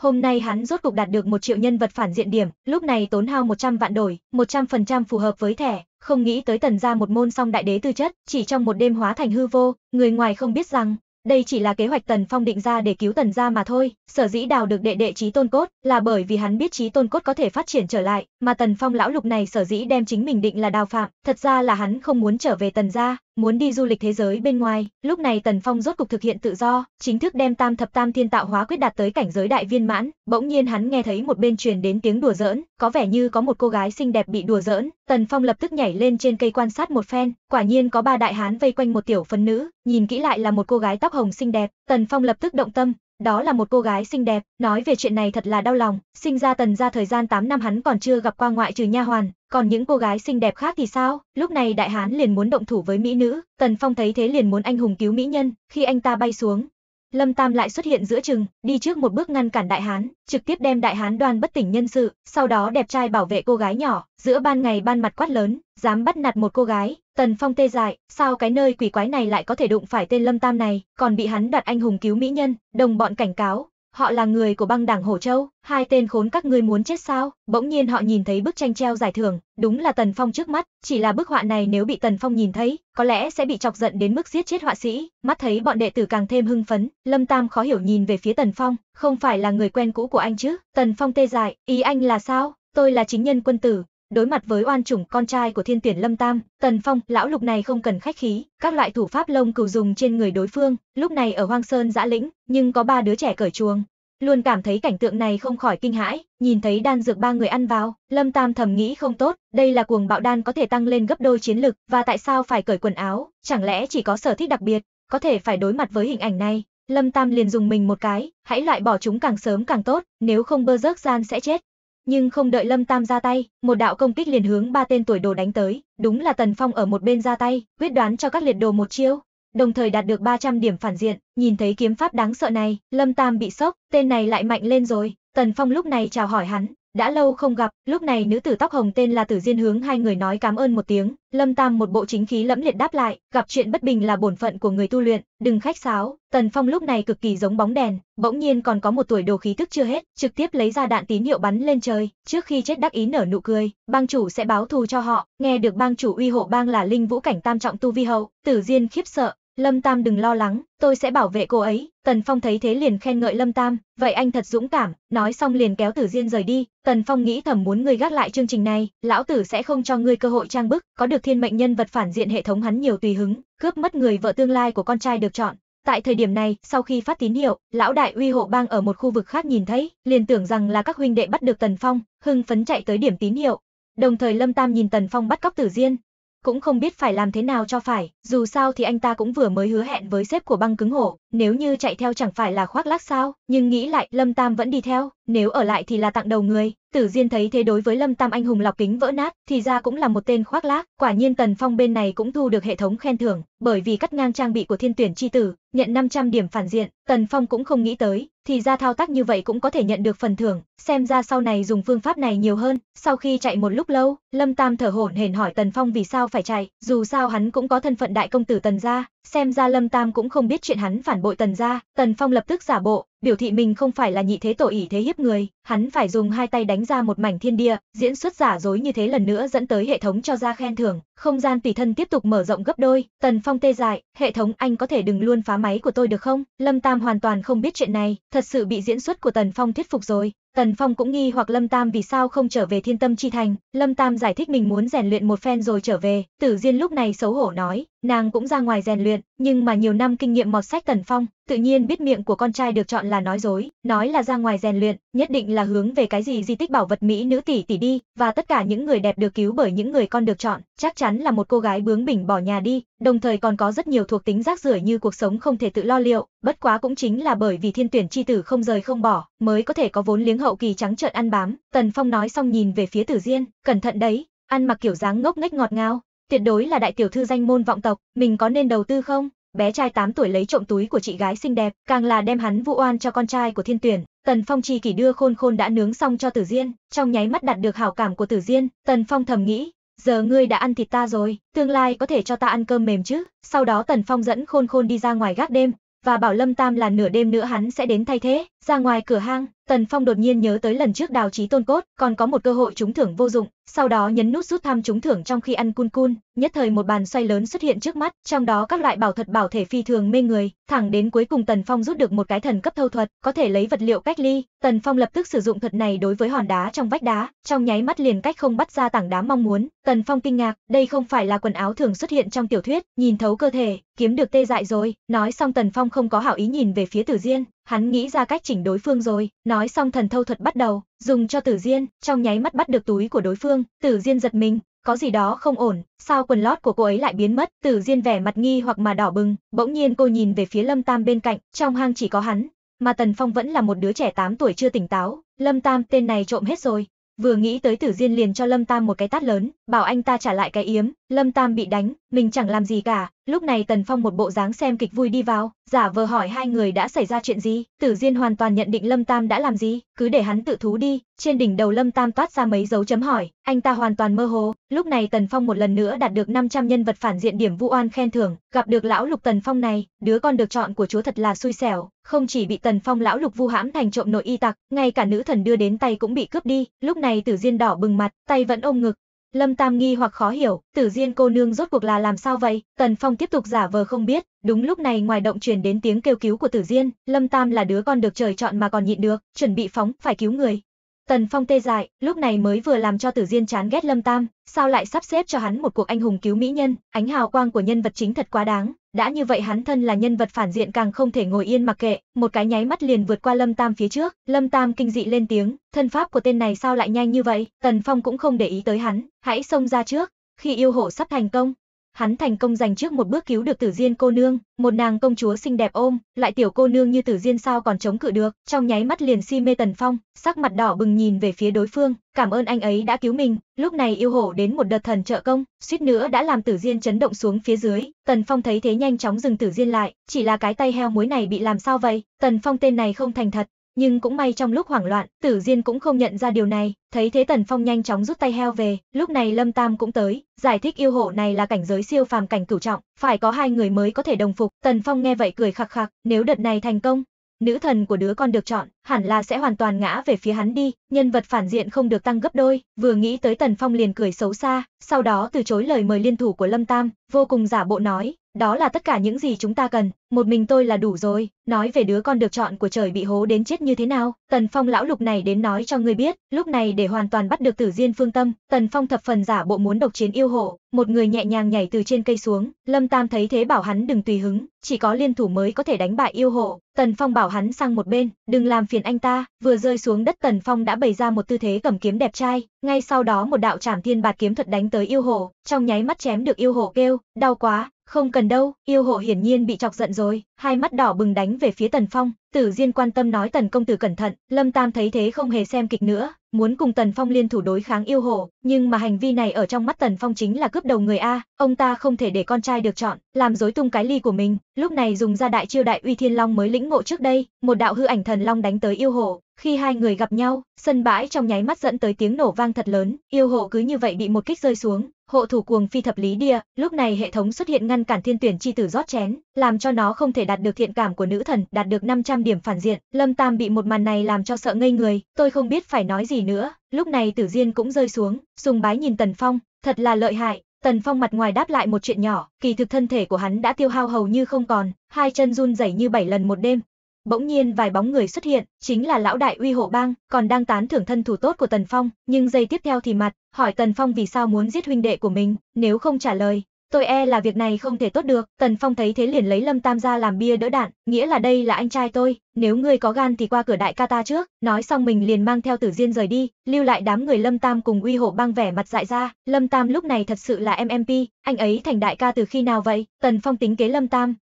Hôm nay hắn rốt cục đạt được một triệu nhân vật phản diện điểm, lúc này tốn hao 100 vạn đổi, 100% phù hợp với thẻ, không nghĩ tới tần ra một môn song đại đế tư chất, chỉ trong một đêm hóa thành hư vô, người ngoài không biết rằng, đây chỉ là kế hoạch Tần Phong định ra để cứu Tần gia mà thôi, sở dĩ đào được đệ đệ trí Tôn Cốt là bởi vì hắn biết trí Tôn Cốt có thể phát triển trở lại, mà Tần Phong lão lục này sở dĩ đem chính mình định là đào phạm, thật ra là hắn không muốn trở về Tần gia, muốn đi du lịch thế giới bên ngoài, lúc này Tần Phong rốt cục thực hiện tự do, chính thức đem Tam thập Tam Thiên Tạo Hóa quyết đạt tới cảnh giới đại viên mãn, bỗng nhiên hắn nghe thấy một bên truyền đến tiếng đùa giỡn, có vẻ như có một cô gái xinh đẹp bị đùa giỡn, Tần Phong lập tức nhảy lên trên cây quan sát một phen, quả nhiên có ba đại hán vây quanh một tiểu phân nữ, nhìn kỹ lại là một cô gái tóc hồng xinh đẹp, Tần Phong lập tức động tâm, đó là một cô gái xinh đẹp, nói về chuyện này thật là đau lòng, sinh ra tần ra thời gian 8 năm hắn còn chưa gặp qua ngoại trừ nha hoàn, còn những cô gái xinh đẹp khác thì sao? Lúc này đại hán liền muốn động thủ với mỹ nữ, Tần Phong thấy thế liền muốn anh hùng cứu mỹ nhân, khi anh ta bay xuống, Lâm Tam lại xuất hiện giữa chừng, đi trước một bước ngăn cản đại hán, trực tiếp đem đại hán đoan bất tỉnh nhân sự, sau đó đẹp trai bảo vệ cô gái nhỏ, giữa ban ngày ban mặt quát lớn, dám bắt nạt một cô gái, Tần Phong tê dại, sao cái nơi quỷ quái này lại có thể đụng phải tên Lâm Tam này, còn bị hắn đặt anh hùng cứu mỹ nhân, đồng bọn cảnh cáo, họ là người của băng đảng Hổ Châu, hai tên khốn các ngươi muốn chết sao? Bỗng nhiên họ nhìn thấy bức tranh treo giải thưởng, đúng là Tần Phong trước mắt, chỉ là bức họa này nếu bị Tần Phong nhìn thấy, có lẽ sẽ bị chọc giận đến mức giết chết họa sĩ. Mắt thấy bọn đệ tử càng thêm hưng phấn, Lâm Tam khó hiểu nhìn về phía Tần Phong, không phải là người quen cũ của anh chứ? Tần Phong tê dại, ý anh là sao? Tôi là chính nhân quân tử, Đối mặt với oan chủng con trai của thiên tuyển lâm tam, tần phong, lão lục này không cần khách khí, các loại thủ pháp lông cừu dùng trên người đối phương, lúc này ở hoang sơn dã lĩnh, nhưng có ba đứa trẻ cởi chuồng. Luôn cảm thấy cảnh tượng này không khỏi kinh hãi, nhìn thấy đan dược ba người ăn vào, lâm tam thầm nghĩ không tốt, đây là cuồng bạo đan có thể tăng lên gấp đôi chiến lực, và tại sao phải cởi quần áo, chẳng lẽ chỉ có sở thích đặc biệt, có thể phải đối mặt với hình ảnh này. Lâm Tam liền dùng mình một cái, hãy loại bỏ chúng càng sớm càng tốt, nếu không bơ rớt gian sẽ chết nhưng không đợi Lâm Tam ra tay, một đạo công kích liền hướng ba tên tuổi đồ đánh tới, đúng là Tần Phong ở một bên ra tay, quyết đoán cho các liệt đồ một chiêu, đồng thời đạt được 300 điểm phản diện, nhìn thấy kiếm pháp đáng sợ này, Lâm Tam bị sốc, tên này lại mạnh lên rồi, Tần Phong lúc này chào hỏi hắn, đã lâu không gặp, lúc này nữ tử tóc hồng tên là Tử Diên hướng hai người nói cảm ơn một tiếng, Lâm Tam một bộ chính khí lẫm liệt đáp lại, gặp chuyện bất bình là bổn phận của người tu luyện, đừng khách sáo. Tần Phong lúc này cực kỳ giống bóng đèn, bỗng nhiên còn có một tuổi đồ khí tức chưa hết, trực tiếp lấy ra đạn tín hiệu bắn lên trời, trước khi chết đắc ý nở nụ cười, bang chủ sẽ báo thù cho họ. Nghe được bang chủ uy hộ bang là linh vũ cảnh tam trọng tu vi hậu, Tử Diên khiếp sợ, Lâm Tam đừng lo lắng, tôi sẽ bảo vệ cô ấy. Tần Phong thấy thế liền khen ngợi Lâm Tam, vậy anh thật dũng cảm, nói xong liền kéo Tử Diên rời đi. Tần Phong nghĩ thầm muốn người gác lại chương trình này, lão tử sẽ không cho ngươi cơ hội trang bức, có được thiên mệnh nhân vật phản diện hệ thống hắn nhiều tùy hứng, cướp mất người vợ tương lai của con trai được chọn. Tại thời điểm này, sau khi phát tín hiệu, lão đại uy hộ bang ở một khu vực khác nhìn thấy, liền tưởng rằng là các huynh đệ bắt được Tần Phong, hưng phấn chạy tới điểm tín hiệu, Đồng thời Lâm Tam nhìn Tần Phong bắt cóc Tử Diên, cũng không biết phải làm thế nào cho phải, dù sao thì anh ta cũng vừa mới hứa hẹn với sếp của băng cứng hổ, nếu như chạy theo chẳng phải là khoác lác sao, nhưng nghĩ lại, Lâm Tam vẫn đi theo, nếu ở lại thì là tặng đầu người. Tử Diên thấy thế đối với Lâm Tam anh hùng lọc kính vỡ nát, thì ra cũng là một tên khoác lác, quả nhiên Tần Phong bên này cũng thu được hệ thống khen thưởng, bởi vì cắt ngang trang bị của thiên tuyển chi tử, nhận 500 điểm phản diện, Tần Phong cũng không nghĩ tới, thì ra thao tác như vậy cũng có thể nhận được phần thưởng, xem ra sau này dùng phương pháp này nhiều hơn. Sau khi chạy một lúc lâu, Lâm Tam thở hổn hển hỏi Tần Phong vì sao phải chạy, dù sao hắn cũng có thân phận đại công tử Tần gia, xem ra Lâm Tam cũng không biết chuyện hắn phản bội Tần ra, Tần Phong lập tức giả bộ, biểu thị mình không phải là nhị thế tổ ỷ thế hiếp người, hắn phải dùng hai tay đánh ra một mảnh thiên địa, diễn xuất giả dối như thế lần nữa dẫn tới hệ thống cho ra khen thưởng, không gian tùy thân tiếp tục mở rộng gấp đôi, Tần Phong tê dại, hệ thống anh có thể đừng luôn phá máy của tôi được không? Lâm Tam hoàn toàn không biết chuyện này, thật sự bị diễn xuất của Tần Phong thuyết phục rồi. Tần Phong cũng nghi hoặc Lâm Tam vì sao không trở về Thiên Tâm Chi Thành, Lâm Tam giải thích mình muốn rèn luyện một phen rồi trở về, Tử Diên lúc này xấu hổ nói, nàng cũng ra ngoài rèn luyện, nhưng mà nhiều năm kinh nghiệm mọt sách Tần Phong, tự nhiên biết miệng của con trai được chọn là nói dối, nói là ra ngoài rèn luyện, nhất định là hướng về cái gì di tích bảo vật mỹ nữ tỷ tỷ đi, và tất cả những người đẹp được cứu bởi những người con được chọn, chắc chắn là một cô gái bướng bỉnh bỏ nhà đi, đồng thời còn có rất nhiều thuộc tính rác rưởi như cuộc sống không thể tự lo liệu, bất quá cũng chính là bởi vì thiên tuyển chi tử không rời không bỏ, mới có thể có vốn liếng hậu kỳ trắng trợn ăn bám. Tần Phong nói xong nhìn về phía Tử Diên, cẩn thận đấy, ăn mặc kiểu dáng ngốc nghếch ngọt ngào, tuyệt đối là đại tiểu thư danh môn vọng tộc, mình có nên đầu tư không? bé trai 8 tuổi lấy trộm túi của chị gái xinh đẹp, càng là đem hắn vu oan cho con trai của Thiên Tuyển. Tần Phong chi kỷ đưa khôn khôn đã nướng xong cho Tử Diên, trong nháy mắt đạt được hảo cảm của Tử Diên, Tần Phong thầm nghĩ, giờ ngươi đã ăn thịt ta rồi, tương lai có thể cho ta ăn cơm mềm chứ. Sau đó Tần Phong dẫn khôn khôn đi ra ngoài gác đêm, và bảo Lâm Tam là nửa đêm nữa hắn sẽ đến thay thế, ra ngoài cửa hang, Tần Phong đột nhiên nhớ tới lần trước đào trí tôn cốt, còn có một cơ hội trúng thưởng vô dụng, sau đó nhấn nút rút thăm trúng thưởng trong khi ăn cun cun, nhất thời một bàn xoay lớn xuất hiện trước mắt, trong đó các loại bảo thuật bảo thể phi thường mê người, thẳng đến cuối cùng Tần Phong rút được một cái thần cấp thâu thuật, có thể lấy vật liệu cách ly, Tần Phong lập tức sử dụng thuật này đối với hòn đá trong vách đá, trong nháy mắt liền cách không bắt ra tảng đá mong muốn, Tần Phong kinh ngạc, đây không phải là quần áo thường xuất hiện trong tiểu thuyết, nhìn thấu cơ thể, kiếm được tê dại rồi, nói xong Tần Phong không có hảo ý nhìn về phía Tử Diên, hắn nghĩ ra cách chỉnh đối phương rồi, nói xong thần thâu thuật bắt đầu, dùng cho tử diên, trong nháy mắt bắt được túi của đối phương, tử diên giật mình, có gì đó không ổn, sao quần lót của cô ấy lại biến mất, tử diên vẻ mặt nghi hoặc mà đỏ bừng, bỗng nhiên cô nhìn về phía lâm tam bên cạnh, trong hang chỉ có hắn, mà tần phong vẫn là một đứa trẻ 8 tuổi chưa tỉnh táo, lâm tam tên này trộm hết rồi. Vừa nghĩ tới Tử Diên liền cho Lâm Tam một cái tát lớn, bảo anh ta trả lại cái yếm, Lâm Tam bị đánh, mình chẳng làm gì cả, lúc này Tần Phong một bộ dáng xem kịch vui đi vào, giả vờ hỏi hai người đã xảy ra chuyện gì, Tử Diên hoàn toàn nhận định Lâm Tam đã làm gì, cứ để hắn tự thú đi, trên đỉnh đầu Lâm Tam toát ra mấy dấu chấm hỏi, anh ta hoàn toàn mơ hồ, lúc này Tần Phong một lần nữa đạt được 500 nhân vật phản diện điểm vu oan khen thưởng, gặp được lão Lục Tần Phong này, đứa con được chọn của chúa thật là xui xẻo, không chỉ bị Tần Phong lão Lục vu hãm thành trộm nội y tặc, ngay cả nữ thần đưa đến tay cũng bị cướp đi, lúc này Tử Diên đỏ bừng mặt, tay vẫn ôm ngực, Lâm Tam nghi hoặc khó hiểu, tử diên cô nương rốt cuộc là làm sao vậy, Tần Phong tiếp tục giả vờ không biết, đúng lúc này ngoài động truyền đến tiếng kêu cứu của tử diên, Lâm Tam là đứa con được trời chọn mà còn nhịn được, chuẩn bị phóng, phải cứu người. Tần Phong tê dại, lúc này mới vừa làm cho Tử Diên chán ghét Lâm Tam, sao lại sắp xếp cho hắn một cuộc anh hùng cứu mỹ nhân, ánh hào quang của nhân vật chính thật quá đáng, đã như vậy hắn thân là nhân vật phản diện càng không thể ngồi yên mặc kệ, một cái nháy mắt liền vượt qua Lâm Tam phía trước, Lâm Tam kinh dị lên tiếng, thân pháp của tên này sao lại nhanh như vậy, Tần Phong cũng không để ý tới hắn, hãy xông ra trước, khi yêu hổ sắp thành công, hắn thành công giành trước một bước cứu được Tử Diên cô nương, một nàng công chúa xinh đẹp ôm, lại tiểu cô nương như Tử Diên sao còn chống cự được, trong nháy mắt liền si mê Tần Phong, sắc mặt đỏ bừng nhìn về phía đối phương, cảm ơn anh ấy đã cứu mình, lúc này yêu hổ đến một đợt thần trợ công, suýt nữa đã làm Tử Diên chấn động xuống phía dưới, Tần Phong thấy thế nhanh chóng dừng Tử Diên lại, chỉ là cái tay heo muối này bị làm sao vậy, Tần Phong tên này không thành thật, nhưng cũng may trong lúc hoảng loạn, Tử Diên cũng không nhận ra điều này, thấy thế Tần Phong nhanh chóng rút tay heo về, lúc này Lâm Tam cũng tới, giải thích yêu hộ này là cảnh giới siêu phàm cảnh cửu trọng, phải có hai người mới có thể đồng phục, Tần Phong nghe vậy cười khặc khặc, nếu đợt này thành công, nữ thần của đứa con được chọn, hẳn là sẽ hoàn toàn ngã về phía hắn đi, nhân vật phản diện không được tăng gấp đôi, vừa nghĩ tới Tần Phong liền cười xấu xa, sau đó từ chối lời mời liên thủ của Lâm Tam, vô cùng giả bộ nói, đó là tất cả những gì chúng ta cần, một mình tôi là đủ rồi, nói về đứa con được chọn của trời bị hố đến chết như thế nào, Tần Phong lão lục này đến nói cho người biết, lúc này để hoàn toàn bắt được tử diên phương tâm, Tần Phong thập phần giả bộ muốn độc chiến yêu hộ, một người nhẹ nhàng nhảy từ trên cây xuống, Lâm Tam thấy thế bảo hắn đừng tùy hứng, chỉ có liên thủ mới có thể đánh bại yêu hộ, Tần Phong bảo hắn sang một bên, đừng làm phiền liền anh ta, vừa rơi xuống đất Tần Phong đã bày ra một tư thế cầm kiếm đẹp trai, ngay sau đó một đạo trảm thiên bạt kiếm thuật đánh tới yêu hộ, trong nháy mắt chém được yêu hộ kêu, đau quá, không cần đâu, yêu hộ hiển nhiên bị chọc giận rồi, hai mắt đỏ bừng đánh về phía Tần Phong, Tử Diên quan tâm nói Tần công tử cẩn thận, Lâm Tam thấy thế không hề xem kịch nữa, muốn cùng Tần Phong liên thủ đối kháng yêu hộ, nhưng mà hành vi này ở trong mắt Tần Phong chính là cướp đầu người a, ông ta không thể để con trai được chọn, làm dối tung cái ly của mình, lúc này dùng ra đại chiêu đại uy thiên long mới lĩnh ngộ trước đây, một đạo hư ảnh thần long đánh tới yêu hộ, khi hai người gặp nhau, sân bãi trong nháy mắt dẫn tới tiếng nổ vang thật lớn, yêu hộ cứ như vậy bị một kích rơi xuống, hộ thủ cuồng phi thập lý địa, lúc này hệ thống xuất hiện ngăn cản thiên tuyển chi tử rót chén, làm cho nó không thể đạt được thiện cảm của nữ thần, đạt được 500 điểm phản diện, Lâm Tam bị một màn này làm cho sợ ngây người, tôi không biết phải nói gì nữa, lúc này Tử Diên cũng rơi xuống, sùng bái nhìn Tần Phong, thật là lợi hại, Tần Phong mặt ngoài đáp lại một chuyện nhỏ, kỳ thực thân thể của hắn đã tiêu hao hầu như không còn, hai chân run rẩy như bảy lần một đêm, Bỗng nhiên vài bóng người xuất hiện, chính là lão đại uy hộ bang, còn đang tán thưởng thân thủ tốt của Tần Phong, nhưng giây tiếp theo thì mặt, hỏi Tần Phong vì sao muốn giết huynh đệ của mình, nếu không trả lời, tôi e là việc này không thể tốt được. Tần Phong thấy thế liền lấy Lâm Tam ra làm bia đỡ đạn, nghĩa là đây là anh trai tôi, nếu ngươi có gan thì qua cửa đại ca ta trước, nói xong mình liền mang theo tử diên rời đi, lưu lại đám người Lâm Tam cùng uy hộ băng vẻ mặt dại ra, Lâm Tam lúc này thật sự là MMP, anh ấy thành đại ca từ khi nào vậy, Tần Phong tính kế Lâm Tam,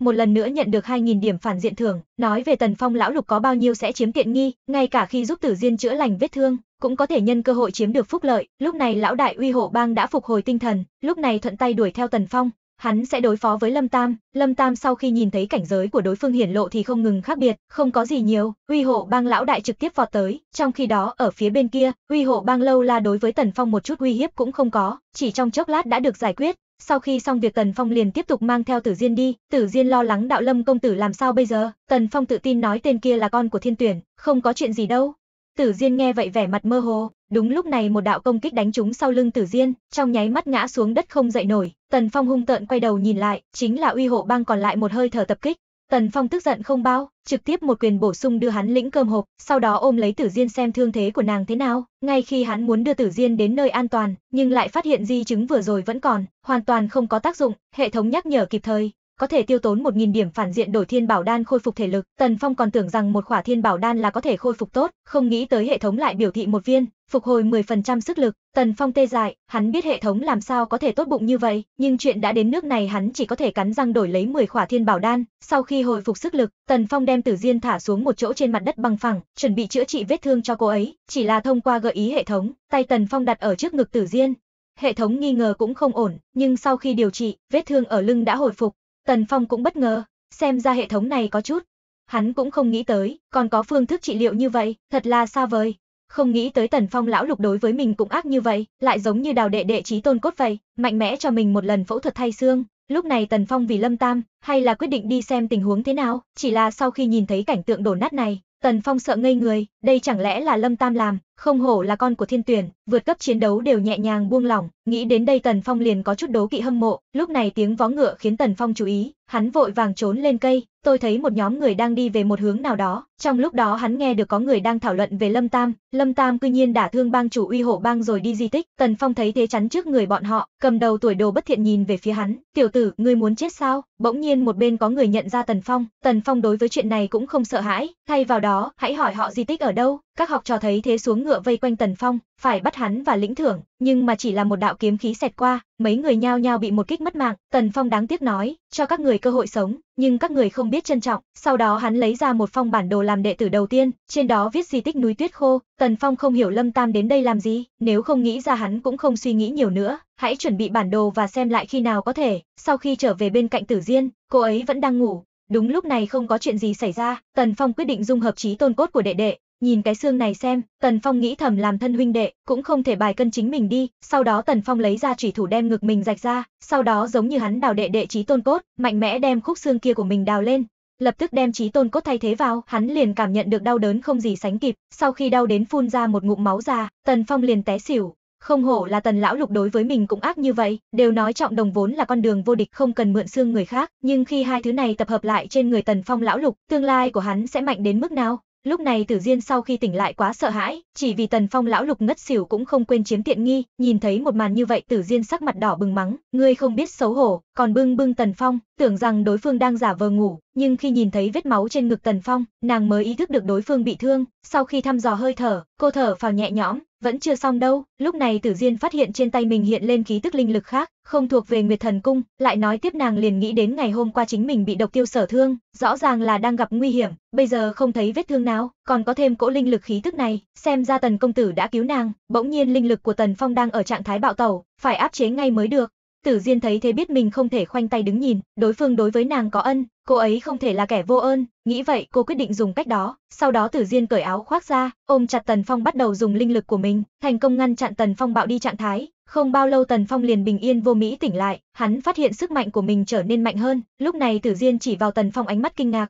một lần nữa nhận được 2.000 điểm phản diện thưởng, nói về tần phong lão lục có bao nhiêu sẽ chiếm tiện nghi, ngay cả khi giúp tử diên chữa lành vết thương, cũng có thể nhân cơ hội chiếm được phúc lợi. Lúc này lão đại uy hộ bang đã phục hồi tinh thần, lúc này thuận tay đuổi theo tần phong. Hắn sẽ đối phó với Lâm Tam, Lâm Tam sau khi nhìn thấy cảnh giới của đối phương hiển lộ thì không ngừng khác biệt, không có gì nhiều, uy hộ bang lão đại trực tiếp vọt tới, trong khi đó ở phía bên kia, uy hộ bang lâu la đối với Tần Phong một chút uy hiếp cũng không có, chỉ trong chốc lát đã được giải quyết, sau khi xong việc Tần Phong liền tiếp tục mang theo Tử Diên đi, Tử Diên lo lắng đạo lâm công tử làm sao bây giờ, Tần Phong tự tin nói tên kia là con của thiên tuyển, không có chuyện gì đâu. Tử Diên nghe vậy vẻ mặt mơ hồ, đúng lúc này một đạo công kích đánh trúng sau lưng Tử Diên, trong nháy mắt ngã xuống đất không dậy nổi, Tần Phong hung tợn quay đầu nhìn lại, chính là uy hộ bang còn lại một hơi thở tập kích, Tần Phong tức giận không bao, trực tiếp một quyền bổ sung đưa hắn lĩnh cơm hộp, sau đó ôm lấy Tử Diên xem thương thế của nàng thế nào. Ngay khi hắn muốn đưa Tử Diên đến nơi an toàn, nhưng lại phát hiện di chứng vừa rồi vẫn còn, hoàn toàn không có tác dụng, hệ thống nhắc nhở kịp thời, có thể tiêu tốn 1000 điểm phản diện đổi thiên bảo đan khôi phục thể lực. Tần Phong còn tưởng rằng một khỏa thiên bảo đan là có thể khôi phục tốt, không nghĩ tới hệ thống lại biểu thị một viên, phục hồi 10% sức lực. Tần Phong tê dại, hắn biết hệ thống làm sao có thể tốt bụng như vậy, nhưng chuyện đã đến nước này hắn chỉ có thể cắn răng đổi lấy 10 khỏa thiên bảo đan. Sau khi hồi phục sức lực, Tần Phong đem Tử Diên thả xuống một chỗ trên mặt đất bằng phẳng, chuẩn bị chữa trị vết thương cho cô ấy, chỉ là thông qua gợi ý hệ thống, tay Tần Phong đặt ở trước ngực Tử Diên, Hệ thống nghi ngờ cũng không ổn, nhưng sau khi điều trị, vết thương ở lưng đã hồi phục, Tần Phong cũng bất ngờ, xem ra hệ thống này có chút. Hắn cũng không nghĩ tới, còn có phương thức trị liệu như vậy, thật là xa vời. Không nghĩ tới Tần Phong lão lục đối với mình cũng ác như vậy, lại giống như đào đệ đệ trí tôn cốt vậy, mạnh mẽ cho mình một lần phẫu thuật thay xương. Lúc này Tần Phong vì Lâm Tam, hay là quyết định đi xem tình huống thế nào, chỉ là sau khi nhìn thấy cảnh tượng đổ nát này, Tần Phong sợ ngây người, đây chẳng lẽ là Lâm Tam làm, không hổ là con của thiên tuyển, vượt cấp chiến đấu đều nhẹ nhàng buông lỏng, nghĩ đến đây Tần Phong liền có chút đấu kỵ hâm mộ, lúc này tiếng vó ngựa khiến Tần Phong chú ý, hắn vội vàng trốn lên cây, tôi thấy một nhóm người đang đi về một hướng nào đó, trong lúc đó hắn nghe được có người đang thảo luận về Lâm Tam, Lâm Tam cư nhiên đả thương bang chủ uy Hổ bang rồi đi di tích, Tần Phong thấy thế chắn trước người bọn họ, cầm đầu tuổi đồ bất thiện nhìn về phía hắn, tiểu tử, ngươi muốn chết sao, bỗng nhiên một bên có người nhận ra Tần Phong, Tần Phong đối với chuyện này cũng không sợ hãi, thay vào đó, hãy hỏi họ di tích ở đâu, các học trò thấy thế xuống ngựa vây quanh Tần Phong, phải bắt hắn và lĩnh thưởng, nhưng mà chỉ là một đạo kiếm khí xẹt qua, mấy người nhao nhao bị một kích mất mạng, Tần Phong đáng tiếc nói, cho các người cơ hội sống, nhưng các người không biết trân trọng, sau đó hắn lấy ra một phong bản đồ làm đệ tử đầu tiên, trên đó viết di tích núi tuyết khô, Tần Phong không hiểu Lâm Tam đến đây làm gì, nếu không nghĩ ra hắn cũng không suy nghĩ nhiều nữa, hãy chuẩn bị bản đồ và xem lại khi nào có thể, sau khi trở về bên cạnh Tử Diên, cô ấy vẫn đang ngủ, Đúng lúc này không có chuyện gì xảy ra, Tần Phong quyết định dung hợp trí tôn cốt của đệ đệ, Nhìn cái xương này xem, Tần Phong nghĩ thầm làm thân huynh đệ, cũng không thể bài cân chính mình đi, sau đó Tần Phong lấy ra chỉ thủ đem ngực mình rạch ra, sau đó giống như hắn đào đệ đệ trí tôn cốt, mạnh mẽ đem khúc xương kia của mình đào lên, lập tức đem trí tôn cốt thay thế vào, hắn liền cảm nhận được đau đớn không gì sánh kịp, sau khi đau đến phun ra một ngụm máu ra, Tần Phong liền té xỉu. Không hổ là tần lão lục đối với mình cũng ác như vậy, đều nói trọng đồng vốn là con đường vô địch không cần mượn xương người khác, nhưng khi hai thứ này tập hợp lại trên người tần phong lão lục, tương lai của hắn sẽ mạnh đến mức nào? Lúc này Tử Diên sau khi tỉnh lại quá sợ hãi, chỉ vì Tần Phong lão lục ngất xỉu cũng không quên chiếm tiện nghi, nhìn thấy một màn như vậy Tử Diên sắc mặt đỏ bừng mắng, ngươi không biết xấu hổ, còn bưng bưng Tần Phong, tưởng rằng đối phương đang giả vờ ngủ, nhưng khi nhìn thấy vết máu trên ngực Tần Phong, nàng mới ý thức được đối phương bị thương, sau khi thăm dò hơi thở, cô thở phào nhẹ nhõm, vẫn chưa xong đâu, lúc này Tử Diên phát hiện trên tay mình hiện lên khí tức linh lực khác, không thuộc về Nguyệt Thần Cung, lại nói tiếp nàng liền nghĩ đến ngày hôm qua chính mình bị độc tiêu sở thương, rõ ràng là đang gặp nguy hiểm, bây giờ không thấy vết thương nào, còn có thêm cỗ linh lực khí tức này, xem ra Tần công tử đã cứu nàng, bỗng nhiên linh lực của Tần Phong đang ở trạng thái bạo tẩu, phải áp chế ngay mới được, Tử Diên thấy thế biết mình không thể khoanh tay đứng nhìn, đối phương đối với nàng có ân, cô ấy không thể là kẻ vô ơn, nghĩ vậy cô quyết định dùng cách đó. Sau đó Tử Diên cởi áo khoác ra, ôm chặt Tần Phong bắt đầu dùng linh lực của mình, thành công ngăn chặn Tần Phong bạo đi trạng thái. Không bao lâu Tần Phong liền bình yên vô mỹ tỉnh lại, hắn phát hiện sức mạnh của mình trở nên mạnh hơn, lúc này Tử Diên chỉ vào Tần Phong ánh mắt kinh ngạc,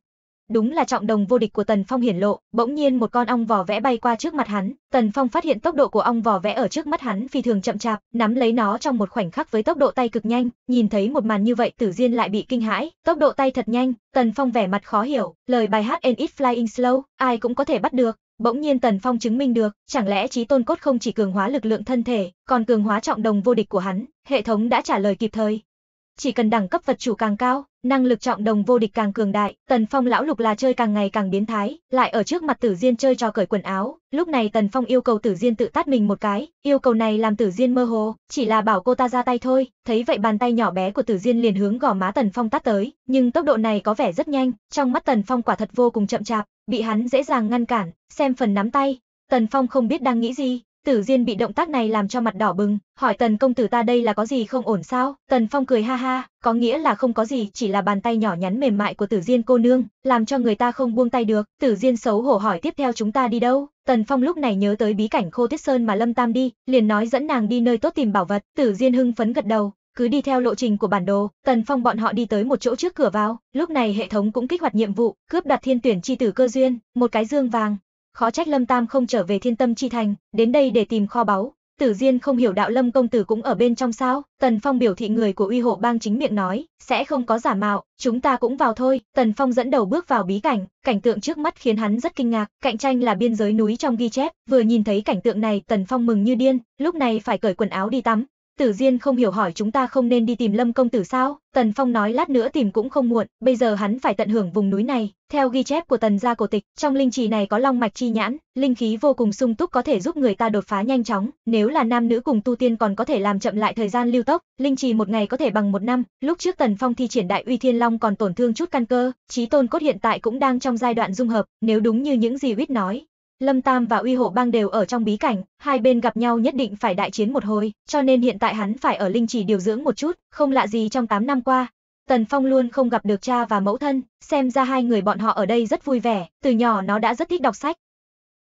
Đúng là trọng đồng vô địch của Tần Phong hiển lộ, bỗng nhiên một con ong vỏ vẽ bay qua trước mặt hắn, Tần Phong phát hiện tốc độ của ong vỏ vẽ ở trước mắt hắn phi thường chậm chạp, nắm lấy nó trong một khoảnh khắc với tốc độ tay cực nhanh, nhìn thấy một màn như vậy Tử Diên lại bị kinh hãi, tốc độ tay thật nhanh, Tần Phong vẻ mặt khó hiểu, lời bài hát And It Flying Slow, ai cũng có thể bắt được, Bỗng nhiên Tần Phong chứng minh được, chẳng lẽ trí tôn cốt không chỉ cường hóa lực lượng thân thể, còn cường hóa trọng đồng vô địch của hắn, hệ thống đã trả lời kịp thời. Chỉ cần đẳng cấp vật chủ càng cao, năng lực trọng đồng vô địch càng cường đại, Tần Phong lão lục là chơi càng ngày càng biến thái, lại ở trước mặt Tử Diên chơi trò cởi quần áo, lúc này Tần Phong yêu cầu Tử Diên tự tát mình một cái, yêu cầu này làm Tử Diên mơ hồ, chỉ là bảo cô ta ra tay thôi, thấy vậy bàn tay nhỏ bé của Tử Diên liền hướng gò má Tần Phong tát tới, nhưng tốc độ này có vẻ rất nhanh, trong mắt Tần Phong quả thật vô cùng chậm chạp, bị hắn dễ dàng ngăn cản, xem phần nắm tay, Tần Phong không biết đang nghĩ gì, Tử Diên bị động tác này làm cho mặt đỏ bừng, hỏi Tần công tử ta đây là có gì không ổn sao? Tần Phong cười ha ha, có nghĩa là không có gì, chỉ là bàn tay nhỏ nhắn mềm mại của Tử Diên cô nương, làm cho người ta không buông tay được. Tử Diên xấu hổ hỏi tiếp theo chúng ta đi đâu? Tần Phong lúc này nhớ tới bí cảnh Khô Tuyết Sơn mà Lâm Tam đi, liền nói dẫn nàng đi nơi tốt tìm bảo vật. Tử Diên hưng phấn gật đầu, cứ đi theo lộ trình của bản đồ, Tần Phong bọn họ đi tới một chỗ trước cửa vào, lúc này hệ thống cũng kích hoạt nhiệm vụ, cướp đặt thiên tuyển chi tử cơ duyên, một cái dương vàng, khó trách Lâm Tam không trở về thiên tâm chi thành, đến đây để tìm kho báu. Tử Diên không hiểu đạo Lâm Công Tử cũng ở bên trong sao, Tần Phong biểu thị người của uy hộ bang chính miệng nói, sẽ không có giả mạo, chúng ta cũng vào thôi, Tần Phong dẫn đầu bước vào bí cảnh, cảnh tượng trước mắt khiến hắn rất kinh ngạc, cạnh tranh là biên giới núi trong ghi chép, vừa nhìn thấy cảnh tượng này Tần Phong mừng như điên, lúc này phải cởi quần áo đi tắm, Tử Diên không hiểu hỏi chúng ta không nên đi tìm Lâm công tử sao? Tần Phong nói lát nữa tìm cũng không muộn, bây giờ hắn phải tận hưởng vùng núi này. Theo ghi chép của Tần gia cổ tịch, trong linh trì này có long mạch chi nhãn, linh khí vô cùng sung túc có thể giúp người ta đột phá nhanh chóng, nếu là nam nữ cùng tu tiên còn có thể làm chậm lại thời gian lưu tốc, linh trì một ngày có thể bằng một năm. Lúc trước Tần Phong thi triển đại uy thiên long còn tổn thương chút căn cơ, trí tôn cốt hiện tại cũng đang trong giai đoạn dung hợp, nếu đúng như những gì Wit nói, Lâm Tam và Uy Hộ Bang đều ở trong bí cảnh, hai bên gặp nhau nhất định phải đại chiến một hồi, cho nên hiện tại hắn phải ở linh chỉ điều dưỡng một chút, không lạ gì trong 8 năm qua. Tần Phong luôn không gặp được cha và mẫu thân, xem ra hai người bọn họ ở đây rất vui vẻ, từ nhỏ nó đã rất thích đọc sách.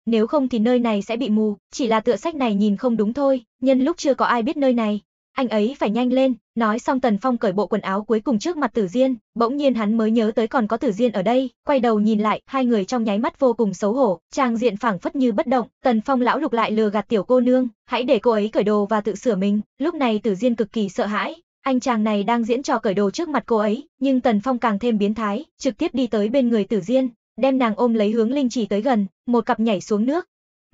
Nếu không thì nơi này sẽ bị mù, chỉ là tựa sách này nhìn không đúng thôi, nhân lúc chưa có ai biết nơi này. Anh ấy phải nhanh lên, Nói xong Tần Phong cởi bộ quần áo cuối cùng trước mặt Tử Diên, bỗng nhiên hắn mới nhớ tới còn có Tử Diên ở đây, quay đầu nhìn lại, hai người trong nháy mắt vô cùng xấu hổ, trang diện phảng phất như bất động, Tần Phong lão lục lại lừa gạt tiểu cô nương, hãy để cô ấy cởi đồ và tự sửa mình, lúc này Tử Diên cực kỳ sợ hãi, anh chàng này đang diễn trò cởi đồ trước mặt cô ấy, nhưng Tần Phong càng thêm biến thái, trực tiếp đi tới bên người Tử Diên, đem nàng ôm lấy hướng Linh Chỉ tới gần, một cặp nhảy xuống nước,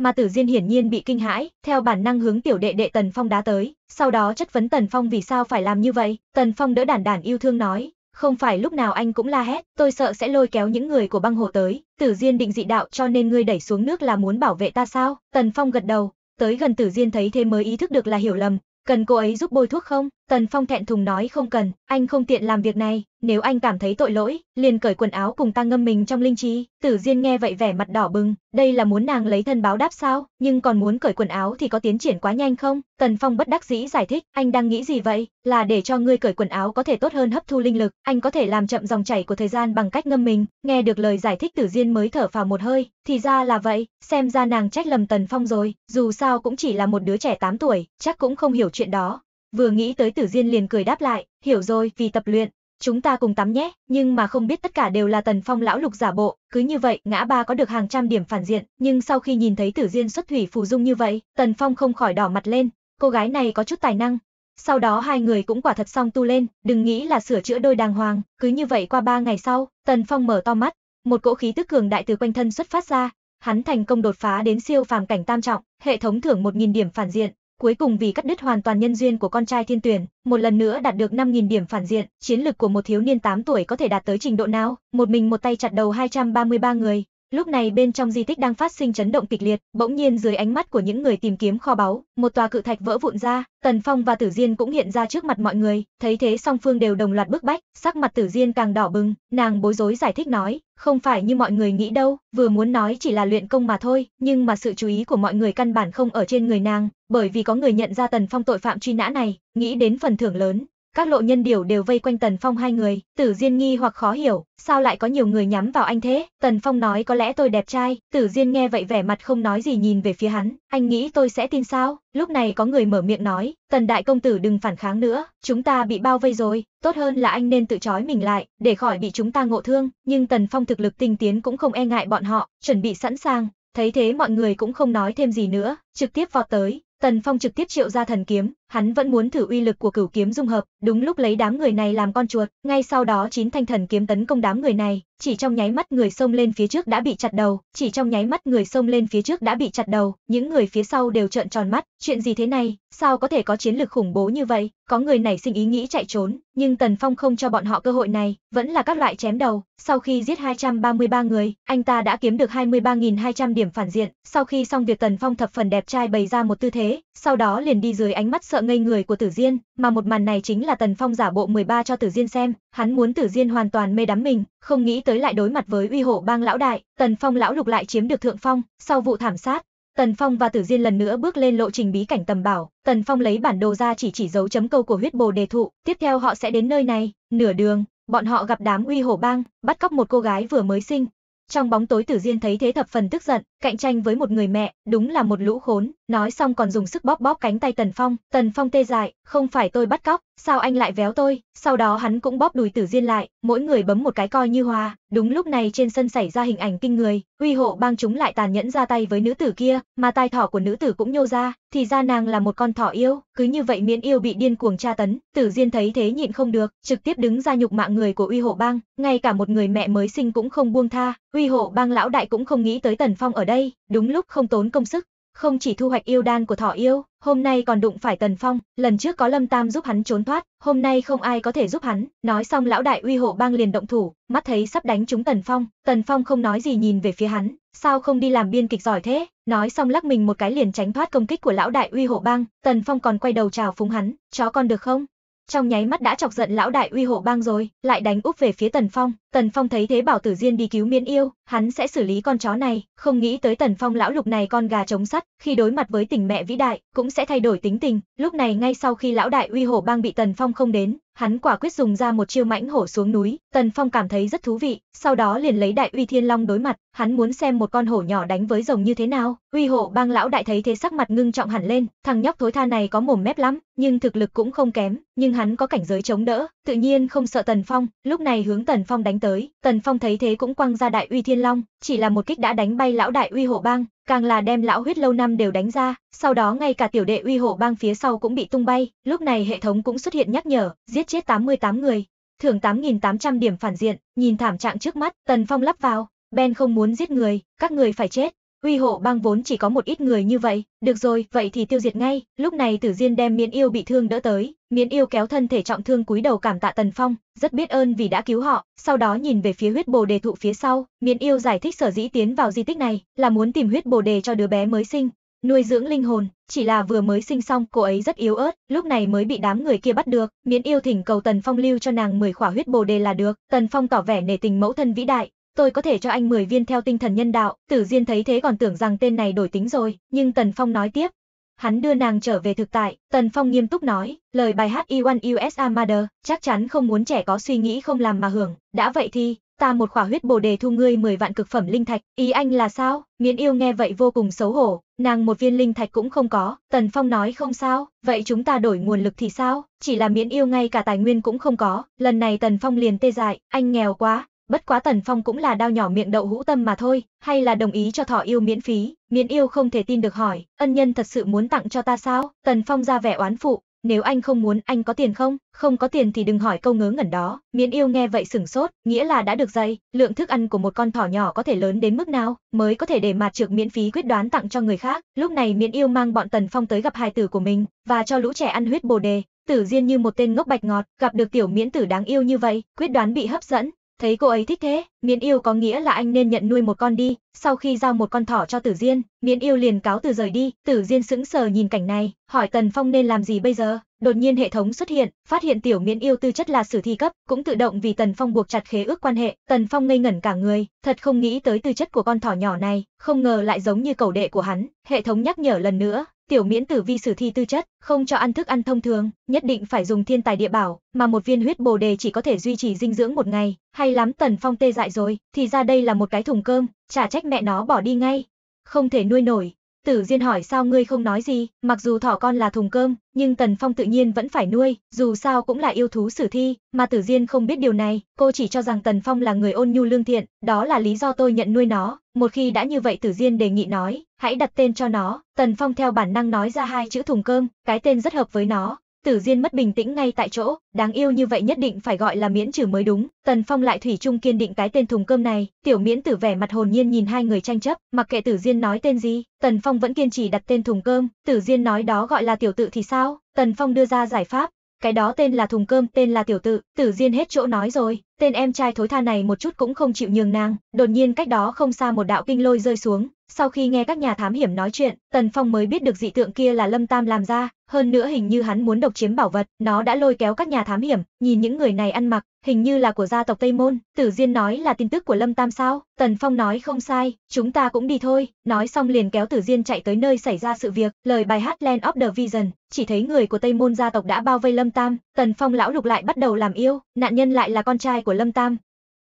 mà Tử Diên hiển nhiên bị kinh hãi, theo bản năng hướng tiểu đệ đệ Tần Phong đá tới, sau đó chất vấn Tần Phong vì sao phải làm như vậy, Tần Phong đỡ đản đản yêu thương nói, không phải lúc nào anh cũng la hét, tôi sợ sẽ lôi kéo những người của băng hồ tới, Tử Diên định dị đạo cho nên ngươi đẩy xuống nước là muốn bảo vệ ta sao, Tần Phong gật đầu, tới gần Tử Diên thấy thế mới ý thức được là hiểu lầm, cần cô ấy giúp bôi thuốc không, Tần Phong thẹn thùng nói không cần, anh không tiện làm việc này, nếu anh cảm thấy tội lỗi, liền cởi quần áo cùng ta ngâm mình trong linh trí. Tử Diên nghe vậy vẻ mặt đỏ bừng, đây là muốn nàng lấy thân báo đáp sao, nhưng còn muốn cởi quần áo thì có tiến triển quá nhanh không? Tần Phong bất đắc dĩ giải thích, anh đang nghĩ gì vậy? Là để cho ngươi cởi quần áo có thể tốt hơn hấp thu linh lực, anh có thể làm chậm dòng chảy của thời gian bằng cách ngâm mình. Nghe được lời giải thích Tử Diên mới thở phào một hơi, thì ra là vậy, xem ra nàng trách lầm Tần Phong rồi, dù sao cũng chỉ là một đứa trẻ 8 tuổi, chắc cũng không hiểu chuyện đó, Vừa nghĩ tới Tử Diên liền cười đáp lại, hiểu rồi, vì tập luyện, chúng ta cùng tắm nhé, nhưng mà không biết tất cả đều là Tần Phong lão lục giả bộ, cứ như vậy, ngã ba có được hàng trăm điểm phản diện, nhưng sau khi nhìn thấy Tử Diên xuất thủy phù dung như vậy, Tần Phong không khỏi đỏ mặt lên, cô gái này có chút tài năng. Sau đó hai người cũng quả thật xong tu lên, đừng nghĩ là sửa chữa đôi đàng hoàng, cứ như vậy qua ba ngày sau, Tần Phong mở to mắt, một cỗ khí tức cường đại từ quanh thân xuất phát ra, hắn thành công đột phá đến siêu phàm cảnh tam trọng, hệ thống thưởng 1000 điểm phản diện, cuối cùng vì cắt đứt hoàn toàn nhân duyên của con trai thiên tuyển, một lần nữa đạt được 5.000 điểm phản diện, chiến lực của một thiếu niên 8 tuổi có thể đạt tới trình độ nào, một mình một tay chặt đầu 233 người, Lúc này bên trong di tích đang phát sinh chấn động kịch liệt, bỗng nhiên dưới ánh mắt của những người tìm kiếm kho báu, một tòa cự thạch vỡ vụn ra, Tần Phong và Tử Diên cũng hiện ra trước mặt mọi người, thấy thế song phương đều đồng loạt bước bách, sắc mặt Tử Diên càng đỏ bừng, nàng bối rối giải thích nói, không phải như mọi người nghĩ đâu, vừa muốn nói chỉ là luyện công mà thôi, nhưng mà sự chú ý của mọi người căn bản không ở trên người nàng, bởi vì có người nhận ra Tần Phong tội phạm truy nã này, nghĩ đến phần thưởng lớn, các lộ nhân điểu đều vây quanh Tần Phong hai người, Tử Diên nghi hoặc khó hiểu, sao lại có nhiều người nhắm vào anh thế? Tần Phong nói có lẽ tôi đẹp trai, Tử Diên nghe vậy vẻ mặt không nói gì nhìn về phía hắn, anh nghĩ tôi sẽ tin sao? Lúc này có người mở miệng nói, Tần Đại Công Tử đừng phản kháng nữa, chúng ta bị bao vây rồi, tốt hơn là anh nên tự trói mình lại, để khỏi bị chúng ta ngộ thương, nhưng Tần Phong thực lực tinh tiến cũng không e ngại bọn họ, chuẩn bị sẵn sàng. Thấy thế mọi người cũng không nói thêm gì nữa, trực tiếp vọt tới, Tần Phong trực tiếp triệu ra thần kiếm, hắn vẫn muốn thử uy lực của cửu kiếm dung hợp, đúng lúc lấy đám người này làm con chuột, ngay sau đó chín thanh thần kiếm tấn công đám người này, chỉ trong nháy mắt người xông lên phía trước đã bị chặt đầu, chỉ trong nháy mắt người xông lên phía trước đã bị chặt đầu, những người phía sau đều trợn tròn mắt, chuyện gì thế này, sao có thể có chiến lực khủng bố như vậy, có người nảy sinh ý nghĩ chạy trốn, nhưng Tần Phong không cho bọn họ cơ hội này, vẫn là các loại chém đầu, sau khi giết 233 người, anh ta đã kiếm được 23.200 điểm phản diện, sau khi xong việc Tần Phong thập phần đẹp trai bày ra một tư thế, sau đó liền đi dưới ánh mắt sợ sợ ngây người của Tử Diên, mà một màn này chính là Tần Phong giả bộ 13 cho Tử Diên xem, hắn muốn Tử Diên hoàn toàn mê đắm mình, không nghĩ tới lại đối mặt với uy hộ bang lão đại, Tần Phong lão lục lại chiếm được thượng phong, sau vụ thảm sát, Tần Phong và Tử Diên lần nữa bước lên lộ trình bí cảnh tầm bảo, Tần Phong lấy bản đồ ra chỉ chỉ dấu chấm câu của huyết bồ đề thụ, tiếp theo họ sẽ đến nơi này, nửa đường, bọn họ gặp đám uy hổ bang, bắt cóc một cô gái vừa mới sinh, trong bóng tối Tử Diên thấy thế thập phần tức giận, cạnh tranh với một người mẹ, đúng là một lũ khốn, nói xong còn dùng sức bóp bóp cánh tay Tần Phong, Tần Phong tê dại, không phải tôi bắt cóc, sao anh lại véo tôi, sau đó hắn cũng bóp đùi Tử Diên lại, mỗi người bấm một cái coi như hòa, Đúng lúc này trên sân xảy ra hình ảnh kinh người, uy hộ bang chúng lại tàn nhẫn ra tay với nữ tử kia, mà tai thỏ của nữ tử cũng nhô ra, thì ra nàng là một con thỏ yêu, cứ như vậy miễn yêu bị điên cuồng tra tấn, tử diên thấy thế nhịn không được, trực tiếp đứng ra nhục mạng người của uy hộ bang, ngay cả một người mẹ mới sinh cũng không buông tha, uy hộ bang lão đại cũng không nghĩ tới tần phong ở đây, đúng lúc không tốn công sức, không chỉ thu hoạch yêu đan của thỏ yêu, hôm nay còn đụng phải Tần Phong, lần trước có Lâm Tam giúp hắn trốn thoát, hôm nay không ai có thể giúp hắn, nói xong lão đại uy hộ bang liền động thủ, mắt thấy sắp đánh trúng Tần Phong, Tần Phong không nói gì nhìn về phía hắn, sao không đi làm biên kịch giỏi thế, nói xong lắc mình một cái liền tránh thoát công kích của lão đại uy hộ bang, Tần Phong còn quay đầu chào phúng hắn, chó con được không, trong nháy mắt đã chọc giận lão đại uy hộ bang rồi, lại đánh úp về phía Tần Phong. Tần Phong thấy thế bảo Tử Diên đi cứu Miên Yêu, hắn sẽ xử lý con chó này, không nghĩ tới Tần Phong lão lục này con gà chống sắt, khi đối mặt với tình mẹ vĩ đại, cũng sẽ thay đổi tính tình. Lúc này ngay sau khi lão đại uy hộ bang bị Tần Phong không đến, hắn quả quyết dùng ra một chiêu mãnh hổ xuống núi, Tần Phong cảm thấy rất thú vị, sau đó liền lấy Đại Uy Thiên Long đối mặt, hắn muốn xem một con hổ nhỏ đánh với rồng như thế nào. Uy hổ bang lão đại thấy thế sắc mặt ngưng trọng hẳn lên, thằng nhóc thối tha này có mồm mép lắm, nhưng thực lực cũng không kém, nhưng hắn có cảnh giới chống đỡ, tự nhiên không sợ Tần Phong, lúc này hướng Tần Phong đánh tới, Tần Phong thấy thế cũng quăng ra đại uy thiên long, chỉ là một kích đã đánh bay lão đại uy hộ bang, càng là đem lão huyết lâu năm đều đánh ra, sau đó ngay cả tiểu đệ uy hộ bang phía sau cũng bị tung bay, lúc này hệ thống cũng xuất hiện nhắc nhở, giết chết 88 người, thưởng 8.800 điểm phản diện, nhìn thảm trạng trước mắt, Tần Phong lắp vào, Ben không muốn giết người, các người phải chết, Huy hộ bang vốn chỉ có một ít người như vậy, được rồi, vậy thì tiêu diệt ngay. Lúc này Tử Diên đem Miến Yêu bị thương đỡ tới, Miến Yêu kéo thân thể trọng thương cúi đầu cảm tạ Tần Phong, rất biết ơn vì đã cứu họ, sau đó nhìn về phía huyết bồ đề thụ phía sau, Miến Yêu giải thích sở dĩ tiến vào di tích này là muốn tìm huyết bồ đề cho đứa bé mới sinh, nuôi dưỡng linh hồn, chỉ là vừa mới sinh xong cô ấy rất yếu ớt, lúc này mới bị đám người kia bắt được, miễn yêu thỉnh cầu Tần Phong lưu cho nàng 10 khỏa huyết bồ đề là được, Tần Phong tỏ vẻ nể tình mẫu thân vĩ đại, tôi có thể cho anh 10 viên theo tinh thần nhân đạo. Tử Diên thấy thế còn tưởng rằng tên này đổi tính rồi, nhưng Tần Phong nói tiếp. Hắn đưa nàng trở về thực tại, Tần Phong nghiêm túc nói, lời bài hát E1 USA Mother, chắc chắn không muốn trẻ có suy nghĩ không làm mà hưởng, đã vậy thì, ta một khỏa huyết bồ đề thu ngươi 10 vạn cực phẩm linh thạch, ý anh là sao? Miễn yêu nghe vậy vô cùng xấu hổ, nàng một viên linh thạch cũng không có, Tần Phong nói không sao, vậy chúng ta đổi nguồn lực thì sao? Chỉ là miễn yêu ngay cả tài nguyên cũng không có, lần này Tần Phong liền tê dại, anh nghèo quá, Bất quá Tần Phong cũng là đao nhỏ miệng đậu hũ tâm mà thôi, hay là đồng ý cho thỏ yêu miễn phí, miễn yêu không thể tin được hỏi, ân nhân thật sự muốn tặng cho ta sao? Tần Phong ra vẻ oán phụ, nếu anh không muốn anh có tiền không? Không có tiền thì đừng hỏi câu ngớ ngẩn đó. Miễn yêu nghe vậy sửng sốt, nghĩa là đã được dây, lượng thức ăn của một con thỏ nhỏ có thể lớn đến mức nào, mới có thể để mặt trượt miễn phí quyết đoán tặng cho người khác. Lúc này miễn yêu mang bọn Tần Phong tới gặp hai tử của mình, và cho lũ trẻ ăn huyết bồ đề. Tử Diên như một tên ngốc bạch ngọt, gặp được tiểu miễn tử đáng yêu như vậy, quyết đoán bị hấp dẫn, Thấy cô ấy thích thế, Miễn Yêu có nghĩa là anh nên nhận nuôi một con đi. Sau khi giao một con thỏ cho Tử Diên, Miễn Yêu liền cáo từ rời đi. Tử Diên sững sờ nhìn cảnh này, hỏi Tần Phong nên làm gì bây giờ? Đột nhiên hệ thống xuất hiện, phát hiện tiểu Miễn Yêu tư chất là sử thi cấp, cũng tự động vì Tần Phong buộc chặt khế ước quan hệ. Tần Phong ngây ngẩn cả người, thật không nghĩ tới tư chất của con thỏ nhỏ này, không ngờ lại giống như cầu đệ của hắn. Hệ thống nhắc nhở lần nữa, tiểu miễn tử vi sử thi tư chất, không cho ăn thức ăn thông thường, nhất định phải dùng thiên tài địa bảo, mà một viên huyết bồ đề chỉ có thể duy trì dinh dưỡng một ngày, hay lắm tần phong tê dại rồi, thì ra đây là một cái thùng cơm, chả trách mẹ nó bỏ đi ngay. Không thể nuôi nổi, Tử Diên hỏi sao ngươi không nói gì, mặc dù thỏ con là thùng cơm, nhưng Tần Phong tự nhiên vẫn phải nuôi, dù sao cũng là yêu thú sử thi, mà Tử Diên không biết điều này, cô chỉ cho rằng Tần Phong là người ôn nhu lương thiện, đó là lý do tôi nhận nuôi nó. Một khi đã như vậy Tử Diên đề nghị nói, hãy đặt tên cho nó, Tần Phong theo bản năng nói ra hai chữ thùng cơm, cái tên rất hợp với nó, Tử Diên mất bình tĩnh ngay tại chỗ, đáng yêu như vậy nhất định phải gọi là miễn trừ mới đúng. Tần Phong lại thủy chung kiên định cái tên thùng cơm này, tiểu miễn tử vẻ mặt hồn nhiên nhìn hai người tranh chấp, mặc kệ Tử Diên nói tên gì, Tần Phong vẫn kiên trì đặt tên thùng cơm, Tử Diên nói đó gọi là tiểu tự thì sao? Tần Phong đưa ra giải pháp, cái đó tên là thùng cơm, tên là tiểu tự, Tử Diên hết chỗ nói rồi, tên em trai thối tha này một chút cũng không chịu nhường nàng, đột nhiên cách đó không xa một đạo kinh lôi rơi xuống, sau khi nghe các nhà thám hiểm nói chuyện, Tần Phong mới biết được dị tượng kia là Lâm Tam làm ra, hơn nữa hình như hắn muốn độc chiếm bảo vật, nó đã lôi kéo các nhà thám hiểm, nhìn những người này ăn mặc, hình như là của gia tộc Tây Môn, Tử Diên nói là tin tức của Lâm Tam sao, Tần Phong nói không sai, chúng ta cũng đi thôi, nói xong liền kéo Tử Diên chạy tới nơi xảy ra sự việc, lời bài hát Land of the Vision, chỉ thấy người của Tây Môn gia tộc đã bao vây Lâm Tam, Tần Phong lão lục lại bắt đầu làm yêu, nạn nhân lại là con trai của của Lâm Tam.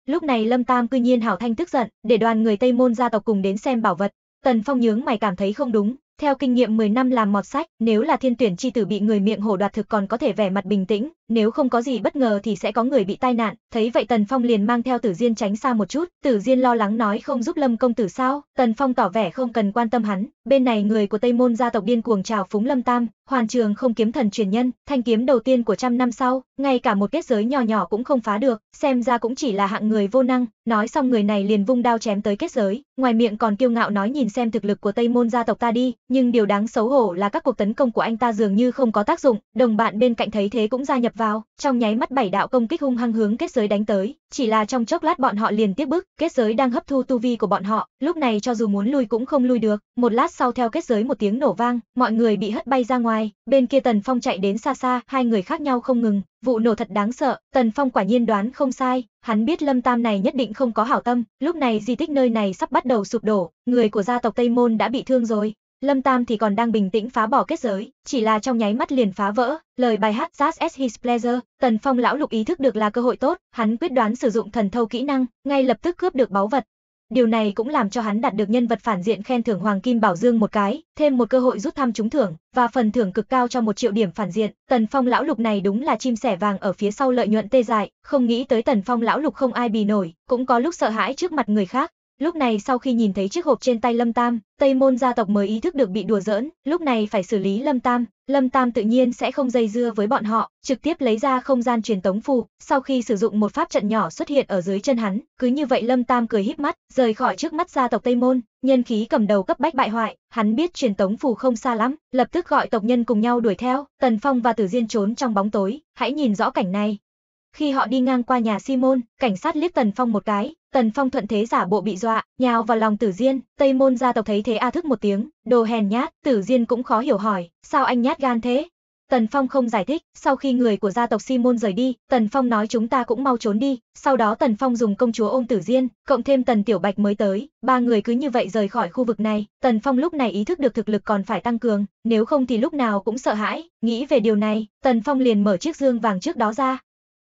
Lúc này Lâm Tam cư nhiên hảo thanh tức giận, để đoàn người Tây Môn gia tộc cùng đến xem bảo vật. Tần Phong nhướng mày cảm thấy không đúng, theo kinh nghiệm 10 năm làm mọt sách, nếu là thiên tuyển chi tử bị người miệng hổ đoạt thực còn có thể vẻ mặt bình tĩnh, nếu không có gì bất ngờ thì sẽ có người bị tai nạn, thấy vậy Tần Phong liền mang theo Tử Diên tránh xa một chút, Tử Diên lo lắng nói không giúp Lâm công tử sao, Tần Phong tỏ vẻ không cần quan tâm hắn, bên này người của Tây Môn gia tộc điên cuồng chào phúng Lâm Tam, hoàn trường không kiếm thần truyền nhân, thanh kiếm đầu tiên của trăm năm sau, ngay cả một kết giới nhỏ nhỏ cũng không phá được, xem ra cũng chỉ là hạng người vô năng, nói xong người này liền vung đao chém tới kết giới, ngoài miệng còn kiêu ngạo nói nhìn xem thực lực của Tây Môn gia tộc ta đi, nhưng điều đáng xấu hổ là các cuộc tấn công của anh ta dường như không có tác dụng, đồng bạn bên cạnh thấy thế cũng gia nhập vào, trong nháy mắt bảy đạo công kích hung hăng hướng kết giới đánh tới, chỉ là trong chốc lát bọn họ liền tiếp bước, kết giới đang hấp thu tu vi của bọn họ, lúc này cho dù muốn lui cũng không lui được, một lát sau theo kết giới một tiếng nổ vang, mọi người bị hất bay ra ngoài, bên kia Tần Phong chạy đến xa xa, hai người khác nhau không ngừng, vụ nổ thật đáng sợ, Tần Phong quả nhiên đoán không sai, hắn biết Lâm Tam này nhất định không có hảo tâm, lúc này di tích nơi này sắp bắt đầu sụp đổ, người của gia tộc Tây Môn đã bị thương rồi, Lâm Tam thì còn đang bình tĩnh phá bỏ kết giới, chỉ là trong nháy mắt liền phá vỡ, lời bài hát That's as his pleasure, Tần Phong lão lục ý thức được là cơ hội tốt, hắn quyết đoán sử dụng thần thâu kỹ năng, ngay lập tức cướp được báu vật. Điều này cũng làm cho hắn đạt được nhân vật phản diện khen thưởng Hoàng Kim Bảo Dương một cái, thêm một cơ hội rút thăm trúng thưởng, và phần thưởng cực cao cho một triệu điểm phản diện. Tần Phong lão lục này đúng là chim sẻ vàng ở phía sau lợi nhuận tê dại, không nghĩ tới Tần Phong lão lục không ai bì nổi, cũng có lúc sợ hãi trước mặt người khác, Lúc này sau khi nhìn thấy chiếc hộp trên tay Lâm Tam, Tây Môn gia tộc mới ý thức được bị đùa giỡn, lúc này phải xử lý Lâm Tam, Lâm Tam tự nhiên sẽ không dây dưa với bọn họ, trực tiếp lấy ra không gian truyền tống phù, sau khi sử dụng một pháp trận nhỏ xuất hiện ở dưới chân hắn, cứ như vậy Lâm Tam cười híp mắt, rời khỏi trước mắt gia tộc Tây Môn, nhân khí cầm đầu cấp bách bại hoại, hắn biết truyền tống phù không xa lắm, lập tức gọi tộc nhân cùng nhau đuổi theo, Tần Phong và Tử Diên trốn trong bóng tối, hãy nhìn rõ cảnh này, khi họ đi ngang qua nhà Simon, cảnh sát liếc Tần Phong một cái, Tần Phong thuận thế giả bộ bị dọa, nhào vào lòng Tử Diên, Tây Môn gia tộc thấy thế a thức một tiếng, đồ hèn nhát, Tử Diên cũng khó hiểu hỏi, sao anh nhát gan thế? Tần Phong không giải thích, sau khi người của gia tộc Simon rời đi, Tần Phong nói chúng ta cũng mau trốn đi, sau đó Tần Phong dùng công chúa ôm Tử Diên, cộng thêm Tần Tiểu Bạch mới tới, ba người cứ như vậy rời khỏi khu vực này, Tần Phong lúc này ý thức được thực lực còn phải tăng cường, nếu không thì lúc nào cũng sợ hãi, nghĩ về điều này, Tần Phong liền mở chiếc dương vàng trước đó ra,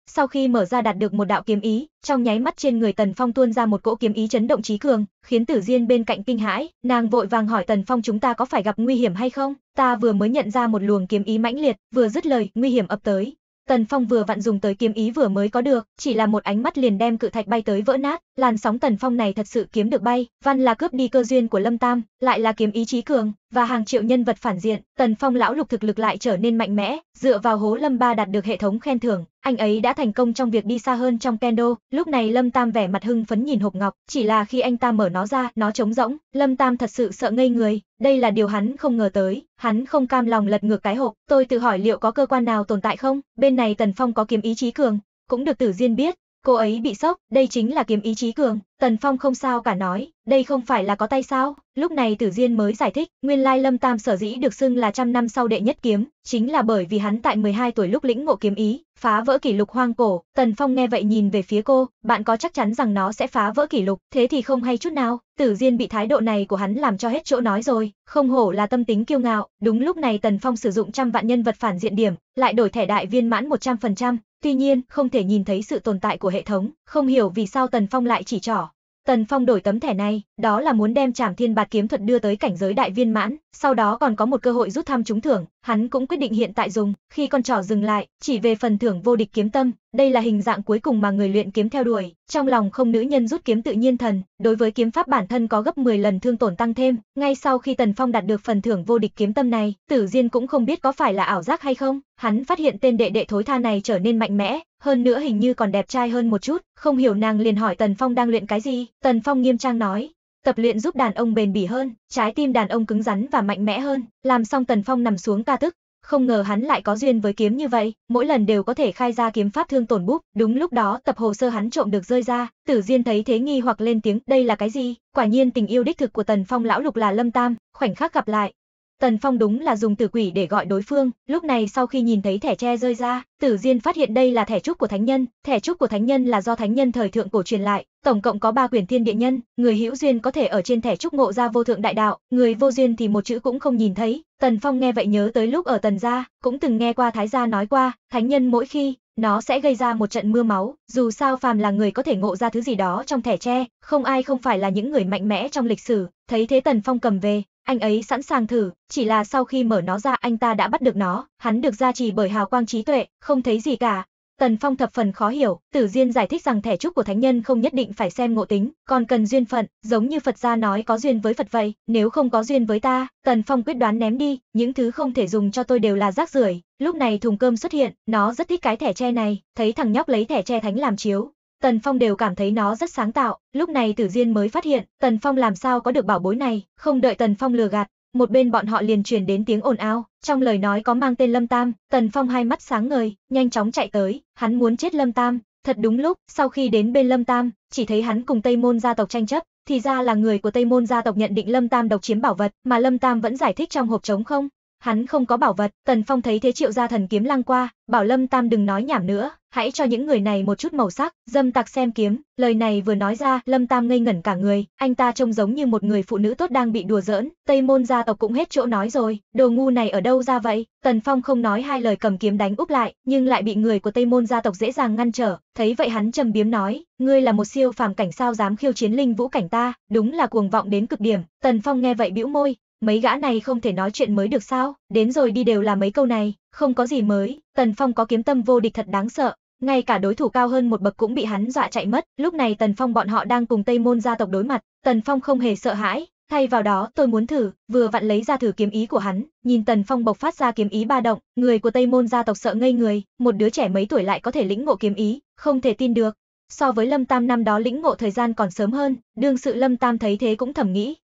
sau khi mở ra đạt được một đạo kiếm ý, trong nháy mắt trên người Tần Phong tuôn ra một cỗ kiếm ý chấn động trí cường, khiến Tử Diên bên cạnh kinh hãi, nàng vội vàng hỏi Tần Phong chúng ta có phải gặp nguy hiểm hay không? Ta vừa mới nhận ra một luồng kiếm ý mãnh liệt, vừa dứt lời, nguy hiểm ập tới. Tần Phong vừa vặn dùng tới kiếm ý vừa mới có được, chỉ là một ánh mắt liền đem cự thạch bay tới vỡ nát, làn sóng Tần Phong này thật sự kiếm được bay, văn là cướp đi cơ duyên của Lâm Tam, lại là kiếm ý chí cường, và hàng triệu nhân vật phản diện, Tần Phong lão lục thực lực lại trở nên mạnh mẽ, dựa vào hố Lâm Ba đạt được hệ thống khen thưởng, anh ấy đã thành công trong việc đi xa hơn trong Kendo, lúc này Lâm Tam vẻ mặt hưng phấn nhìn hộp ngọc, chỉ là khi anh ta mở nó ra, nó trống rỗng, Lâm Tam thật sự sợ ngây người, đây là điều hắn không ngờ tới, hắn không cam lòng lật ngược cái hộp, tôi tự hỏi liệu có cơ quan nào tồn tại không, bên này Tần Phong có kiếm ý chí cường, cũng được Tử Diên biết, cô ấy bị sốc, đây chính là kiếm ý chí cường. Tần Phong không sao cả nói, đây không phải là có tay sao? Lúc này Tử Diên mới giải thích, nguyên lai Lâm Tam sở dĩ được xưng là trăm năm sau đệ nhất kiếm, chính là bởi vì hắn tại 12 tuổi lúc lĩnh ngộ kiếm ý, phá vỡ kỷ lục hoang cổ. Tần Phong nghe vậy nhìn về phía cô, bạn có chắc chắn rằng nó sẽ phá vỡ kỷ lục, thế thì không hay chút nào. Tử Diên bị thái độ này của hắn làm cho hết chỗ nói rồi, không hổ là tâm tính kiêu ngạo. Đúng lúc này Tần Phong sử dụng trăm vạn nhân vật phản diện điểm, lại đổi thẻ đại viên mãn 100%, Tuy nhiên, không thể nhìn thấy sự tồn tại của hệ thống, không hiểu vì sao Tần Phong lại chỉ trỏ, Tần Phong đổi tấm thẻ này, đó là muốn đem Trảm Thiên Bạt kiếm thuật đưa tới cảnh giới đại viên mãn, sau đó còn có một cơ hội rút thăm trúng thưởng, hắn cũng quyết định hiện tại dùng, khi con trỏ dừng lại, chỉ về phần thưởng vô địch kiếm tâm, đây là hình dạng cuối cùng mà người luyện kiếm theo đuổi, trong lòng không nữ nhân rút kiếm tự nhiên thần, đối với kiếm pháp bản thân có gấp 10 lần thương tổn tăng thêm, ngay sau khi Tần Phong đạt được phần thưởng vô địch kiếm tâm này, Tử Diên cũng không biết có phải là ảo giác hay không, hắn phát hiện tên đệ đệ thối tha này trở nên mạnh mẽ, hơn nữa hình như còn đẹp trai hơn một chút, không hiểu nàng liền hỏi Tần Phong đang luyện cái gì, Tần Phong nghiêm trang nói, tập luyện giúp đàn ông bền bỉ hơn, trái tim đàn ông cứng rắn và mạnh mẽ hơn, làm xong Tần Phong nằm xuống ca tức, không ngờ hắn lại có duyên với kiếm như vậy, mỗi lần đều có thể khai ra kiếm pháp thương tổn búp, đúng lúc đó tập hồ sơ hắn trộm được rơi ra, tử duyên thấy thế nghi hoặc lên tiếng, đây là cái gì, quả nhiên tình yêu đích thực của Tần Phong lão lục là Lâm Tam, khoảnh khắc gặp lại, Tần Phong đúng là dùng tử quỷ để gọi đối phương, lúc này sau khi nhìn thấy thẻ tre rơi ra, Tử Diên phát hiện đây là thẻ trúc của thánh nhân, thẻ trúc của thánh nhân là do thánh nhân thời thượng cổ truyền lại, tổng cộng có 3 quyển thiên địa nhân, người hữu duyên có thể ở trên thẻ trúc ngộ ra vô thượng đại đạo, người vô duyên thì một chữ cũng không nhìn thấy. Tần Phong nghe vậy nhớ tới lúc ở Tần gia, cũng từng nghe qua thái gia nói qua, thánh nhân mỗi khi nó sẽ gây ra một trận mưa máu, dù sao phàm là người có thể ngộ ra thứ gì đó trong thẻ tre, không ai không phải là những người mạnh mẽ trong lịch sử, thấy thế Tần Phong cầm về, anh ấy sẵn sàng thử, chỉ là sau khi mở nó ra anh ta đã bắt được nó, hắn được gia trì bởi hào quang trí tuệ, không thấy gì cả. Tần Phong thập phần khó hiểu, Tử Diên giải thích rằng thẻ trúc của thánh nhân không nhất định phải xem ngộ tính, còn cần duyên phận, giống như Phật gia nói có duyên với Phật vậy, nếu không có duyên với ta, Tần Phong quyết đoán ném đi, những thứ không thể dùng cho tôi đều là rác rưởi. Lúc này thùng cơm xuất hiện, nó rất thích cái thẻ tre này, thấy thằng nhóc lấy thẻ tre thánh làm chiếu, Tần Phong đều cảm thấy nó rất sáng tạo, lúc này Tử Diên mới phát hiện, Tần Phong làm sao có được bảo bối này, không đợi Tần Phong lừa gạt, một bên bọn họ liền truyền đến tiếng ồn ào, trong lời nói có mang tên Lâm Tam, Tần Phong hai mắt sáng ngời, nhanh chóng chạy tới, hắn muốn chết Lâm Tam, thật đúng lúc, sau khi đến bên Lâm Tam, chỉ thấy hắn cùng Tây Môn gia tộc tranh chấp, thì ra là người của Tây Môn gia tộc nhận định Lâm Tam độc chiếm bảo vật, mà Lâm Tam vẫn giải thích trong hộp trống không, hắn không có bảo vật, Tần Phong thấy thế Triệu gia thần kiếm lăng qua, bảo Lâm Tam đừng nói nhảm nữa, hãy cho những người này một chút màu sắc, dâm tặc xem kiếm, lời này vừa nói ra, Lâm Tam ngây ngẩn cả người, anh ta trông giống như một người phụ nữ tốt đang bị đùa giỡn, Tây môn gia tộc cũng hết chỗ nói rồi, đồ ngu này ở đâu ra vậy, Tần Phong không nói hai lời cầm kiếm đánh úp lại, nhưng lại bị người của Tây môn gia tộc dễ dàng ngăn trở, thấy vậy hắn trầm biếm nói, ngươi là một siêu phàm cảnh sao dám khiêu chiến linh vũ cảnh ta, đúng là cuồng vọng đến cực điểm, Tần Phong nghe vậy bĩu môi, mấy gã này không thể nói chuyện mới được sao, đến rồi đi đều là mấy câu này, không có gì mới, Tần Phong có kiếm tâm vô địch thật đáng sợ, ngay cả đối thủ cao hơn một bậc cũng bị hắn dọa chạy mất. Lúc này Tần Phong bọn họ đang cùng Tây Môn gia tộc đối mặt, Tần Phong không hề sợ hãi, thay vào đó tôi muốn thử, vừa vặn lấy ra thử kiếm ý của hắn, nhìn Tần Phong bộc phát ra kiếm ý ba động, người của Tây Môn gia tộc sợ ngây người, một đứa trẻ mấy tuổi lại có thể lĩnh ngộ kiếm ý, không thể tin được. So với Lâm Tam năm đó lĩnh ngộ thời gian còn sớm hơn, đương sự Lâm Tam thấy thế cũng thầm nghĩ,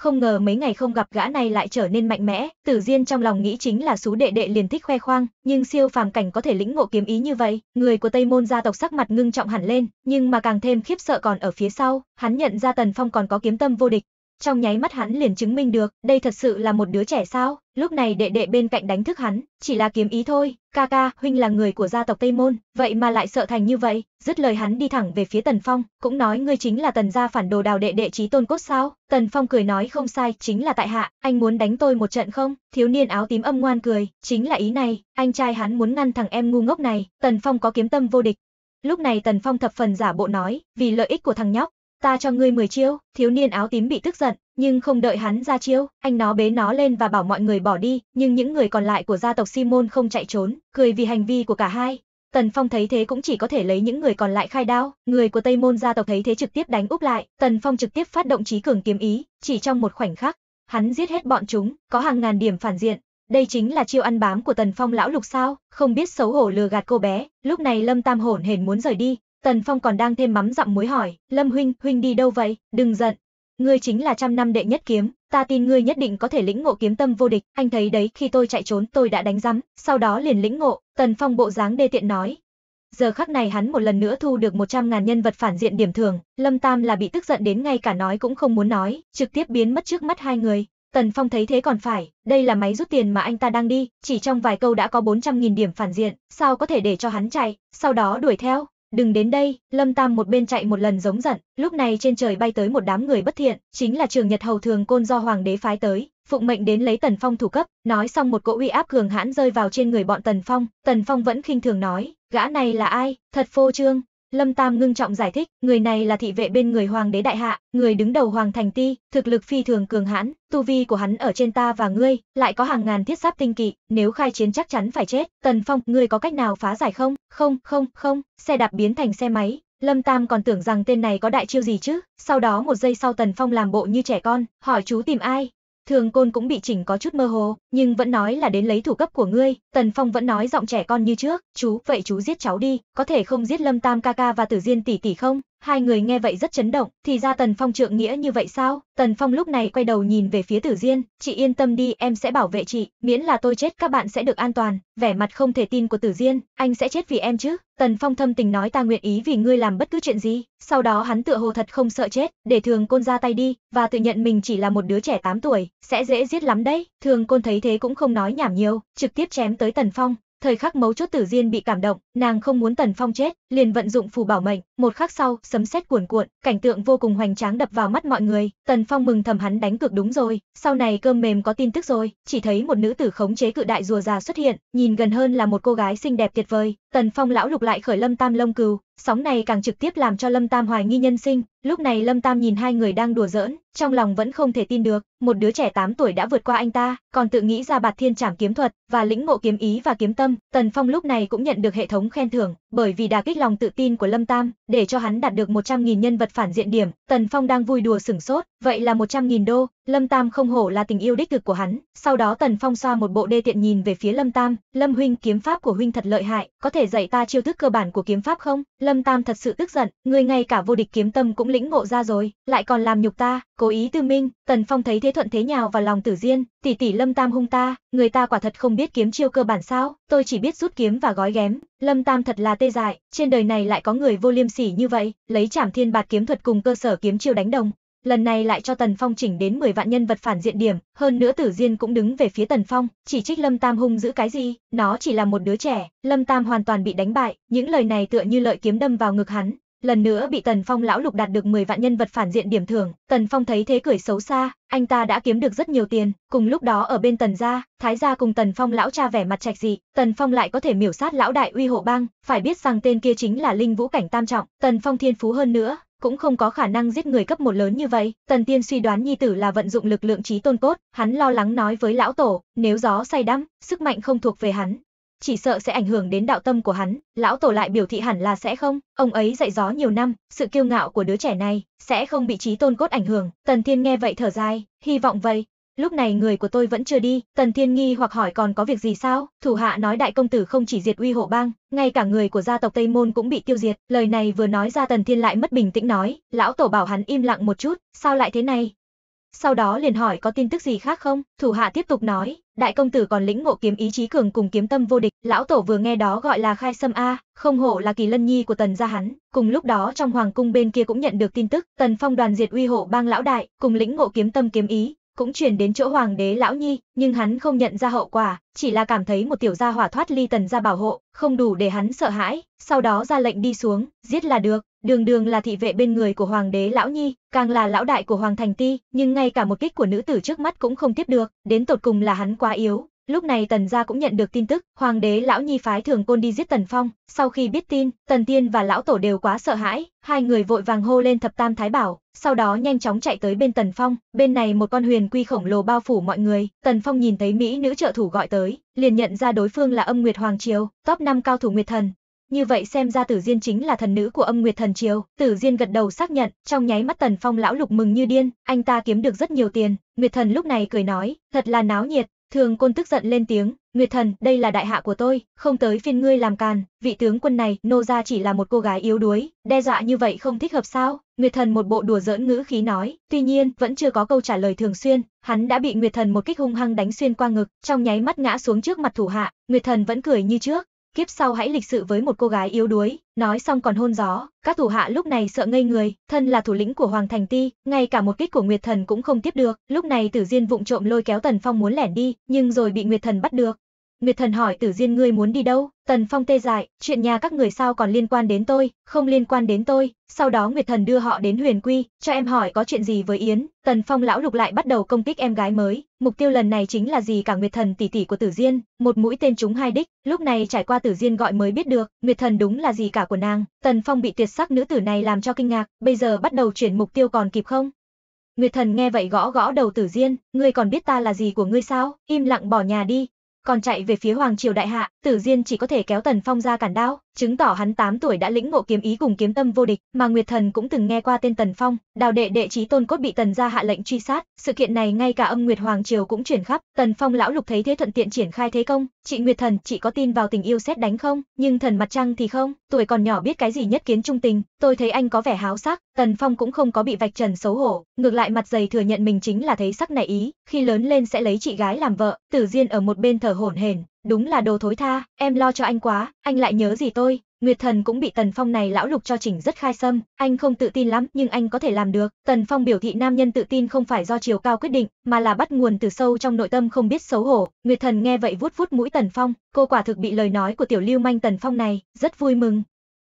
không ngờ mấy ngày không gặp gã này lại trở nên mạnh mẽ, Tử Diên trong lòng nghĩ chính là sú đệ đệ liền thích khoe khoang, nhưng siêu phàm cảnh có thể lĩnh ngộ kiếm ý như vậy, người của Tây Môn gia tộc sắc mặt ngưng trọng hẳn lên, nhưng mà càng thêm khiếp sợ còn ở phía sau, hắn nhận ra Tần Phong còn có kiếm tâm vô địch, trong nháy mắt hắn liền chứng minh được, đây thật sự là một đứa trẻ sao? Lúc này đệ đệ bên cạnh đánh thức hắn, chỉ là kiếm ý thôi, ca ca, huynh là người của gia tộc Tây Môn, vậy mà lại sợ thành như vậy, dứt lời hắn đi thẳng về phía Tần Phong, cũng nói ngươi chính là Tần gia phản đồ đào đệ đệ trí tôn cốt sao? Tần Phong cười nói không sai, chính là tại hạ, anh muốn đánh tôi một trận không? Thiếu niên áo tím âm ngoan cười, chính là ý này, anh trai hắn muốn ngăn thằng em ngu ngốc này, Tần Phong có kiếm tâm vô địch, Lúc này Tần Phong thập phần giả bộ nói, vì lợi ích của thằng nhóc, ta cho ngươi 10 chiêu, thiếu niên áo tím bị tức giận, nhưng không đợi hắn ra chiêu, anh nó bế nó lên và bảo mọi người bỏ đi, nhưng những người còn lại của gia tộc Simon không chạy trốn, cười vì hành vi của cả hai. Tần Phong thấy thế cũng chỉ có thể lấy những người còn lại khai đao, người của Tây Môn gia tộc thấy thế trực tiếp đánh úp lại, Tần Phong trực tiếp phát động trí cường kiếm ý, chỉ trong một khoảnh khắc, hắn giết hết bọn chúng, có hàng ngàn điểm phản diện, đây chính là chiêu ăn bám của Tần Phong lão lục sao, không biết xấu hổ lừa gạt cô bé, lúc này Lâm Tam hổn hển muốn rời đi, Tần Phong còn đang thêm mắm dặm muối hỏi, Lâm Huynh, Huynh đi đâu vậy, đừng giận. Ngươi chính là trăm năm đệ nhất kiếm, ta tin ngươi nhất định có thể lĩnh ngộ kiếm tâm vô địch, anh thấy đấy khi tôi chạy trốn tôi đã đánh rắm, sau đó liền lĩnh ngộ, Tần Phong bộ dáng đê tiện nói. Giờ khắc này hắn một lần nữa thu được 100.000 nhân vật phản diện điểm thường, Lâm Tam là bị tức giận đến ngay cả nói cũng không muốn nói, trực tiếp biến mất trước mắt hai người. Tần Phong thấy thế còn phải, đây là máy rút tiền mà anh ta đang đi, chỉ trong vài câu đã có 400.000 điểm phản diện, sao có thể để cho hắn chạy, sau đó đuổi theo, Đừng đến đây, Lâm Tam một bên chạy một lần giống giận, lúc này trên trời bay tới một đám người bất thiện, chính là trường Nhật Hầu Thường Côn do Hoàng đế phái tới, phụng mệnh đến lấy Tần Phong thủ cấp, nói xong một cỗ uy áp cường hãn rơi vào trên người bọn Tần Phong, Tần Phong vẫn khinh thường nói, gã này là ai, thật phô trương, Lâm Tam ngưng trọng giải thích, người này là thị vệ bên người hoàng đế đại hạ, người đứng đầu hoàng thành ti, thực lực phi thường cường hãn, tu vi của hắn ở trên ta và ngươi, lại có hàng ngàn thiết giáp tinh kỵ, nếu khai chiến chắc chắn phải chết. Tần Phong, ngươi có cách nào phá giải không? Không, không, không, xe đạp biến thành xe máy, Lâm Tam còn tưởng rằng tên này có đại chiêu gì chứ, sau đó một giây sau Tần Phong làm bộ như trẻ con, hỏi chú tìm ai, Thường Côn cũng bị chỉnh có chút mơ hồ, nhưng vẫn nói là đến lấy thủ cấp của ngươi, Tần Phong vẫn nói giọng trẻ con như trước, chú, vậy chú giết cháu đi, có thể không giết Lâm Tam ca ca và Tử Diên tỷ tỷ không? Hai người nghe vậy rất chấn động, thì ra Tần Phong trượng nghĩa như vậy sao? Tần Phong lúc này quay đầu nhìn về phía Tử Diên, chị yên tâm đi em sẽ bảo vệ chị, miễn là tôi chết các bạn sẽ được an toàn. Vẻ mặt không thể tin của Tử Diên, anh sẽ chết vì em chứ? Tần Phong thâm tình nói ta nguyện ý vì ngươi làm bất cứ chuyện gì. Sau đó hắn tựa hồ thật không sợ chết, để Thường Côn ra tay đi, và tự nhận mình chỉ là một đứa trẻ 8 tuổi, sẽ dễ giết lắm đấy. Thường Côn thấy thế cũng không nói nhảm nhiều, trực tiếp chém tới Tần Phong. Thời khắc mấu chốt Tử Diên bị cảm động, nàng không muốn Tần Phong chết, liền vận dụng phù bảo mệnh, một khắc sau, sấm sét cuồn cuộn, cảnh tượng vô cùng hoành tráng đập vào mắt mọi người, Tần Phong mừng thầm hắn đánh cược đúng rồi, sau này cơm mềm có tin tức rồi, chỉ thấy một nữ tử khống chế cự đại rùa già xuất hiện, nhìn gần hơn là một cô gái xinh đẹp tuyệt vời, Tần Phong lão lục lại khởi Lâm Tam lông cừu, sóng này càng trực tiếp làm cho Lâm Tam hoài nghi nhân sinh, lúc này Lâm Tam nhìn hai người đang đùa giỡn, trong lòng vẫn không thể tin được, một đứa trẻ 8 tuổi đã vượt qua anh ta, còn tự nghĩ ra bạt thiên trảm kiếm thuật, và lĩnh ngộ kiếm ý và kiếm tâm, Tần Phong lúc này cũng nhận được hệ thống khen thưởng, bởi vì đà kích lòng tự tin của Lâm Tam, để cho hắn đạt được 100.000 nhân vật phản diện điểm, Tần Phong đang vui đùa sửng sốt, vậy là 100.000 đô, Lâm Tam không hổ là tình yêu đích thực của hắn, sau đó Tần Phong xoa một bộ đê tiện nhìn về phía Lâm Tam, Lâm huynh kiếm pháp của huynh thật lợi hại, có thể dạy ta chiêu thức cơ bản của kiếm pháp không? Lâm Tam thật sự tức giận, người ngay cả vô địch kiếm tâm cũng lĩnh ngộ ra rồi, lại còn làm nhục ta, cố ý tư minh, Tần Phong thấy thế thuận thế nhào vào lòng Tử Diên, tỷ tỷ Lâm Tam hung ta, người ta quả thật không biết kiếm chiêu cơ bản sao, tôi chỉ biết rút kiếm và gói ghém, Lâm Tam thật là tê dại, trên đời này lại có người vô liêm sỉ như vậy, lấy Trảm Thiên Bạt kiếm thuật cùng cơ sở kiếm chiêu đánh đồng, lần này lại cho Tần Phong chỉnh đến 10 vạn nhân vật phản diện điểm, hơn nữa Tử Diên cũng đứng về phía Tần Phong, chỉ trích Lâm Tam hung giữ cái gì, nó chỉ là một đứa trẻ, Lâm Tam hoàn toàn bị đánh bại, những lời này tựa như lợi kiếm đâm vào ngực hắn. Lần nữa bị Tần Phong lão lục đạt được 10 vạn nhân vật phản diện điểm thưởng, Tần Phong thấy thế cười xấu xa, anh ta đã kiếm được rất nhiều tiền, cùng lúc đó ở bên Tần gia, Thái gia cùng Tần Phong lão cha vẻ mặt trạch dị, Tần Phong lại có thể miểu sát lão đại uy hộ bang, phải biết rằng tên kia chính là linh vũ cảnh tam trọng, Tần Phong thiên phú hơn nữa, cũng không có khả năng giết người cấp một lớn như vậy. Tần Tiên suy đoán nhi tử là vận dụng lực lượng trí tôn cốt, hắn lo lắng nói với lão tổ, nếu gió say đắm, sức mạnh không thuộc về hắn. Chỉ sợ sẽ ảnh hưởng đến đạo tâm của hắn, lão tổ lại biểu thị hẳn là sẽ không, ông ấy dạy gió nhiều năm, sự kiêu ngạo của đứa trẻ này, sẽ không bị trí tôn cốt ảnh hưởng. Tần Thiên nghe vậy thở dài, hy vọng vậy, lúc này người của tôi vẫn chưa đi, Tần Thiên nghi hoặc hỏi còn có việc gì sao, thủ hạ nói đại công tử không chỉ diệt uy hộ bang, ngay cả người của gia tộc Tây Môn cũng bị tiêu diệt, lời này vừa nói ra Tần Thiên lại mất bình tĩnh nói, lão tổ bảo hắn im lặng một chút, sao lại thế này, sau đó liền hỏi có tin tức gì khác không, thủ hạ tiếp tục nói, đại công tử còn lĩnh ngộ kiếm ý chí cường cùng kiếm tâm vô địch, lão tổ vừa nghe đó gọi là khai sâm A, không hổ là kỳ lân nhi của tần gia hắn, cùng lúc đó trong hoàng cung bên kia cũng nhận được tin tức, tần phong đoàn diệt uy hộ bang lão đại, cùng lĩnh ngộ kiếm tâm kiếm ý, cũng truyền đến chỗ hoàng đế lão nhi, nhưng hắn không nhận ra hậu quả, chỉ là cảm thấy một tiểu gia hỏa thoát ly tần gia bảo hộ, không đủ để hắn sợ hãi, sau đó ra lệnh đi xuống, giết là được, đường đường là thị vệ bên người của hoàng đế lão nhi, càng là lão đại của hoàng thành ti, nhưng ngay cả một kích của nữ tử trước mắt cũng không tiếp được, đến tột cùng là hắn quá yếu, Lúc này Tần gia cũng nhận được tin tức, hoàng đế lão nhi phái Thường Côn đi giết Tần Phong, sau khi biết tin, Tần Tiên và lão tổ đều quá sợ hãi, hai người vội vàng hô lên thập tam thái bảo, sau đó nhanh chóng chạy tới bên Tần Phong, bên này một con huyền quy khổng lồ bao phủ mọi người, Tần Phong nhìn thấy mỹ nữ trợ thủ gọi tới, liền nhận ra đối phương là Âm Nguyệt Hoàng Triều, top 5 cao thủ Nguyệt Thần, như vậy xem ra Tử Diên chính là thần nữ của Âm Nguyệt Thần Triều, Tử Diên gật đầu xác nhận, trong nháy mắt Tần Phong lão lục mừng như điên, anh ta kiếm được rất nhiều tiền, Nguyệt Thần lúc này cười nói, thật là náo nhiệt, Thường Côn tức giận lên tiếng, Nguyệt Thần, đây là đại hạ của tôi, không tới phiên ngươi làm càn, vị tướng quân này, nô gia chỉ là một cô gái yếu đuối, đe dọa như vậy không thích hợp sao? Nguyệt Thần một bộ đùa giỡn ngữ khí nói, tuy nhiên, vẫn chưa có câu trả lời thường xuyên, hắn đã bị Nguyệt Thần một kích hung hăng đánh xuyên qua ngực, trong nháy mắt ngã xuống trước mặt thủ hạ, Nguyệt Thần vẫn cười như trước, kiếp sau hãy lịch sự với một cô gái yếu đuối, nói xong còn hôn gió, các thủ hạ lúc này sợ ngây người, thân là thủ lĩnh của Hoàng Thành Ti, ngay cả một kích của Nguyệt Thần cũng không tiếp được, lúc này Tử Diên vụng trộm lôi kéo Tần Phong muốn lẻn đi, nhưng rồi bị Nguyệt Thần bắt được, Nguyệt thần hỏi tử diên ngươi muốn đi đâu, tần phong tê dại, chuyện nhà các người sao còn liên quan đến tôi, không liên quan đến tôi, sau đó Nguyệt thần đưa họ đến huyền quy, cho em hỏi có chuyện gì với Yến, tần phong lão lục lại bắt đầu công kích em gái mới, mục tiêu lần này chính là gì cả Nguyệt thần tỷ tỷ của tử diên, một mũi tên trúng hai đích, lúc này trải qua tử diên gọi mới biết được, Nguyệt thần đúng là gì cả của nàng, tần phong bị tuyệt sắc nữ tử này làm cho kinh ngạc, bây giờ bắt đầu chuyển mục tiêu còn kịp không? Nguyệt thần nghe vậy gõ gõ đầu tử diên, ngươi còn biết ta là gì của ngươi sao, im lặng bỏ nhà đi, còn chạy về phía hoàng triều đại hạ, Tử Diên chỉ có thể kéo Tần Phong ra cản đao chứng tỏ hắn 8 tuổi đã lĩnh ngộ kiếm ý cùng kiếm tâm vô địch, mà Nguyệt Thần cũng từng nghe qua tên Tần Phong, đào đệ đệ chí tôn cốt bị Tần gia hạ lệnh truy sát, sự kiện này ngay cả âm Nguyệt Hoàng triều cũng chuyển khắp, Tần Phong lão lục thấy thế thuận tiện triển khai thế công, "Chị Nguyệt Thần, chị có tin vào tình yêu xét đánh không? Nhưng thần mặt trăng thì không, tuổi còn nhỏ biết cái gì nhất kiến trung tình, tôi thấy anh có vẻ háo sắc." Tần Phong cũng không có bị vạch trần xấu hổ, ngược lại mặt dày thừa nhận mình chính là thấy sắc này ý, khi lớn lên sẽ lấy chị gái làm vợ, Tử Diên ở một bên thở hổn hển, Đúng là đồ thối tha, em lo cho anh quá, anh lại nhớ gì tôi. Nguyệt Thần cũng bị Tần Phong này lão lục cho chỉnh rất khai sâm, anh không tự tin lắm nhưng anh có thể làm được. Tần Phong biểu thị nam nhân tự tin không phải do chiều cao quyết định, mà là bắt nguồn từ sâu trong nội tâm không biết xấu hổ. Nguyệt Thần nghe vậy vuốt vuốt mũi Tần Phong, cô quả thực bị lời nói của tiểu lưu manh Tần Phong này, rất vui mừng.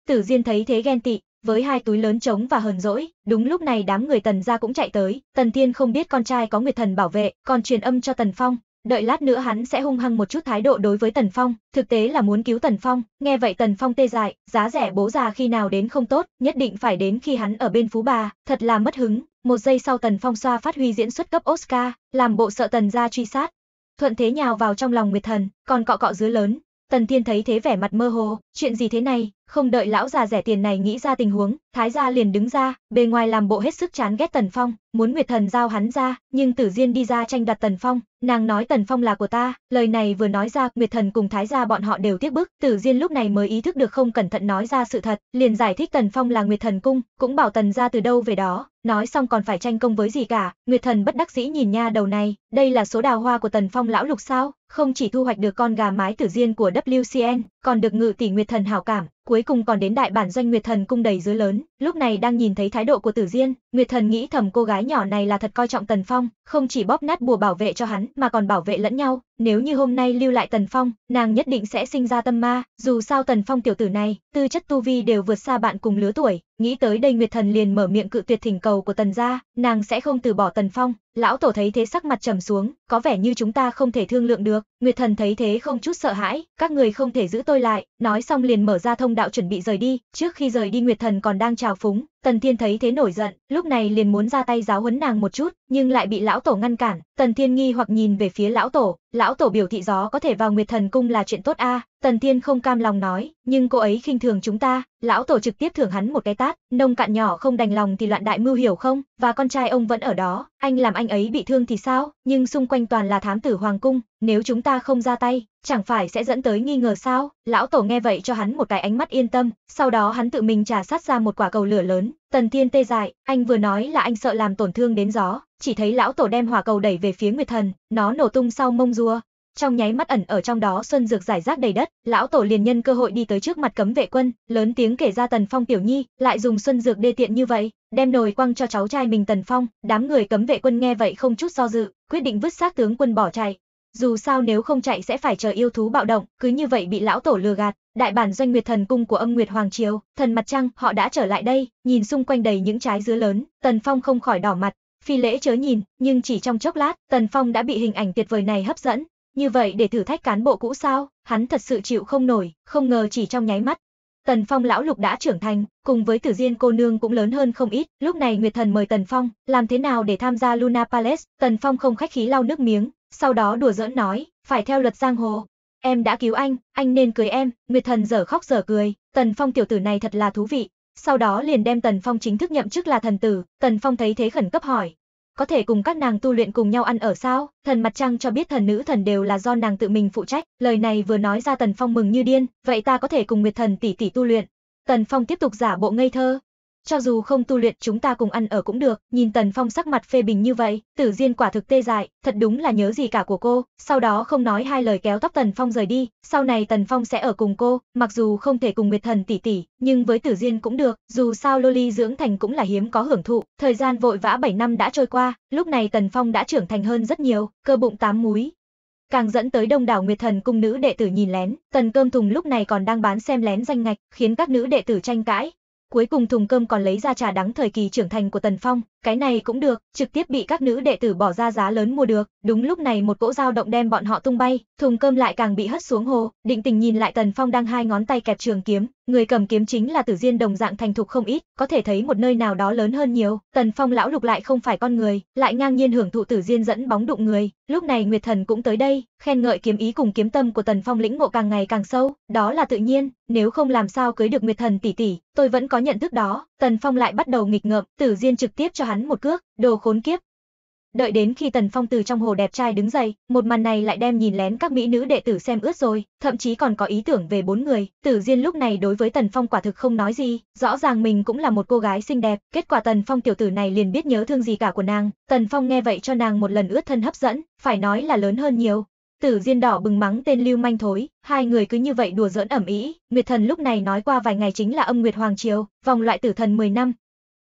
Tử Diên thấy thế ghen tị, với hai túi lớn trống và hờn dỗi, đúng lúc này đám người Tần gia cũng chạy tới, Tần Thiên không biết con trai có Nguyệt Thần bảo vệ, còn truyền âm cho Tần Phong, đợi lát nữa hắn sẽ hung hăng một chút thái độ đối với Tần Phong, thực tế là muốn cứu Tần Phong, nghe vậy Tần Phong tê dại, giá rẻ bố già khi nào đến không tốt, nhất định phải đến khi hắn ở bên phú bà, thật là mất hứng, một giây sau Tần Phong xoa phát huy diễn xuất cấp Oscar, làm bộ sợ Tần ra truy sát, thuận thế nhào vào trong lòng Nguyệt Thần, còn cọ cọ dứa lớn. Tần Thiên thấy thế vẻ mặt mơ hồ, chuyện gì thế này, không đợi lão già rẻ tiền này nghĩ ra tình huống, thái gia liền đứng ra, bề ngoài làm bộ hết sức chán ghét Tần Phong, muốn Nguyệt Thần giao hắn ra, nhưng Tử Diên đi ra tranh đoạt Tần Phong, nàng nói Tần Phong là của ta, lời này vừa nói ra, Nguyệt Thần cùng thái gia bọn họ đều tiếc bức, Tử Diên lúc này mới ý thức được không cẩn thận nói ra sự thật, liền giải thích Tần Phong là Nguyệt Thần cung, cũng bảo Tần gia từ đâu về đó, nói xong còn phải tranh công với gì cả, Nguyệt Thần bất đắc dĩ nhìn nha đầu này, đây là số đào hoa của Tần Phong lão lục sao, không chỉ thu hoạch được con gà mái Tử Diên của WCN, còn được ngự tỷ Nguyệt Thần hảo cảm cuối cùng còn đến đại bản doanh Nguyệt Thần cung đầy dưới lớn, lúc này đang nhìn thấy thái độ của Tử Diên, Nguyệt Thần nghĩ thầm cô gái nhỏ này là thật coi trọng Tần Phong, không chỉ bóp nát bùa bảo vệ cho hắn mà còn bảo vệ lẫn nhau, nếu như hôm nay lưu lại Tần Phong, nàng nhất định sẽ sinh ra tâm ma, dù sao Tần Phong tiểu tử này, tư chất tu vi đều vượt xa bạn cùng lứa tuổi, Nghĩ tới đây Nguyệt Thần liền mở miệng cự tuyệt thỉnh cầu của Tần gia, nàng sẽ không từ bỏ Tần Phong. Lão tổ thấy thế sắc mặt trầm xuống, có vẻ như chúng ta không thể thương lượng được. Nguyệt Thần thấy thế không chút sợ hãi, các người không thể giữ tôi lại, nói xong liền mở ra thông đạo chuẩn bị rời đi. Trước khi rời đi Nguyệt Thần còn đang trào phúng, Tần Thiên thấy thế nổi giận, lúc này liền muốn ra tay giáo huấn nàng một chút, nhưng lại bị lão tổ ngăn cản. Tần Thiên nghi hoặc nhìn về phía lão tổ, lão tổ biểu thị gió có thể vào Nguyệt Thần Cung là chuyện tốt a. À. Tần Thiên không cam lòng nói, nhưng cô ấy khinh thường chúng ta, lão tổ trực tiếp thưởng hắn một cái tát, nông cạn nhỏ không đành lòng thì loạn đại mưu hiểu không, và con trai ông vẫn ở đó, anh làm anh ấy bị thương thì sao, nhưng xung quanh toàn là thám tử hoàng cung, nếu chúng ta không ra tay, chẳng phải sẽ dẫn tới nghi ngờ sao? Lão tổ nghe vậy cho hắn một cái ánh mắt yên tâm, sau đó hắn tự mình trà sát ra một quả cầu lửa lớn, Tần Thiên tê dại, anh vừa nói là anh sợ làm tổn thương đến gió, chỉ thấy lão tổ đem hỏa cầu đẩy về phía Nguyệt Thần, nó nổ tung sau mông rùa. Trong nháy mắt ẩn ở trong đó xuân dược giải rác đầy đất, lão tổ liền nhân cơ hội đi tới trước mặt cấm vệ quân, lớn tiếng kể ra Tần Phong tiểu nhi, lại dùng xuân dược đê tiện như vậy, đem nồi quăng cho cháu trai mình Tần Phong, đám người cấm vệ quân nghe vậy không chút do dự, quyết định vứt xác tướng quân bỏ chạy, dù sao nếu không chạy sẽ phải chờ yêu thú bạo động, cứ như vậy bị lão tổ lừa gạt. Đại bản doanh Nguyệt Thần Cung của Âm Nguyệt Hoàng Triều, thần mặt trăng, họ đã trở lại đây, nhìn xung quanh đầy những trái dứa lớn, Tần Phong không khỏi đỏ mặt. Phi lễ chớ nhìn, nhưng chỉ trong chốc lát, Tần Phong đã bị hình ảnh tuyệt vời này hấp dẫn. Như vậy để thử thách cán bộ cũ sao, hắn thật sự chịu không nổi, không ngờ chỉ trong nháy mắt, Tần Phong lão lục đã trưởng thành, cùng với Tử Diên cô nương cũng lớn hơn không ít, lúc này Nguyệt Thần mời Tần Phong, làm thế nào để tham gia Luna Palace, Tần Phong không khách khí lau nước miếng, sau đó đùa giỡn nói, phải theo luật giang hồ. Em đã cứu anh, anh nên cưới em, Nguyệt Thần giở khóc giở cười, Tần Phong tiểu tử này thật là thú vị. Sau đó liền đem Tần Phong chính thức nhậm chức là thần tử, Tần Phong thấy thế khẩn cấp hỏi. Có thể cùng các nàng tu luyện cùng nhau ăn ở sao? Thần Mặt Trăng cho biết thần nữ thần đều là do nàng tự mình phụ trách, lời này vừa nói ra Tần Phong mừng như điên, vậy ta có thể cùng Nguyệt Thần tỷ tỷ tu luyện. Tần Phong tiếp tục giả bộ ngây thơ, cho dù không tu luyện chúng ta cùng ăn ở cũng được, nhìn Tần Phong sắc mặt phê bình như vậy, Tử Diên quả thực tê dại, thật đúng là nhớ gì cả của cô, sau đó không nói hai lời kéo tóc Tần Phong rời đi, sau này Tần Phong sẽ ở cùng cô, mặc dù không thể cùng Nguyệt Thần tỷ tỷ, nhưng với Tử Diên cũng được, dù sao Loli dưỡng thành cũng là hiếm có hưởng thụ, thời gian vội vã 7 năm đã trôi qua, lúc này Tần Phong đã trưởng thành hơn rất nhiều, cơ bụng tám múi, càng dẫn tới đông đảo nguyệt thần cung nữ đệ tử nhìn lén tần cơm thùng lúc này còn đang bán xem lén danh ngạch khiến các nữ đệ tử tranh cãi cuối cùng thùng cơm còn lấy ra trà đắng thời kỳ trưởng thành của Tần Phong, cái này cũng được, trực tiếp bị các nữ đệ tử bỏ ra giá lớn mua được, đúng lúc này một cỗ dao động đem bọn họ tung bay, thùng cơm lại càng bị hất xuống hồ, định tình nhìn lại Tần Phong đang hai ngón tay kẹp trường kiếm, Người cầm kiếm chính là Tử Diên đồng dạng thành thục không ít, có thể thấy một nơi nào đó lớn hơn nhiều. Tần Phong lão lục lại không phải con người, lại ngang nhiên hưởng thụ Tử Diên dẫn bóng đụng người. Lúc này Nguyệt Thần cũng tới đây, khen ngợi kiếm ý cùng kiếm tâm của Tần Phong lĩnh ngộ càng ngày càng sâu, đó là tự nhiên, nếu không làm sao cưới được Nguyệt Thần tỷ tỷ, tôi vẫn có nhận thức đó. Tần Phong lại bắt đầu nghịch ngợm, Tử Diên trực tiếp cho hắn một cước, đồ khốn kiếp, Đợi đến khi Tần Phong từ trong hồ đẹp trai đứng dậy, một màn này lại đem nhìn lén các mỹ nữ đệ tử xem ướt rồi, thậm chí còn có ý tưởng về bốn người. Tử Diên lúc này đối với Tần Phong quả thực không nói gì, rõ ràng mình cũng là một cô gái xinh đẹp, kết quả Tần Phong tiểu tử này liền biết nhớ thương gì cả của nàng. Tần Phong nghe vậy cho nàng một lần ướt thân hấp dẫn, phải nói là lớn hơn nhiều. Tử Diên đỏ bừng mắng tên lưu manh thối, hai người cứ như vậy đùa giỡn ẩm ý. Nguyệt Thần lúc này nói qua vài ngày chính là âm Nguyệt Hoàng Triều, vòng loại tử thần 10 năm,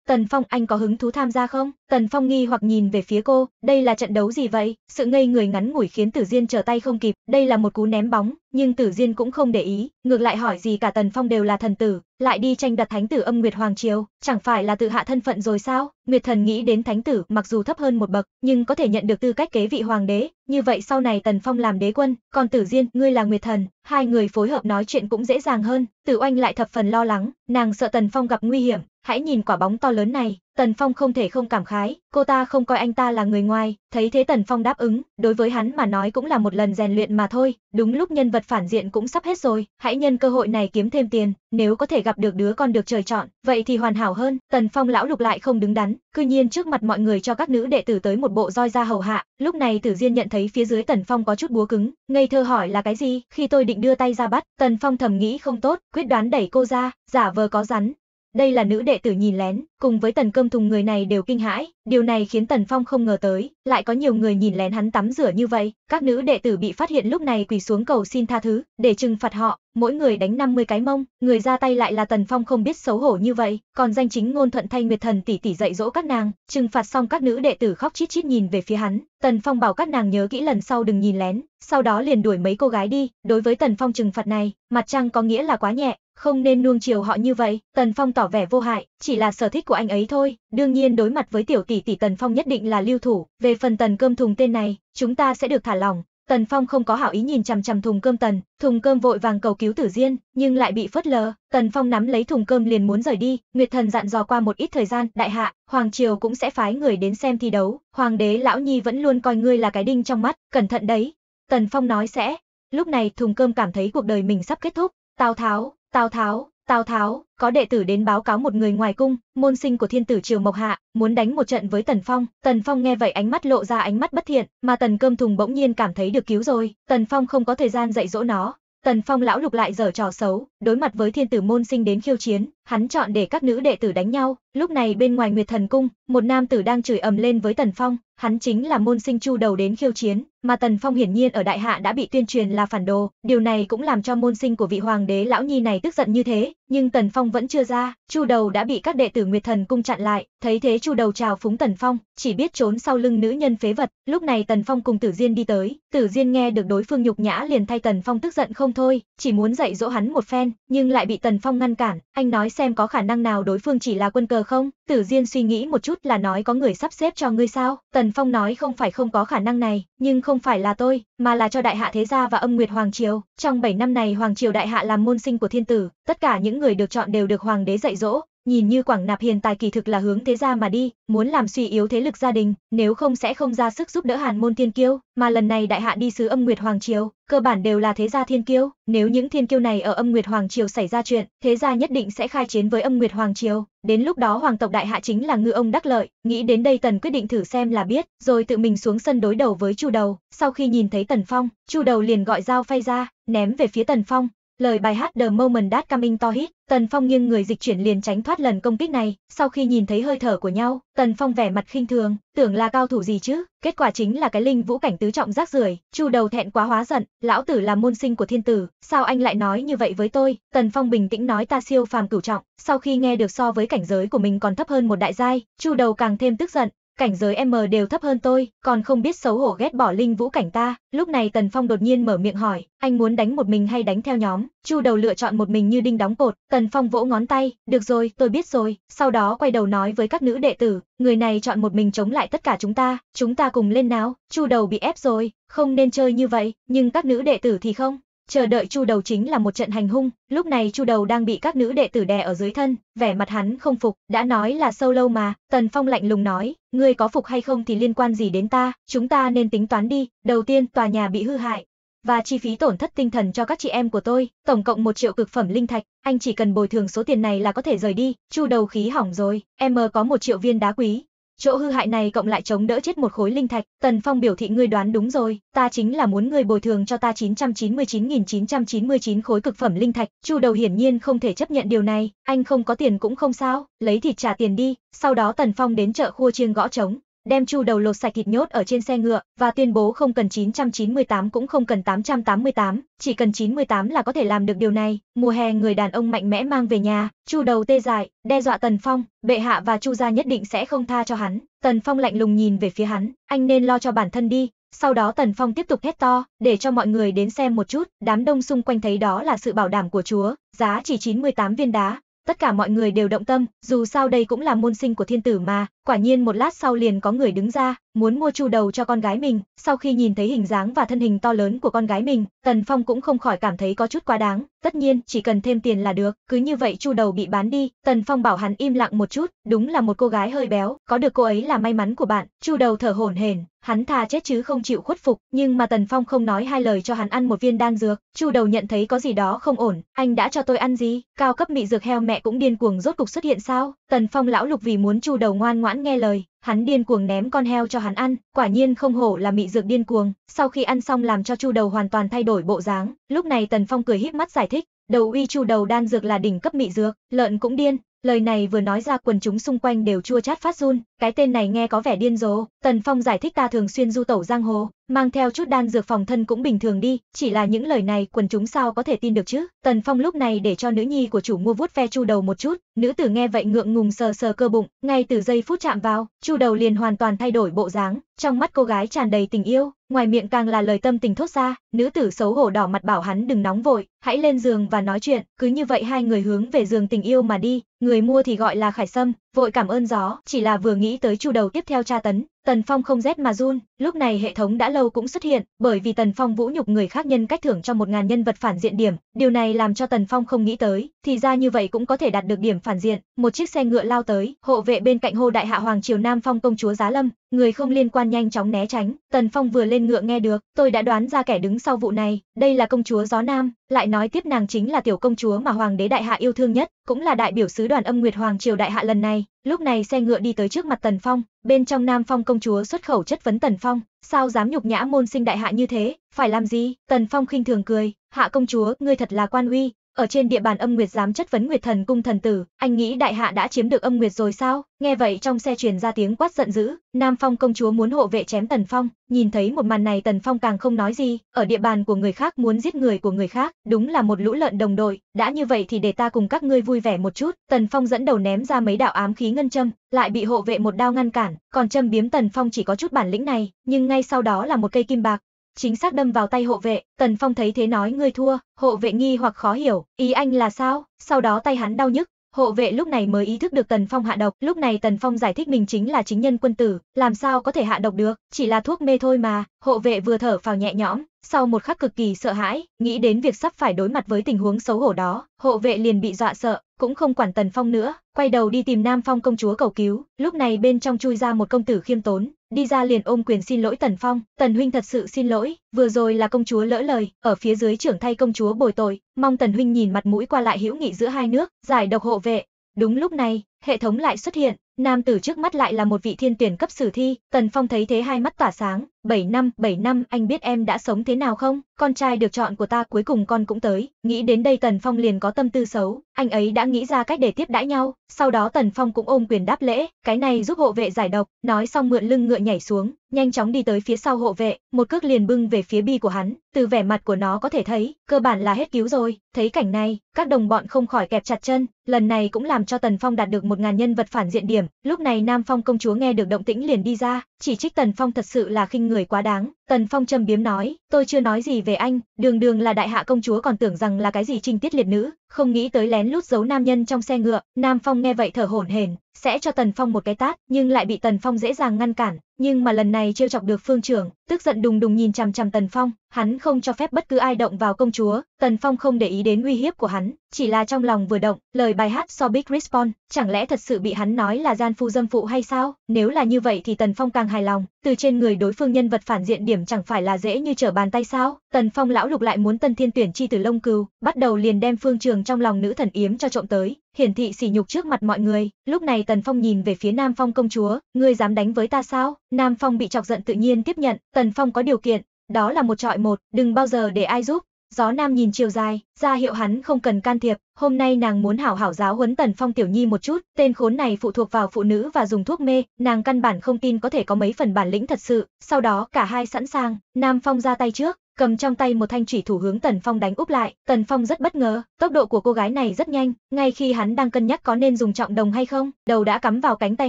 Tần Phong anh có hứng thú tham gia không? Tần Phong nghi hoặc nhìn về phía cô, đây là trận đấu gì vậy? Sự ngây người ngắn ngủi khiến Tử Diên trở tay không kịp, đây là một cú ném bóng, nhưng Tử Diên cũng không để ý, ngược lại hỏi gì cả Tần Phong đều là thần tử, lại đi tranh đoạt thánh tử âm Nguyệt Hoàng Triều, chẳng phải là tự hạ thân phận rồi sao? Nguyệt thần nghĩ đến thánh tử, mặc dù thấp hơn một bậc, nhưng có thể nhận được tư cách kế vị hoàng đế, như vậy sau này Tần Phong làm đế quân, còn Tử Diên, ngươi là Nguyệt thần, hai người phối hợp nói chuyện cũng dễ dàng hơn. Tử Oanh lại thập phần lo lắng, nàng sợ Tần Phong gặp nguy hiểm, hãy nhìn quả bóng to lớn này, Tần Phong không thể không cảm khái, cô ta không coi anh ta là người ngoài, thấy thế Tần Phong đáp ứng, đối với hắn mà nói cũng là một lần rèn luyện mà thôi, đúng lúc nhân vật phản diện cũng sắp hết rồi, hãy nhân cơ hội này kiếm thêm tiền, nếu có thể gặp được đứa con được trời chọn, vậy thì hoàn hảo hơn, Tần Phong lão lục lại không đứng đắn, cư nhiên trước mặt mọi người cho các nữ đệ tử tới một bộ roi ra hầu hạ, lúc này Tử Diên nhận thấy phía dưới Tần Phong có chút búa cứng, ngây thơ hỏi là cái gì, khi tôi định đưa tay ra bắt, Tần Phong thầm nghĩ không tốt, quyết đoán đẩy cô ra, giả vờ có rắn, đây là nữ đệ tử nhìn lén, cùng với tần cơm thùng người này đều kinh hãi, điều này khiến tần phong không ngờ tới, lại có nhiều người nhìn lén hắn tắm rửa như vậy, các nữ đệ tử bị phát hiện lúc này quỳ xuống cầu xin tha thứ, để trừng phạt họ, mỗi người đánh 50 cái mông, người ra tay lại là tần phong không biết xấu hổ như vậy, còn danh chính ngôn thuận thay nguyệt thần tỷ tỷ dạy dỗ các nàng, trừng phạt xong các nữ đệ tử khóc chít chít nhìn về phía hắn, tần phong bảo các nàng nhớ kỹ lần sau đừng nhìn lén, sau đó liền đuổi mấy cô gái đi, đối với tần phong trừng phạt này, mặt trăng có nghĩa là quá nhẹ, không nên nuông chiều họ như vậy. Tần Phong tỏ vẻ vô hại, chỉ là sở thích của anh ấy thôi. Đương nhiên đối mặt với tiểu tỷ tỷ Tần Phong nhất định là lưu thủ. Về phần tần cơm thùng tên này, chúng ta sẽ được thả lòng. Tần Phong không có hảo ý nhìn chằm chằm thùng cơm Tần, thùng cơm vội vàng cầu cứu Tử Diên, nhưng lại bị phớt lờ. Tần Phong nắm lấy thùng cơm liền muốn rời đi, Nguyệt Thần dặn dò qua một ít thời gian, đại hạ, hoàng triều cũng sẽ phái người đến xem thi đấu, hoàng đế lão nhi vẫn luôn coi ngươi là cái đinh trong mắt, cẩn thận đấy. Tần Phong nói sẽ. Lúc này thùng cơm cảm thấy cuộc đời mình sắp kết thúc, Tào Tháo, Tào Tháo, Tào Tháo, có đệ tử đến báo cáo một người ngoài cung, môn sinh của thiên tử Triều Mộc Hạ, muốn đánh một trận với Tần Phong. Tần Phong nghe vậy ánh mắt lộ ra ánh mắt bất thiện, mà Tần Cơm Thùng bỗng nhiên cảm thấy được cứu rồi, Tần Phong không có thời gian dạy dỗ nó. Tần Phong lão lục lại giở trò xấu, đối mặt với thiên tử môn sinh đến khiêu chiến, hắn chọn để các nữ đệ tử đánh nhau, Lúc này bên ngoài Nguyệt Thần Cung, một nam tử đang chửi ầm lên với Tần Phong, hắn chính là môn sinh chu đầu đến khiêu chiến, mà Tần Phong hiển nhiên ở đại hạ đã bị tuyên truyền là phản đồ, điều này cũng làm cho môn sinh của vị hoàng đế lão nhi này tức giận như thế, nhưng Tần Phong vẫn chưa ra, chu đầu đã bị các đệ tử Nguyệt Thần Cung chặn lại, thấy thế chu đầu chào phúng Tần Phong, chỉ biết trốn sau lưng nữ nhân phế vật, lúc này Tần Phong cùng Tử Diên đi tới, Tử Diên nghe được đối phương nhục nhã liền thay Tần Phong tức giận không thôi, chỉ muốn dạy dỗ hắn một phen, nhưng lại bị Tần Phong ngăn cản, anh nói xem có khả năng nào đối phương chỉ là quân cờ ngờ không? Tử Diên suy nghĩ một chút là nói có người sắp xếp cho ngươi sao? Tần Phong nói không phải không có khả năng này, nhưng không phải là tôi, mà là cho đại hạ thế gia và âm nguyệt hoàng triều. Trong 7 năm này hoàng triều đại hạ làm môn sinh của thiên tử, tất cả những người được chọn đều được hoàng đế dạy dỗ, Nhìn như Quảng Nạp hiện tại kỳ thực là hướng thế gia mà đi, muốn làm suy yếu thế lực gia đình, nếu không sẽ không ra sức giúp đỡ Hàn môn thiên kiêu, mà lần này đại hạ đi sứ Âm Nguyệt Hoàng triều, cơ bản đều là thế gia thiên kiêu, nếu những thiên kiêu này ở Âm Nguyệt Hoàng triều xảy ra chuyện, thế gia nhất định sẽ khai chiến với Âm Nguyệt Hoàng triều, đến lúc đó hoàng tộc đại hạ chính là ngư ông đắc lợi, nghĩ đến đây Tần quyết định thử xem là biết, rồi tự mình xuống sân đối đầu với Chu Đầu, sau khi nhìn thấy Tần Phong, Chu Đầu liền gọi dao phay ra, ném về phía Tần Phong, Lời bài hát The Moment That Coming To Hit, Tần Phong nghiêng người dịch chuyển liền tránh thoát lần công kích này, sau khi nhìn thấy hơi thở của nhau, Tần Phong vẻ mặt khinh thường, tưởng là cao thủ gì chứ, kết quả chính là cái linh vũ cảnh tứ trọng rác rưởi, Chu đầu thẹn quá hóa giận, lão tử là môn sinh của thiên tử, sao anh lại nói như vậy với tôi? Tần Phong bình tĩnh nói ta siêu phàm cửu trọng, sau khi nghe được so với cảnh giới của mình còn thấp hơn một đại giai, Chu đầu càng thêm tức giận, cảnh giới M đều thấp hơn tôi, còn không biết xấu hổ ghét bỏ linh vũ cảnh ta. Lúc này Tần Phong đột nhiên mở miệng hỏi, anh muốn đánh một mình hay đánh theo nhóm? Chu đầu lựa chọn một mình như đinh đóng cột, Tần Phong vỗ ngón tay, được rồi, tôi biết rồi. Sau đó quay đầu nói với các nữ đệ tử, người này chọn một mình chống lại tất cả chúng ta, chúng ta cùng lên nào. Chu đầu bị ép rồi, không nên chơi như vậy, nhưng các nữ đệ tử thì không chờ đợi Chu Đầu chính là một trận hành hung, lúc này Chu Đầu đang bị các nữ đệ tử đè ở dưới thân, vẻ mặt hắn không phục, đã nói là sâu lâu mà, Tần Phong lạnh lùng nói, ngươi có phục hay không thì liên quan gì đến ta, chúng ta nên tính toán đi, đầu tiên tòa nhà bị hư hại, và chi phí tổn thất tinh thần cho các chị em của tôi, tổng cộng một triệu cực phẩm linh thạch, anh chỉ cần bồi thường số tiền này là có thể rời đi, Chu Đầu khí hỏng rồi, em có một triệu viên đá quý, chỗ hư hại này cộng lại chống đỡ chết một khối linh thạch, Tần Phong biểu thị ngươi đoán đúng rồi, ta chính là muốn ngươi bồi thường cho ta 999.999 khối cực phẩm linh thạch, Chu Đầu hiển nhiên không thể chấp nhận điều này, anh không có tiền cũng không sao, lấy thịt trả tiền đi, sau đó Tần Phong đến chợ khua chiêng gõ trống, đem chu đầu lột sạch thịt nhốt ở trên xe ngựa và tuyên bố không cần 998 cũng không cần 888, chỉ cần 98 là có thể làm được điều này. Mùa hè người đàn ông mạnh mẽ mang về nhà, chu đầu tê dại, đe dọa Tần Phong, bệ hạ và chu gia nhất định sẽ không tha cho hắn. Tần Phong lạnh lùng nhìn về phía hắn, anh nên lo cho bản thân đi, sau đó Tần Phong tiếp tục hét to, để cho mọi người đến xem một chút, đám đông xung quanh thấy đó là sự bảo đảm của chúa, giá chỉ 98 viên đá. Tất cả mọi người đều động tâm, dù sao đây cũng là môn sinh của thiên tử mà, Quả nhiên một lát sau liền có người đứng ra, muốn mua chu đầu cho con gái mình, sau khi nhìn thấy hình dáng và thân hình to lớn của con gái mình, Tần Phong cũng không khỏi cảm thấy có chút quá đáng, tất nhiên chỉ cần thêm tiền là được, cứ như vậy chu đầu bị bán đi, Tần Phong bảo hắn im lặng một chút, đúng là một cô gái hơi béo, có được cô ấy là may mắn của bạn, chu đầu thở hổn hển, hắn thà chết chứ không chịu khuất phục, nhưng mà Tần Phong không nói hai lời cho hắn ăn một viên đan dược, Chu Đầu nhận thấy có gì đó không ổn, anh đã cho tôi ăn gì? Cao cấp mị dược heo mẹ cũng điên cuồng rốt cục xuất hiện sao? Tần Phong lão lục vì muốn Chu Đầu ngoan ngoãn mãn nghe lời, hắn điên cuồng ném con heo cho hắn ăn, quả nhiên không hổ là mị dược điên cuồng, sau khi ăn xong làm cho chu đầu hoàn toàn thay đổi bộ dáng, lúc này Tần Phong cười híp mắt giải thích, đầu uy chu đầu đan dược là đỉnh cấp mị dược, lợn cũng điên, lời này vừa nói ra quần chúng xung quanh đều chua chát phát run, cái tên này nghe có vẻ điên rồ. Tần Phong giải thích ta thường xuyên du tẩu giang hồ, mang theo chút đan dược phòng thân cũng bình thường đi, chỉ là những lời này quần chúng sao có thể tin được chứ. Tần Phong lúc này để cho nữ nhi của chủ mua vuốt ve chu đầu một chút, nữ tử nghe vậy ngượng ngùng sờ sờ cơ bụng, ngay từ giây phút chạm vào, chu đầu liền hoàn toàn thay đổi bộ dáng, trong mắt cô gái tràn đầy tình yêu, ngoài miệng càng là lời tâm tình thốt ra, nữ tử xấu hổ đỏ mặt bảo hắn đừng nóng vội, hãy lên giường và nói chuyện, cứ như vậy hai người hướng về giường tình yêu mà đi, người mua thì gọi là Khải Sâm, vội cảm ơn gió, chỉ là vừa nghĩ tới chu đầu tiếp theo tra tấn, Tần Phong không rét mà run, lúc này hệ thống đã lâu cũng xuất hiện, bởi vì Tần Phong vũ nhục người khác nhân cách thưởng cho một ngàn nhân vật phản diện điểm, điều này làm cho Tần Phong không nghĩ tới, thì ra như vậy cũng có thể đạt được điểm phản diện, một chiếc xe ngựa lao tới, hộ vệ bên cạnh hô đại hạ hoàng triều Nam Phong công chúa Giá Lâm, người không liên quan nhanh chóng né tránh, Tần Phong vừa lên ngựa nghe được, tôi đã đoán ra kẻ đứng sau vụ này, đây là công chúa Gió Nam, lại nói tiếp nàng chính là tiểu công chúa mà hoàng đế đại hạ yêu thương nhất, cũng là đại biểu sứ đoàn âm nguyệt hoàng triều đại hạ lần này, Lúc này xe ngựa đi tới trước mặt Tần Phong, bên trong Nam Phong công chúa xuất khẩu chất vấn Tần Phong, sao dám nhục nhã môn sinh đại hạ như thế, phải làm gì? Tần Phong khinh thường cười, hạ công chúa, ngươi thật là quan uy, ở trên địa bàn âm nguyệt dám chất vấn nguyệt thần cung thần tử, anh nghĩ đại hạ đã chiếm được âm nguyệt rồi sao? Nghe vậy trong xe truyền ra tiếng quát giận dữ, Nam Phong công chúa muốn hộ vệ chém Tần Phong, nhìn thấy một màn này Tần Phong càng không nói gì, ở địa bàn của người khác muốn giết người của người khác, đúng là một lũ lợn đồng đội, đã như vậy thì để ta cùng các ngươi vui vẻ một chút. Tần Phong dẫn đầu ném ra mấy đạo ám khí ngân châm, lại bị hộ vệ một đao ngăn cản, còn châm biếm Tần Phong chỉ có chút bản lĩnh này, nhưng ngay sau đó là một cây kim bạc, chính xác đâm vào tay hộ vệ, Tần Phong thấy thế nói ngươi thua, hộ vệ nghi hoặc khó hiểu, ý anh là sao, sau đó tay hắn đau nhức, Hộ vệ lúc này mới ý thức được Tần Phong hạ độc, lúc này Tần Phong giải thích mình chính là chính nhân quân tử, làm sao có thể hạ độc được, chỉ là thuốc mê thôi mà, hộ vệ vừa thở phào nhẹ nhõm, sau một khắc cực kỳ sợ hãi, nghĩ đến việc sắp phải đối mặt với tình huống xấu hổ đó, hộ vệ liền bị dọa sợ, cũng không quản Tần Phong nữa, quay đầu đi tìm Nam Phong công chúa cầu cứu, lúc này bên trong chui ra một công tử khiêm tốn, đi ra liền ôm quyền xin lỗi Tần Phong, Tần Huynh thật sự xin lỗi, vừa rồi là công chúa lỡ lời, ở phía dưới trưởng thay công chúa bồi tội, mong Tần Huynh nhìn mặt mũi qua lại hữu nghị giữa hai nước, giải độc hộ vệ. Đúng lúc này, hệ thống lại xuất hiện, nam tử trước mắt lại là một vị thiên tuyển cấp sử thi, Tần Phong thấy thế hai mắt tỏa sáng, 7 năm, 7 năm, anh biết em đã sống thế nào không, con trai được chọn của ta cuối cùng con cũng tới, nghĩ đến đây Tần Phong liền có tâm tư xấu, anh ấy đã nghĩ ra cách để tiếp đãi nhau, sau đó Tần Phong cũng ôm quyền đáp lễ, cái này giúp hộ vệ giải độc, nói xong mượn lưng ngựa nhảy xuống, nhanh chóng đi tới phía sau hộ vệ, một cước liền bưng về phía bi của hắn, từ vẻ mặt của nó có thể thấy, cơ bản là hết cứu rồi, thấy cảnh này, các đồng bọn không khỏi kẹp chặt chân, lần này cũng làm cho Tần Phong đạt được một ngàn nhân vật phản diện điểm, lúc này Nam Phong công chúa nghe được động tĩnh liền đi ra, chỉ trích Tần Phong thật sự là khinh người quá đáng, Tần Phong châm biếm nói, tôi chưa nói gì về anh, đường đường là đại hạ công chúa còn tưởng rằng là cái gì trinh tiết liệt nữ, không nghĩ tới lén lút giấu nam nhân trong xe ngựa, Nam Phong nghe vậy thở hổn hển, sẽ cho Tần Phong một cái tát, nhưng lại bị Tần Phong dễ dàng ngăn cản, nhưng mà lần này trêu chọc được phương trưởng, tức giận đùng đùng nhìn chằm chằm Tần Phong, hắn không cho phép bất cứ ai động vào công chúa, Tần Phong không để ý đến uy hiếp của hắn, chỉ là trong lòng vừa động, lời bài hát So Big Respond, chẳng lẽ thật sự bị hắn nói là gian phu dâm phụ hay sao? Nếu là như vậy thì Tần Phong càng hài lòng, từ trên người đối phương nhân vật phản diện điểm chẳng phải là dễ như trở bàn tay sao? Tần Phong lão lục lại muốn Tân Thiên tuyển chi từ lông cừu, bắt đầu liền đem phương trường trong lòng nữ thần yếm cho trộm tới, hiển thị sỉ nhục trước mặt mọi người. Lúc này Tần Phong nhìn về phía Nam Phong công chúa, ngươi dám đánh với ta sao? Nam Phong bị chọc giận tự nhiên tiếp nhận, Tần Phong có điều kiện, đó là một trọi một, đừng bao giờ để ai giúp. Gió Nam nhìn chiều dài, ra hiệu hắn không cần can thiệp, hôm nay nàng muốn hảo hảo giáo huấn Tần Phong tiểu nhi một chút, tên khốn này phụ thuộc vào phụ nữ và dùng thuốc mê, nàng căn bản không tin có thể có mấy phần bản lĩnh thật sự, sau đó cả hai sẵn sàng, Nam Phong ra tay trước, cầm trong tay một thanh chỉ thủ hướng Tần Phong đánh úp lại. Tần Phong rất bất ngờ, tốc độ của cô gái này rất nhanh, ngay khi hắn đang cân nhắc có nên dùng trọng đồng hay không, đầu đã cắm vào cánh tay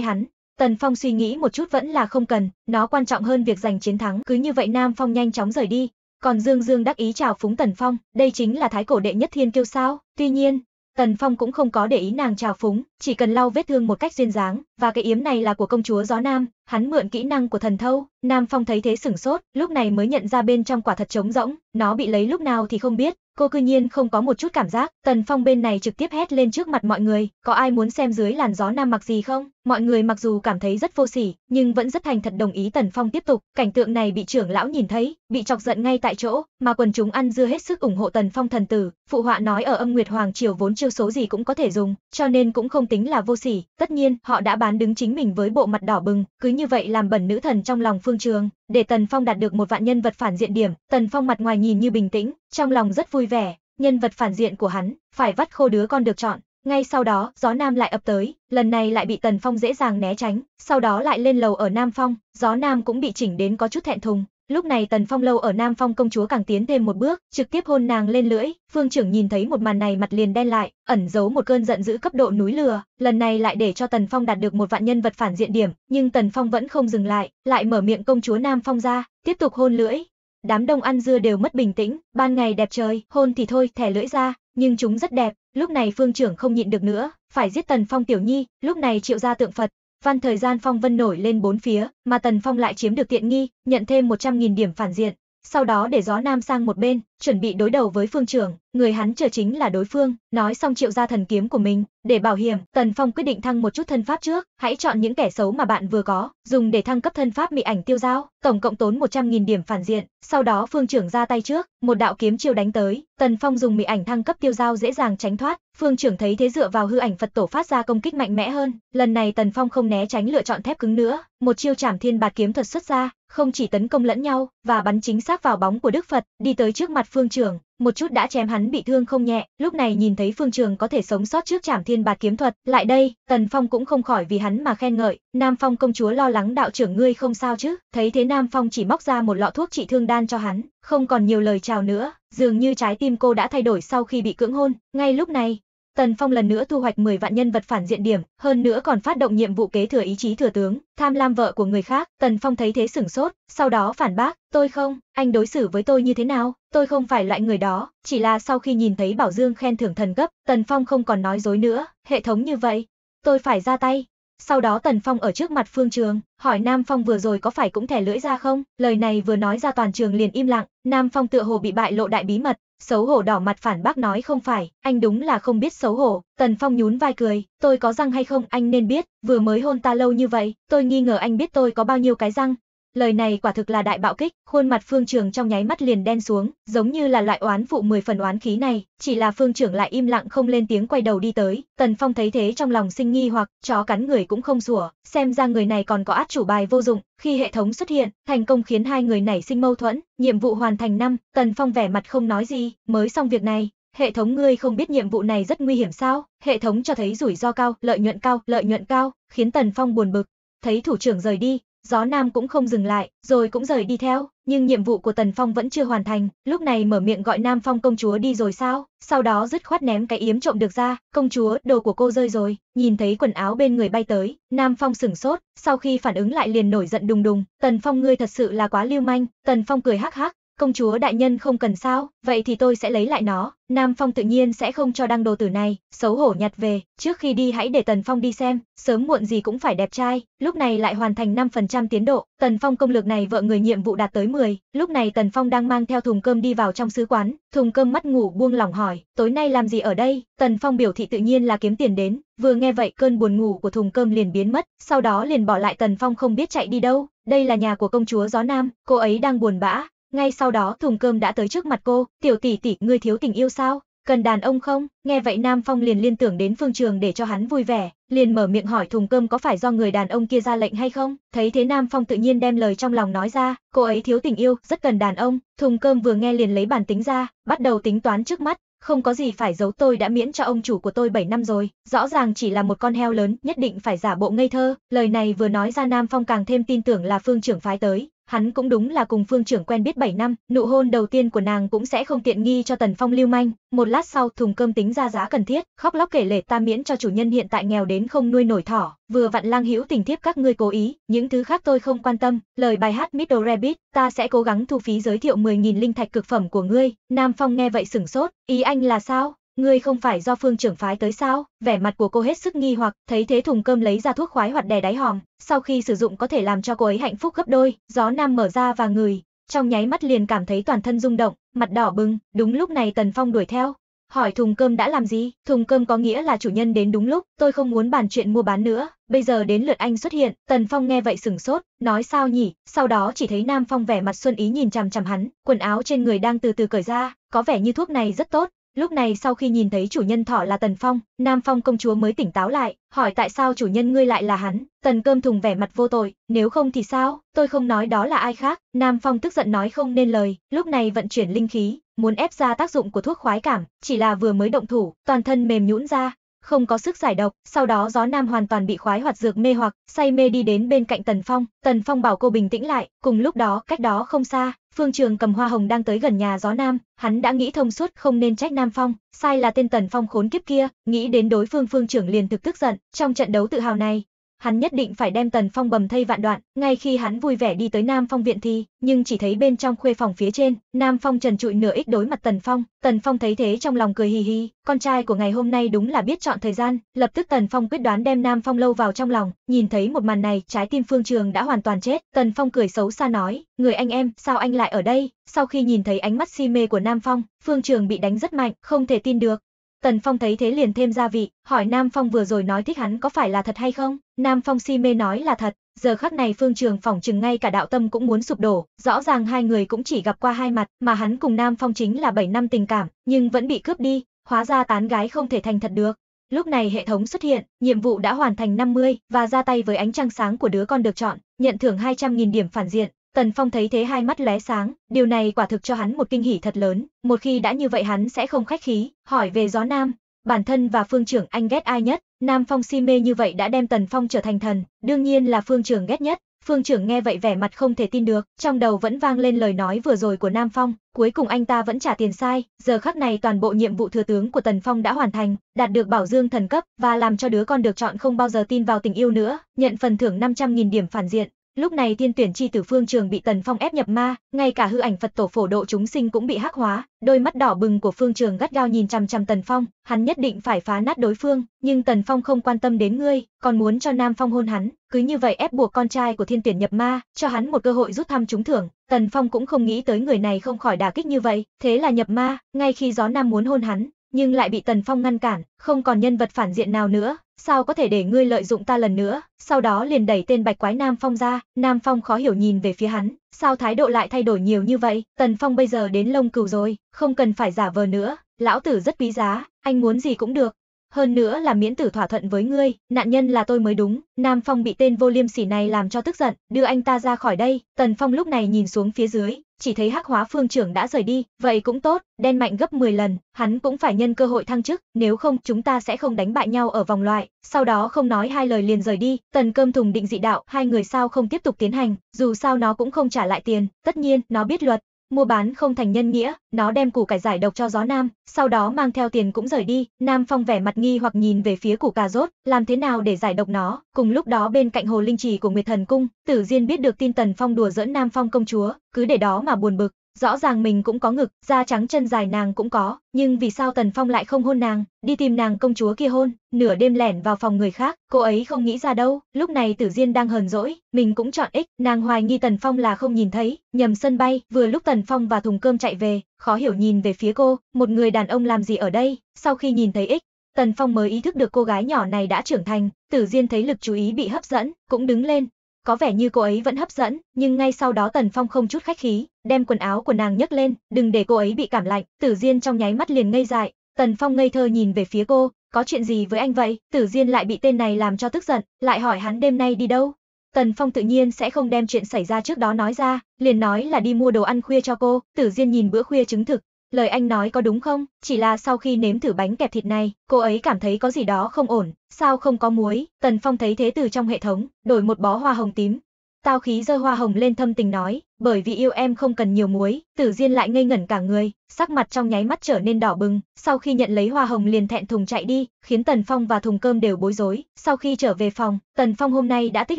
hắn. Tần Phong suy nghĩ một chút vẫn là không cần, nó quan trọng hơn việc giành chiến thắng. Cứ như vậy Nam Phong nhanh chóng rời đi. Còn Dương Dương đắc ý chào phúng Tần Phong, đây chính là thái cổ đệ nhất thiên kiêu sao. Tuy nhiên, Tần Phong cũng không có để ý nàng chào phúng, chỉ cần lau vết thương một cách duyên dáng, và cái yếm này là của công chúa Gió Nam, hắn mượn kỹ năng của thần thâu, Nam Phong thấy thế sửng sốt, lúc này mới nhận ra bên trong quả thật trống rỗng, nó bị lấy lúc nào thì không biết, cô cư nhiên không có một chút cảm giác, Tần Phong bên này trực tiếp hét lên trước mặt mọi người, có ai muốn xem dưới làn gió nam mặc gì không? Mọi người mặc dù cảm thấy rất vô sỉ, nhưng vẫn rất thành thật đồng ý Tần Phong tiếp tục, cảnh tượng này bị trưởng lão nhìn thấy, bị chọc giận ngay tại chỗ, mà quần chúng ăn dưa hết sức ủng hộ Tần Phong thần tử, phụ họa nói ở âm nguyệt hoàng triều vốn chiêu số gì cũng có thể dùng, cho nên cũng không tính là vô sỉ, tất nhiên họ đã bán đứng chính mình với bộ mặt đỏ bừng, cứ như vậy làm bẩn nữ thần trong lòng Phương Trường, để Tần Phong đạt được một vạn nhân vật phản diện điểm, Tần Phong mặt ngoài nhìn như bình tĩnh, trong lòng rất vui vẻ, nhân vật phản diện của hắn, phải vắt khô đứa con được chọn. Ngay sau đó, gió nam lại ập tới, lần này lại bị Tần Phong dễ dàng né tránh, sau đó lại lên lầu ở Nam Phong, gió nam cũng bị chỉnh đến có chút thẹn thùng, Lúc này Tần Phong lâu ở Nam Phong công chúa càng tiến thêm một bước, trực tiếp hôn nàng lên lưỡi, Phương trưởng nhìn thấy một màn này mặt liền đen lại, ẩn giấu một cơn giận dữ cấp độ núi lửa, lần này lại để cho Tần Phong đạt được một vạn nhân vật phản diện điểm, nhưng Tần Phong vẫn không dừng lại, lại mở miệng công chúa Nam Phong ra, tiếp tục hôn lưỡi. Đám đông ăn dưa đều mất bình tĩnh, ban ngày đẹp trời, hôn thì thôi, thẻ lưỡi ra, nhưng chúng rất đẹp, lúc này phương trưởng không nhịn được nữa, phải giết Tần Phong tiểu nhi, lúc này triệu ra tượng Phật, Văn thời gian phong vân nổi lên bốn phía, mà Tần Phong lại chiếm được tiện nghi, nhận thêm 100.000 điểm phản diện. Sau đó để gió nam sang một bên, chuẩn bị đối đầu với phương trưởng, người hắn chờ chính là đối phương, nói xong triệu ra thần kiếm của mình, để bảo hiểm, Tần Phong quyết định thăng một chút thân pháp trước, hãy chọn những kẻ xấu mà bạn vừa có, dùng để thăng cấp thân pháp mị ảnh tiêu dao, tổng cộng tốn 100.000 điểm phản diện, sau đó Phương trưởng ra tay trước, một đạo kiếm chiêu đánh tới, Tần Phong dùng mị ảnh thăng cấp tiêu dao dễ dàng tránh thoát, Phương trưởng thấy thế dựa vào hư ảnh Phật tổ phát ra công kích mạnh mẽ hơn, lần này Tần Phong không né tránh lựa chọn thép cứng nữa, một chiêu Trảm Thiên Bạt kiếm thuật xuất ra, không chỉ tấn công lẫn nhau và bắn chính xác vào bóng của Đức Phật, đi tới trước mặt Phương trưởng, một chút đã chém hắn bị thương không nhẹ, lúc này nhìn thấy Phương Trường có thể sống sót trước Trảm Thiên Bạt kiếm thuật, lại đây, Tần Phong cũng không khỏi vì hắn mà khen ngợi, Nam Phong công chúa lo lắng đạo trưởng ngươi không sao chứ? Thấy thế Nam Phong chỉ móc ra một lọ thuốc trị thương đan cho hắn, không còn nhiều lời chào nữa, dường như trái tim cô đã thay đổi sau khi bị cưỡng hôn, ngay lúc này, Tần Phong lần nữa thu hoạch 10 vạn nhân vật phản diện điểm, hơn nữa còn phát động nhiệm vụ kế thừa ý chí thừa tướng, tham lam vợ của người khác. Tần Phong thấy thế sửng sốt, sau đó phản bác, tôi không, anh đối xử với tôi như thế nào, tôi không phải loại người đó, chỉ là sau khi nhìn thấy Bảo Dương khen thưởng thần cấp, Tần Phong không còn nói dối nữa, hệ thống như vậy, tôi phải ra tay. Sau đó Tần Phong ở trước mặt Phương Trường, hỏi Nam Phong vừa rồi có phải cũng thẻ lưỡi ra không? Lời này vừa nói ra toàn trường liền im lặng, Nam Phong tựa hồ bị bại lộ đại bí mật, xấu hổ đỏ mặt phản bác nói không phải, anh đúng là không biết xấu hổ, Tần Phong nhún vai cười, tôi có răng hay không anh nên biết, vừa mới hôn ta lâu như vậy, tôi nghi ngờ anh biết tôi có bao nhiêu cái răng, lời này quả thực là đại bạo kích, khuôn mặt phương trường trong nháy mắt liền đen xuống, giống như là loại oán phụ 10 phần oán khí này, chỉ là phương trưởng lại im lặng không lên tiếng quay đầu đi tới, tần phong thấy thế trong lòng sinh nghi hoặc, chó cắn người cũng không sủa, xem ra người này còn có át chủ bài vô dụng, khi hệ thống xuất hiện, thành công khiến hai người nảy sinh mâu thuẫn, nhiệm vụ hoàn thành năm, tần phong vẻ mặt không nói gì, mới xong việc này, Hệ thống ngươi không biết nhiệm vụ này rất nguy hiểm sao? Hệ thống cho thấy rủi ro cao, lợi nhuận cao, lợi nhuận cao, khiến Tần Phong buồn bực. Thấy thủ trưởng rời đi, gió nam cũng không dừng lại, rồi cũng rời đi theo, nhưng nhiệm vụ của Tần Phong vẫn chưa hoàn thành, lúc này mở miệng gọi Nam Phong công chúa đi rồi sao, sau đó dứt khoát ném cái yếm trộm được ra, công chúa, đồ của cô rơi rồi, nhìn thấy quần áo bên người bay tới, Nam Phong sửng sốt, sau khi phản ứng lại liền nổi giận đùng đùng, Tần Phong ngươi thật sự là quá lưu manh, Tần Phong cười hắc hắc, công chúa đại nhân không cần sao, vậy thì tôi sẽ lấy lại nó, Nam Phong tự nhiên sẽ không cho đăng đồ tử này, xấu hổ nhặt về, trước khi đi hãy để Tần Phong đi xem, sớm muộn gì cũng phải đẹp trai, lúc này lại hoàn thành 5% tiến độ, Tần Phong công lược này vợ người nhiệm vụ đạt tới 10, lúc này Tần Phong đang mang theo thùng cơm đi vào trong sứ quán, thùng cơm mắt ngủ buông lỏng hỏi, tối nay làm gì ở đây, Tần Phong biểu thị tự nhiên là kiếm tiền đến, vừa nghe vậy cơn buồn ngủ của thùng cơm liền biến mất, sau đó liền bỏ lại Tần Phong không biết chạy đi đâu, đây là nhà của công chúa Gió Nam, cô ấy đang buồn bã, ngay sau đó thùng cơm đã tới trước mặt cô, tiểu tỷ tỷ, ngươi thiếu tình yêu sao? Cần đàn ông không? Nghe vậy Nam Phong liền liên tưởng đến phương trường để cho hắn vui vẻ, liền mở miệng hỏi thùng cơm có phải do người đàn ông kia ra lệnh hay không? Thấy thế Nam Phong tự nhiên đem lời trong lòng nói ra, cô ấy thiếu tình yêu, rất cần đàn ông. Thùng cơm vừa nghe liền lấy bản tính ra, bắt đầu tính toán trước mắt, không có gì phải giấu tôi đã miễn cho ông chủ của tôi 7 năm rồi, rõ ràng chỉ là một con heo lớn, nhất định phải giả bộ ngây thơ. Lời này vừa nói ra Nam Phong càng thêm tin tưởng là phương trưởng phái tới, Hắn cũng đúng là cùng phương trưởng quen biết 7 năm, nụ hôn đầu tiên của nàng cũng sẽ không tiện nghi cho Tần Phong lưu manh. Một lát sau thùng cơm tính ra giá cần thiết, khóc lóc kể lể ta miễn cho chủ nhân hiện tại nghèo đến không nuôi nổi thỏ. Vừa vặn lang hữu tình thiếp các ngươi cố ý, những thứ khác tôi không quan tâm. Lời bài hát Middle Rabbit, ta sẽ cố gắng thu phí giới thiệu 10.000 linh thạch cực phẩm của ngươi. Nam Phong nghe vậy sửng sốt, ý anh là sao? ngươi không phải do phương trưởng phái tới sao? Vẻ mặt của cô hết sức nghi hoặc, thấy thế thùng cơm lấy ra thuốc khoái hoạt đè đáy hòm, sau khi sử dụng có thể làm cho cô ấy hạnh phúc gấp đôi, gió nam mở ra và người, trong nháy mắt liền cảm thấy toàn thân rung động, mặt đỏ bừng, đúng lúc này Tần Phong đuổi theo. Hỏi thùng cơm đã làm gì? Thùng cơm có nghĩa là chủ nhân đến đúng lúc, tôi không muốn bàn chuyện mua bán nữa, bây giờ đến lượt anh xuất hiện. Tần Phong nghe vậy sửng sốt, nói sao nhỉ? Sau đó chỉ thấy Nam Phong vẻ mặt xuân ý nhìn chằm chằm hắn, quần áo trên người đang từ từ cởi ra, có vẻ như thuốc này rất tốt, Lúc này sau khi nhìn thấy chủ nhân thỏ là Tần Phong, Nam Phong công chúa mới tỉnh táo lại, hỏi tại sao chủ nhân ngươi lại là hắn, Tần Cơm Thùng vẻ mặt vô tội, nếu không thì sao, tôi không nói đó là ai khác, Nam Phong tức giận nói không nên lời, lúc này vận chuyển linh khí, muốn ép ra tác dụng của thuốc khoái cảm, chỉ là vừa mới động thủ, toàn thân mềm nhũn ra, không có sức giải độc, sau đó gió nam hoàn toàn bị khoái hoạt dược mê hoặc, say mê đi đến bên cạnh Tần Phong, Tần Phong bảo cô bình tĩnh lại, cùng lúc đó, cách đó không xa, Phương Trường cầm hoa hồng đang tới gần nhà gió nam, hắn đã nghĩ thông suốt không nên trách Nam Phong, sai là tên Tần Phong khốn kiếp kia, nghĩ đến đối phương Phương Trường liền thực tức giận, trong trận đấu tự hào này, hắn nhất định phải đem Tần Phong bầm thây vạn đoạn. Ngay khi hắn vui vẻ đi tới Nam Phong viện thì, nhưng chỉ thấy bên trong khuê phòng phía trên, Nam Phong trần trụi nửa ít đối mặt Tần Phong. Tần Phong thấy thế trong lòng cười hì hì, con trai của ngày hôm nay đúng là biết chọn thời gian, lập tức Tần Phong quyết đoán đem Nam Phong lâu vào trong lòng. Nhìn thấy một màn này, trái tim Phương Trường đã hoàn toàn chết. Tần Phong cười xấu xa nói, người anh em, sao anh lại ở đây? Sau khi nhìn thấy ánh mắt si mê của Nam Phong, Phương Trường bị đánh rất mạnh, không thể tin được, Tần Phong thấy thế liền thêm gia vị, hỏi Nam Phong vừa rồi nói thích hắn có phải là thật hay không? Nam Phong si mê nói là thật, giờ khắc này Phương Trường phỏng chừng ngay cả đạo tâm cũng muốn sụp đổ, rõ ràng hai người cũng chỉ gặp qua hai mặt, mà hắn cùng Nam Phong chính là 7 năm tình cảm, nhưng vẫn bị cướp đi, hóa ra tán gái không thể thành thật được. Lúc này hệ thống xuất hiện, nhiệm vụ đã hoàn thành 50 và ra tay với ánh trăng sáng của đứa con được chọn, nhận thưởng 200.000 điểm phản diện, Tần Phong thấy thế hai mắt lóe sáng, điều này quả thực cho hắn một kinh hỉ thật lớn, một khi đã như vậy hắn sẽ không khách khí, hỏi về gió nam, bản thân và phương trưởng anh ghét ai nhất, Nam Phong si mê như vậy đã đem Tần Phong trở thành thần, đương nhiên là phương trưởng ghét nhất. Phương trưởng nghe vậy vẻ mặt không thể tin được, trong đầu vẫn vang lên lời nói vừa rồi của Nam Phong, cuối cùng anh ta vẫn trả tiền sai, giờ khắc này toàn bộ nhiệm vụ thừa tướng của Tần Phong đã hoàn thành, đạt được bảo dương thần cấp và làm cho đứa con được chọn không bao giờ tin vào tình yêu nữa, nhận phần thưởng 500.000 điểm phản diện, Lúc này thiên tuyển chi tử phương trường bị Tần Phong ép nhập ma, ngay cả hư ảnh Phật tổ phổ độ chúng sinh cũng bị hắc hóa, đôi mắt đỏ bừng của phương trường gắt gao nhìn chằm chằm Tần Phong, hắn nhất định phải phá nát đối phương, nhưng Tần Phong không quan tâm đến ngươi, còn muốn cho Nam Phong hôn hắn, cứ như vậy ép buộc con trai của thiên tuyển nhập ma, cho hắn một cơ hội rút thăm trúng thưởng, Tần Phong cũng không nghĩ tới người này không khỏi đả kích như vậy, thế là nhập ma, ngay khi gió nam muốn hôn hắn, nhưng lại bị Tần Phong ngăn cản, không còn nhân vật phản diện nào nữa, sao có thể để ngươi lợi dụng ta lần nữa, sau đó liền đẩy tên bạch quái Nam Phong ra, Nam Phong khó hiểu nhìn về phía hắn, sao thái độ lại thay đổi nhiều như vậy, Tần Phong bây giờ đến lông cừu rồi, không cần phải giả vờ nữa, lão tử rất quý giá, anh muốn gì cũng được, hơn nữa là miễn tử thỏa thuận với ngươi, nạn nhân là tôi mới đúng. Nam Phong bị tên vô liêm sỉ này làm cho tức giận, đưa anh ta ra khỏi đây. Tần Phong lúc này nhìn xuống phía dưới, chỉ thấy hắc hóa phương trưởng đã rời đi, vậy cũng tốt, đen mạnh gấp 10 lần, hắn cũng phải nhân cơ hội thăng chức, nếu không chúng ta sẽ không đánh bại nhau ở vòng loại, sau đó không nói hai lời liền rời đi, tần cơm thùng định dị đạo, hai người sao không tiếp tục tiến hành, dù sao nó cũng không trả lại tiền, tất nhiên, nó biết luật, Mua bán không thành nhân nghĩa, nó đem củ cải giải độc cho gió Nam, sau đó mang theo tiền cũng rời đi. Nam Phong vẻ mặt nghi hoặc nhìn về phía củ cà rốt, làm thế nào để giải độc nó. Cùng lúc đó bên cạnh hồ linh trì của Nguyệt Thần Cung, Tử Diên biết được tin Tần Phong đùa dẫn Nam Phong công chúa, cứ để đó mà buồn bực. Rõ ràng mình cũng có ngực, da trắng chân dài nàng cũng có, nhưng vì sao Tần Phong lại không hôn nàng, đi tìm nàng công chúa kia hôn, nửa đêm lẻn vào phòng người khác, cô ấy không nghĩ ra đâu, lúc này Tử Diên đang hờn dỗi, mình cũng chọn ích, nàng hoài nghi Tần Phong là không nhìn thấy, nhầm sân bay, vừa lúc Tần Phong và thùng cơm chạy về, khó hiểu nhìn về phía cô, một người đàn ông làm gì ở đây, sau khi nhìn thấy ích, Tần Phong mới ý thức được cô gái nhỏ này đã trưởng thành, Tử Diên thấy lực chú ý bị hấp dẫn, cũng đứng lên, có vẻ như cô ấy vẫn hấp dẫn, nhưng ngay sau đó Tần Phong không chút khách khí, đem quần áo của nàng nhấc lên, đừng để cô ấy bị cảm lạnh, Tử Diên trong nháy mắt liền ngây dại, Tần Phong ngây thơ nhìn về phía cô, có chuyện gì với anh vậy, Tử Diên lại bị tên này làm cho tức giận, lại hỏi hắn đêm nay đi đâu. Tần Phong tự nhiên sẽ không đem chuyện xảy ra trước đó nói ra, liền nói là đi mua đồ ăn khuya cho cô, Tử Diên nhìn bữa khuya chứng thực, Lời anh nói có đúng không? Chỉ là sau khi nếm thử bánh kẹp thịt này, cô ấy cảm thấy có gì đó không ổn. Sao không có muối? Tần Phong thấy thế từ trong hệ thống, đổi một bó hoa hồng tím. Tao khí giơ hoa hồng lên thâm tình nói, bởi vì yêu em không cần nhiều muối, tử diên lại ngây ngẩn cả người, sắc mặt trong nháy mắt trở nên đỏ bừng, sau khi nhận lấy hoa hồng liền thẹn thùng chạy đi, khiến Tần Phong và thùng cơm đều bối rối. Sau khi trở về phòng, Tần Phong hôm nay đã tích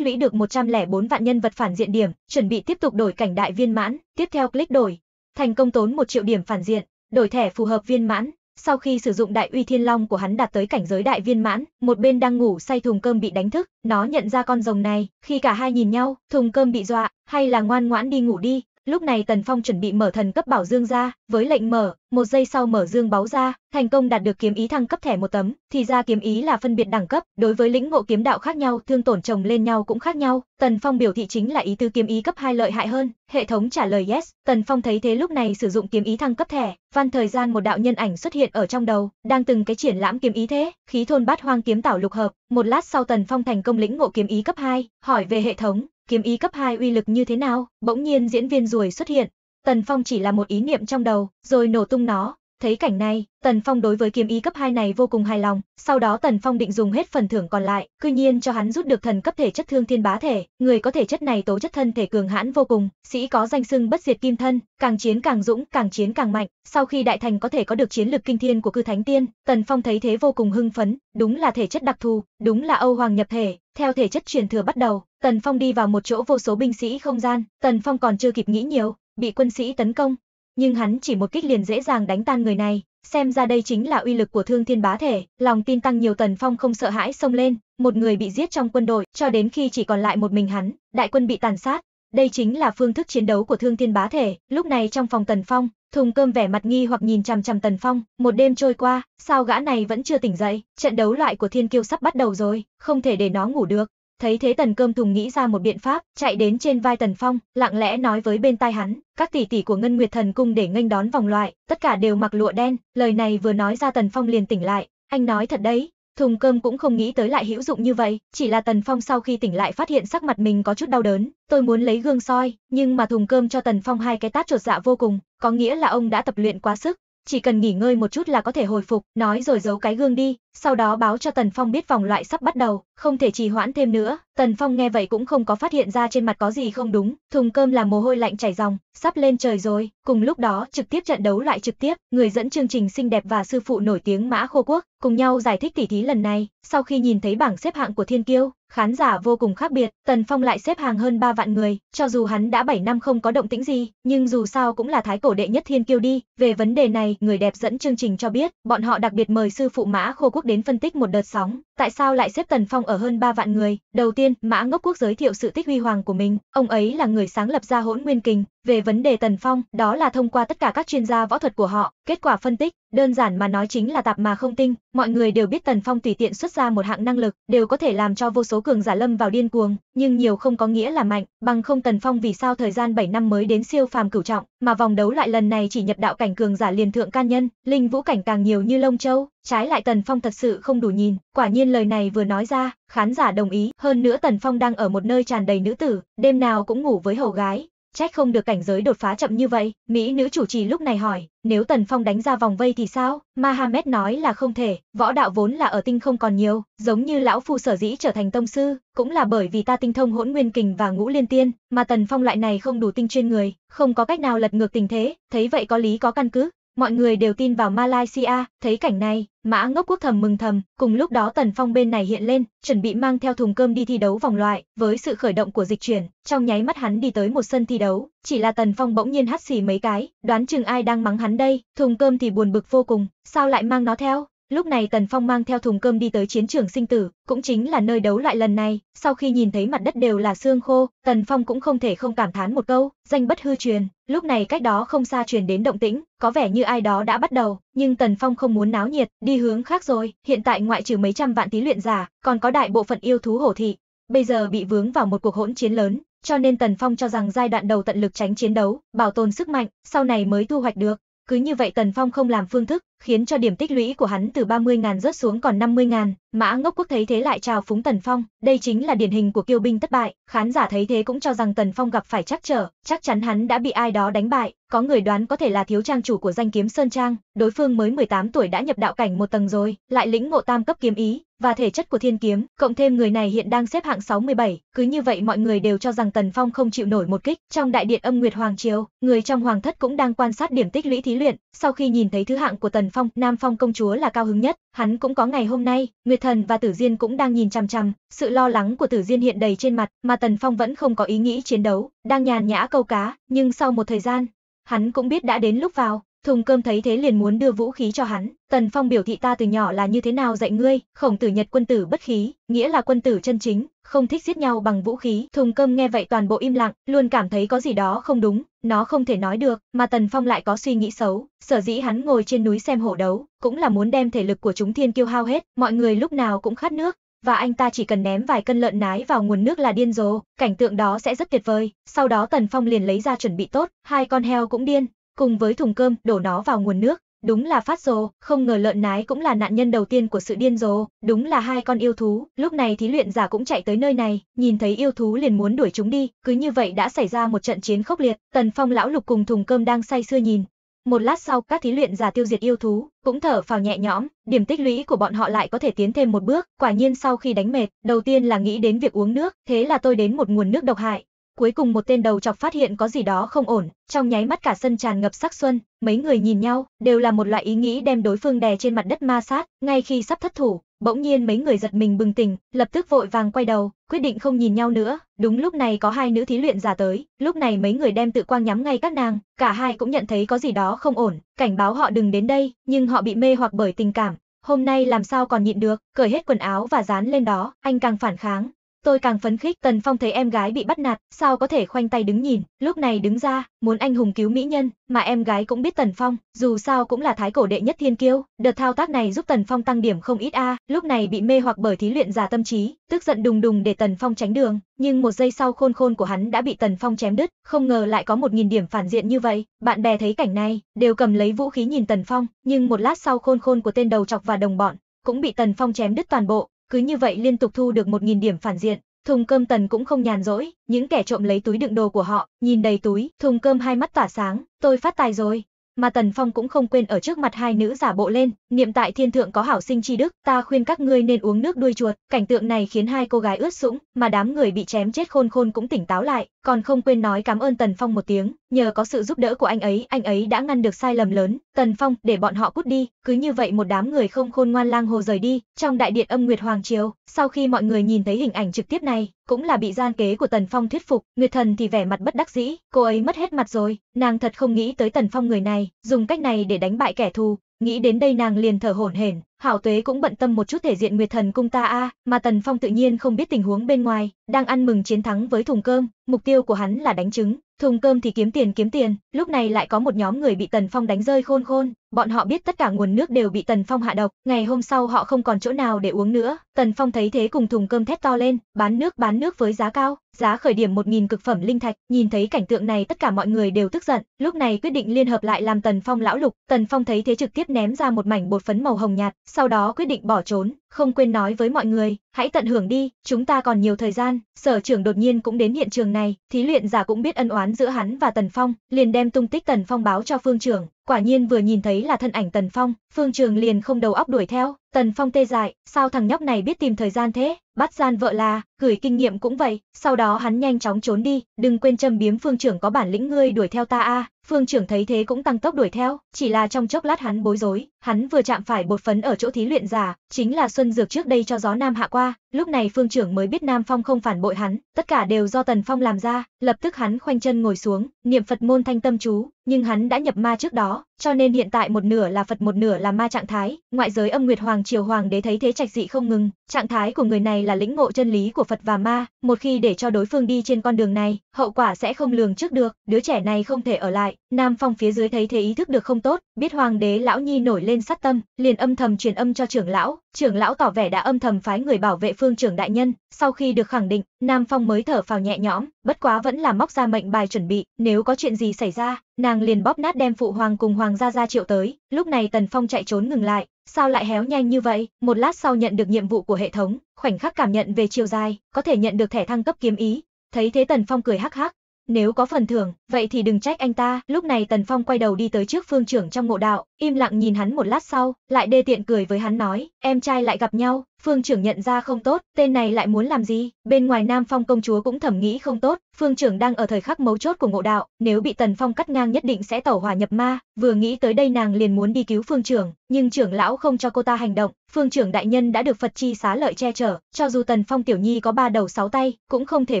lũy được 104 vạn nhân vật phản diện điểm, chuẩn bị tiếp tục đổi cảnh đại viên mãn, tiếp theo click đổi, thành công tốn một triệu điểm phản diện, đổi thẻ phù hợp viên mãn. Sau khi sử dụng đại uy thiên long của hắn đạt tới cảnh giới đại viên mãn, một bên đang ngủ say thùng cơm bị đánh thức, nó nhận ra con rồng này, khi cả hai nhìn nhau, thùng cơm bị dọa, hay là ngoan ngoãn đi ngủ đi, Lúc này Tần Phong chuẩn bị mở thần cấp bảo dương ra, với lệnh mở, một giây sau mở dương báo ra, thành công đạt được kiếm ý thăng cấp thẻ một tấm, thì ra kiếm ý là phân biệt đẳng cấp, đối với lĩnh ngộ kiếm đạo khác nhau, thương tổn chồng lên nhau cũng khác nhau. Tần Phong biểu thị chính là ý tứ kiếm ý cấp 2 lợi hại hơn, hệ thống trả lời yes, Tần Phong thấy thế lúc này sử dụng kiếm ý thăng cấp thẻ, van thời gian một đạo nhân ảnh xuất hiện ở trong đầu, đang từng cái triển lãm kiếm ý thế, khí thôn bát hoang kiếm tảo lục hợp, một lát sau Tần Phong thành công lĩnh ngộ kiếm ý cấp 2, hỏi về hệ thống, kiếm ý cấp 2 uy lực như thế nào, bỗng nhiên diễn viên ruồi xuất hiện. Tần Phong chỉ là một ý niệm trong đầu, rồi nổ tung nó, Thấy cảnh này, Tần Phong đối với kiếm ý cấp 2 này vô cùng hài lòng, sau đó Tần Phong định dùng hết phần thưởng còn lại, cư nhiên cho hắn rút được thần cấp thể chất Thương Thiên Bá thể, người có thể chất này tố chất thân thể cường hãn vô cùng, sĩ có danh xưng bất diệt kim thân, càng chiến càng dũng, càng chiến càng mạnh, sau khi đại thành có thể có được chiến lực kinh thiên của cư thánh tiên, Tần Phong thấy thế vô cùng hưng phấn, đúng là thể chất đặc thù, đúng là Âu Hoàng nhập thể, theo thể chất truyền thừa bắt đầu, Tần Phong đi vào một chỗ vô số binh sĩ không gian, Tần Phong còn chưa kịp nghĩ nhiều, bị quân sĩ tấn công, nhưng hắn chỉ một kích liền dễ dàng đánh tan người này, xem ra đây chính là uy lực của Thương Thiên Bá Thể, lòng tin tăng nhiều Tần Phong không sợ hãi xông lên, một người bị giết trong quân đội, cho đến khi chỉ còn lại một mình hắn, đại quân bị tàn sát. Đây chính là phương thức chiến đấu của Thương Thiên Bá Thể, lúc này trong phòng Tần Phong, Thùng cơm vẻ mặt nghi hoặc nhìn chằm chằm Tần Phong, một đêm trôi qua, sao gã này vẫn chưa tỉnh dậy, trận đấu loại của Thiên Kiêu sắp bắt đầu rồi, không thể để nó ngủ được, Thấy thế Tần Cơm thùng nghĩ ra một biện pháp, chạy đến trên vai Tần Phong, lặng lẽ nói với bên tai hắn, các tỷ tỷ của Ngân Nguyệt Thần Cung để nghênh đón vòng loại, tất cả đều mặc lụa đen, lời này vừa nói ra Tần Phong liền tỉnh lại, anh nói thật đấy, Thùng cơm cũng không nghĩ tới lại hữu dụng như vậy, chỉ là Tần Phong sau khi tỉnh lại phát hiện sắc mặt mình có chút đau đớn, tôi muốn lấy gương soi, nhưng mà thùng cơm cho Tần Phong hai cái tát trột dạ vô cùng, có nghĩa là ông đã tập luyện quá sức, chỉ cần nghỉ ngơi một chút là có thể hồi phục, nói rồi giấu cái gương đi, sau đó báo cho Tần Phong biết vòng loại sắp bắt đầu, không thể trì hoãn thêm nữa. Tần Phong nghe vậy cũng không có phát hiện ra trên mặt có gì không đúng, thùng cơm là mồ hôi lạnh chảy ròng, sắp lên trời rồi. Cùng lúc đó, trực tiếp trận đấu lại trực tiếp, người dẫn chương trình xinh đẹp và sư phụ nổi tiếng Mã Khô Quốc cùng nhau giải thích tỷ thí lần này. Sau khi nhìn thấy bảng xếp hạng của Thiên Kiêu, khán giả vô cùng khác biệt, Tần Phong lại xếp hàng hơn 3 vạn người, cho dù hắn đã 7 năm không có động tĩnh gì, nhưng dù sao cũng là thái cổ đệ nhất Thiên Kiêu đi. Về vấn đề này, người đẹp dẫn chương trình cho biết, bọn họ đặc biệt mời sư phụ Mã Khô Quốc Quốc đến phân tích một đợt sóng tại sao lại xếp Tần Phong ở hơn 3 vạn người? Đầu tiên, Mã Ngốc Quốc giới thiệu sự tích huy hoàng của mình, ông ấy là người sáng lập ra Hỗn Nguyên Kình, về vấn đề Tần Phong, đó là thông qua tất cả các chuyên gia võ thuật của họ, kết quả phân tích, đơn giản mà nói chính là tạp mà không tinh, mọi người đều biết Tần Phong tùy tiện xuất ra một hạng năng lực, đều có thể làm cho vô số cường giả lâm vào điên cuồng, nhưng nhiều không có nghĩa là mạnh, bằng không Tần Phong vì sao thời gian 7 năm mới đến siêu phàm cửu trọng, mà vòng đấu lại lần này chỉ nhập đạo cảnh cường giả liền thượng can nhân, linh vũ cảnh càng nhiều như lông châu, trái lại Tần Phong thật sự không đủ nhìn, quả nhiên lời này vừa nói ra, khán giả đồng ý, hơn nữa Tần Phong đang ở một nơi tràn đầy nữ tử, đêm nào cũng ngủ với hầu gái, trách không được cảnh giới đột phá chậm như vậy, Mỹ nữ chủ trì lúc này hỏi, nếu Tần Phong đánh ra vòng vây thì sao? Mahamed nói là không thể, võ đạo vốn là ở tinh không còn nhiều, giống như lão phu sở dĩ trở thành tông sư, cũng là bởi vì ta tinh thông hỗn nguyên kình và ngũ liên tiên, mà Tần Phong loại này không đủ tinh chuyên người, không có cách nào lật ngược tình thế, thấy vậy có lý có căn cứ, mọi người đều tin vào Malaysia, thấy cảnh này, mã ngốc quốc thầm mừng thầm, cùng lúc đó Tần Phong bên này hiện lên, chuẩn bị mang theo thùng cơm đi thi đấu vòng loại, với sự khởi động của dịch chuyển, trong nháy mắt hắn đi tới một sân thi đấu, chỉ là Tần Phong bỗng nhiên hắt xì mấy cái, đoán chừng ai đang mắng hắn đây, thùng cơm thì buồn bực vô cùng, sao lại mang nó theo, Lúc này Tần Phong mang theo thùng cơm đi tới chiến trường sinh tử, cũng chính là nơi đấu loại lần này, sau khi nhìn thấy mặt đất đều là xương khô, Tần Phong cũng không thể không cảm thán một câu, danh bất hư truyền, lúc này cách đó không xa truyền đến động tĩnh, có vẻ như ai đó đã bắt đầu, nhưng Tần Phong không muốn náo nhiệt, đi hướng khác rồi, hiện tại ngoại trừ mấy trăm vạn tí luyện giả, còn có đại bộ phận yêu thú hổ thị, bây giờ bị vướng vào một cuộc hỗn chiến lớn, cho nên Tần Phong cho rằng giai đoạn đầu tận lực tránh chiến đấu, bảo tồn sức mạnh, sau này mới thu hoạch được. Cứ như vậy Tần Phong không làm phương thức, khiến cho điểm tích lũy của hắn từ 30.000 rớt xuống còn 50.000, mã ngốc quốc thấy thế lại chào phúng Tần Phong, đây chính là điển hình của kiêu binh thất bại, khán giả thấy thế cũng cho rằng Tần Phong gặp phải trắc trở, chắc chắn hắn đã bị ai đó đánh bại, có người đoán có thể là thiếu trang chủ của danh kiếm Sơn Trang, đối phương mới 18 tuổi đã nhập đạo cảnh một tầng rồi, lại lĩnh ngộ tam cấp kiếm ý, và thể chất của thiên kiếm, cộng thêm người này hiện đang xếp hạng 67, cứ như vậy mọi người đều cho rằng Tần Phong không chịu nổi một kích. Trong đại điện âm Nguyệt Hoàng Triều, người trong Hoàng Thất cũng đang quan sát điểm tích lũy thí luyện, sau khi nhìn thấy thứ hạng của Tần phong, Nam Phong công chúa là cao hứng nhất, hắn cũng có ngày hôm nay, Nguyệt Thần và Tử Diên cũng đang nhìn chằm chằm, sự lo lắng của Tử Diên hiện đầy trên mặt, mà Tần Phong vẫn không có ý nghĩ chiến đấu, đang nhàn nhã câu cá, nhưng sau một thời gian, hắn cũng biết đã đến lúc vào, Thùng cơm thấy thế liền muốn đưa vũ khí cho hắn, Tần Phong biểu thị ta từ nhỏ là như thế nào dạy ngươi, khổng tử nhật quân tử bất khí, nghĩa là quân tử chân chính, không thích giết nhau bằng vũ khí. Thùng cơm nghe vậy toàn bộ im lặng, luôn cảm thấy có gì đó không đúng, nó không thể nói được, mà Tần Phong lại có suy nghĩ xấu, sở dĩ hắn ngồi trên núi xem hổ đấu, cũng là muốn đem thể lực của chúng thiên kiêu hao hết, mọi người lúc nào cũng khát nước, và anh ta chỉ cần ném vài cân lợn nái vào nguồn nước là điên rồ, cảnh tượng đó sẽ rất tuyệt vời. Sau đó Tần Phong liền lấy ra chuẩn bị tốt, hai con heo cũng điên, cùng với thùng cơm, đổ nó vào nguồn nước. Đúng là phát rồ, không ngờ lợn nái cũng là nạn nhân đầu tiên của sự điên rồ, đúng là hai con yêu thú, lúc này thí luyện giả cũng chạy tới nơi này, nhìn thấy yêu thú liền muốn đuổi chúng đi, cứ như vậy đã xảy ra một trận chiến khốc liệt, tần phong lão lục cùng thùng cơm đang say sưa nhìn. Một lát sau các thí luyện giả tiêu diệt yêu thú, cũng thở phào nhẹ nhõm, điểm tích lũy của bọn họ lại có thể tiến thêm một bước, quả nhiên sau khi đánh mệt, đầu tiên là nghĩ đến việc uống nước, thế là tôi đến một nguồn nước độc hại, Cuối cùng một tên đầu chọc phát hiện có gì đó không ổn, trong nháy mắt cả sân tràn ngập sắc xuân, mấy người nhìn nhau, đều là một loại ý nghĩ đem đối phương đè trên mặt đất ma sát, ngay khi sắp thất thủ, bỗng nhiên mấy người giật mình bừng tỉnh, lập tức vội vàng quay đầu, quyết định không nhìn nhau nữa, đúng lúc này có hai nữ thí luyện giả tới, lúc này mấy người đem tự quang nhắm ngay các nàng, cả hai cũng nhận thấy có gì đó không ổn, cảnh báo họ đừng đến đây, nhưng họ bị mê hoặc bởi tình cảm, hôm nay làm sao còn nhịn được, cởi hết quần áo và dán lên đó, anh càng phản kháng, Tôi càng phấn khích, Tần Phong thấy em gái bị bắt nạt, sao có thể khoanh tay đứng nhìn, lúc này đứng ra, muốn anh hùng cứu mỹ nhân, mà em gái cũng biết Tần Phong, dù sao cũng là thái cổ đệ nhất thiên kiêu, đợt thao tác này giúp Tần Phong tăng điểm không ít a, à, lúc này bị mê hoặc bởi thí luyện giả tâm trí, tức giận đùng đùng để Tần Phong tránh đường, nhưng một giây sau khôn khôn của hắn đã bị Tần Phong chém đứt, không ngờ lại có một nghìn điểm phản diện như vậy, bạn bè thấy cảnh này, đều cầm lấy vũ khí nhìn Tần Phong, nhưng một lát sau khôn khôn của tên đầu chọc và đồng bọn cũng bị Tần Phong chém đứt toàn bộ, cứ như vậy liên tục thu được 1.000 điểm phản diện. Thùng cơm tần cũng không nhàn rỗi, những kẻ trộm lấy túi đựng đồ của họ, nhìn đầy túi, thùng cơm hai mắt tỏa sáng, tôi phát tài rồi. Mà Tần Phong cũng không quên ở trước mặt hai nữ giả bộ lên, niệm tại thiên thượng có hảo sinh chi đức, ta khuyên các ngươi nên uống nước đuôi chuột, cảnh tượng này khiến hai cô gái ướt sũng, mà đám người bị chém chết khôn khôn cũng tỉnh táo lại, còn không quên nói cảm ơn Tần Phong một tiếng, Nhờ có sự giúp đỡ của anh ấy, anh ấy đã ngăn được sai lầm lớn. Tần Phong, để bọn họ cút đi, cứ như vậy một đám người không khôn ngoan lang hồ rời đi. Trong đại điện âm Nguyệt Hoàng Triều, sau khi mọi người nhìn thấy hình ảnh trực tiếp này, cũng là bị gian kế của Tần Phong thuyết phục. Nguyệt Thần thì vẻ mặt bất đắc dĩ, cô ấy mất hết mặt rồi, nàng thật không nghĩ tới Tần Phong người này, dùng cách này để đánh bại kẻ thù. Nghĩ đến đây nàng liền thở hổn hển, Hảo Tuế cũng bận tâm một chút thể diện Nguyệt Thần cung ta a, mà Tần Phong tự nhiên không biết tình huống bên ngoài, đang ăn mừng chiến thắng với thùng cơm, mục tiêu của hắn là đánh trứng, thùng cơm thì kiếm tiền kiếm tiền, lúc này lại có một nhóm người bị Tần Phong đánh rơi khôn khôn, bọn họ biết tất cả nguồn nước đều bị Tần Phong hạ độc, ngày hôm sau họ không còn chỗ nào để uống nữa, Tần Phong thấy thế cùng thùng cơm thét to lên, bán nước bán nước với giá cao, giá khởi điểm 1000 cực phẩm linh thạch, nhìn thấy cảnh tượng này tất cả mọi người đều tức giận, lúc này quyết định liên hợp lại làm Tần Phong lão lục, Tần Phong thấy thế trực tiếp ném ra một mảnh bột phấn màu hồng nhạt, sau đó quyết định bỏ trốn, không quên nói với mọi người, hãy tận hưởng đi, chúng ta còn nhiều thời gian, sở trưởng đột nhiên cũng đến hiện trường này, thí luyện giả cũng biết ân oán giữa hắn và Tần Phong, liền đem tung tích Tần Phong báo cho phương trưởng, Quả nhiên vừa nhìn thấy là thân ảnh Tần Phong, Phương Trường liền không đầu óc đuổi theo, Tần Phong tê dại, sao thằng nhóc này biết tìm thời gian thế, bắt gian vợ là, gửi kinh nghiệm cũng vậy, sau đó hắn nhanh chóng trốn đi, đừng quên châm biếm Phương Trưởng có bản lĩnh ngươi đuổi theo ta a. À. Phương Trưởng thấy thế cũng tăng tốc đuổi theo, chỉ là trong chốc lát hắn bối rối, hắn vừa chạm phải bột phấn ở chỗ thí luyện giả, chính là Xuân Dược trước đây cho gió Nam hạ qua, Lúc này phương trưởng mới biết Nam Phong không phản bội hắn, tất cả đều do Tần Phong làm ra, lập tức hắn khoanh chân ngồi xuống, niệm Phật môn thanh tâm chú, nhưng hắn đã nhập ma trước đó, cho nên hiện tại một nửa là Phật một nửa là ma trạng thái, ngoại giới âm nguyệt hoàng triều hoàng đế thấy thế trạch dị không ngừng, trạng thái của người này là lĩnh ngộ chân lý của Phật và ma, một khi để cho đối phương đi trên con đường này, hậu quả sẽ không lường trước được, đứa trẻ này không thể ở lại. Nam Phong phía dưới thấy thế ý thức được không tốt, biết hoàng đế lão nhi nổi lên sát tâm, liền âm thầm truyền âm cho trưởng lão, trưởng lão tỏ vẻ đã âm thầm phái người bảo vệ phương trưởng đại nhân, sau khi được khẳng định, Nam Phong mới thở phào nhẹ nhõm, bất quá vẫn là móc ra mệnh bài chuẩn bị, nếu có chuyện gì xảy ra, nàng liền bóp nát đem phụ hoàng cùng hoàng Hoàng Gia Gia triệu tới, lúc này Tần Phong chạy trốn ngừng lại, sao lại héo nhanh như vậy, một lát sau nhận được nhiệm vụ của hệ thống, khoảnh khắc cảm nhận về chiều dài, có thể nhận được thẻ thăng cấp kiếm ý, thấy thế Tần Phong cười hắc hắc, nếu có phần thưởng, vậy thì đừng trách anh ta, lúc này Tần Phong quay đầu đi tới trước phương trưởng trong mộ đạo, im lặng nhìn hắn một lát sau, lại đê tiện cười với hắn nói, em trai lại gặp nhau, Phương trưởng nhận ra không tốt, tên này lại muốn làm gì? Bên ngoài Nam Phong công chúa cũng thẩm nghĩ không tốt, Phương trưởng đang ở thời khắc mấu chốt của ngộ đạo, nếu bị Tần Phong cắt ngang nhất định sẽ tẩu hỏa nhập ma, vừa nghĩ tới đây nàng liền muốn đi cứu Phương trưởng, nhưng trưởng lão không cho cô ta hành động, Phương trưởng đại nhân đã được Phật chi xá lợi che chở, cho dù Tần Phong tiểu nhi có ba đầu sáu tay, cũng không thể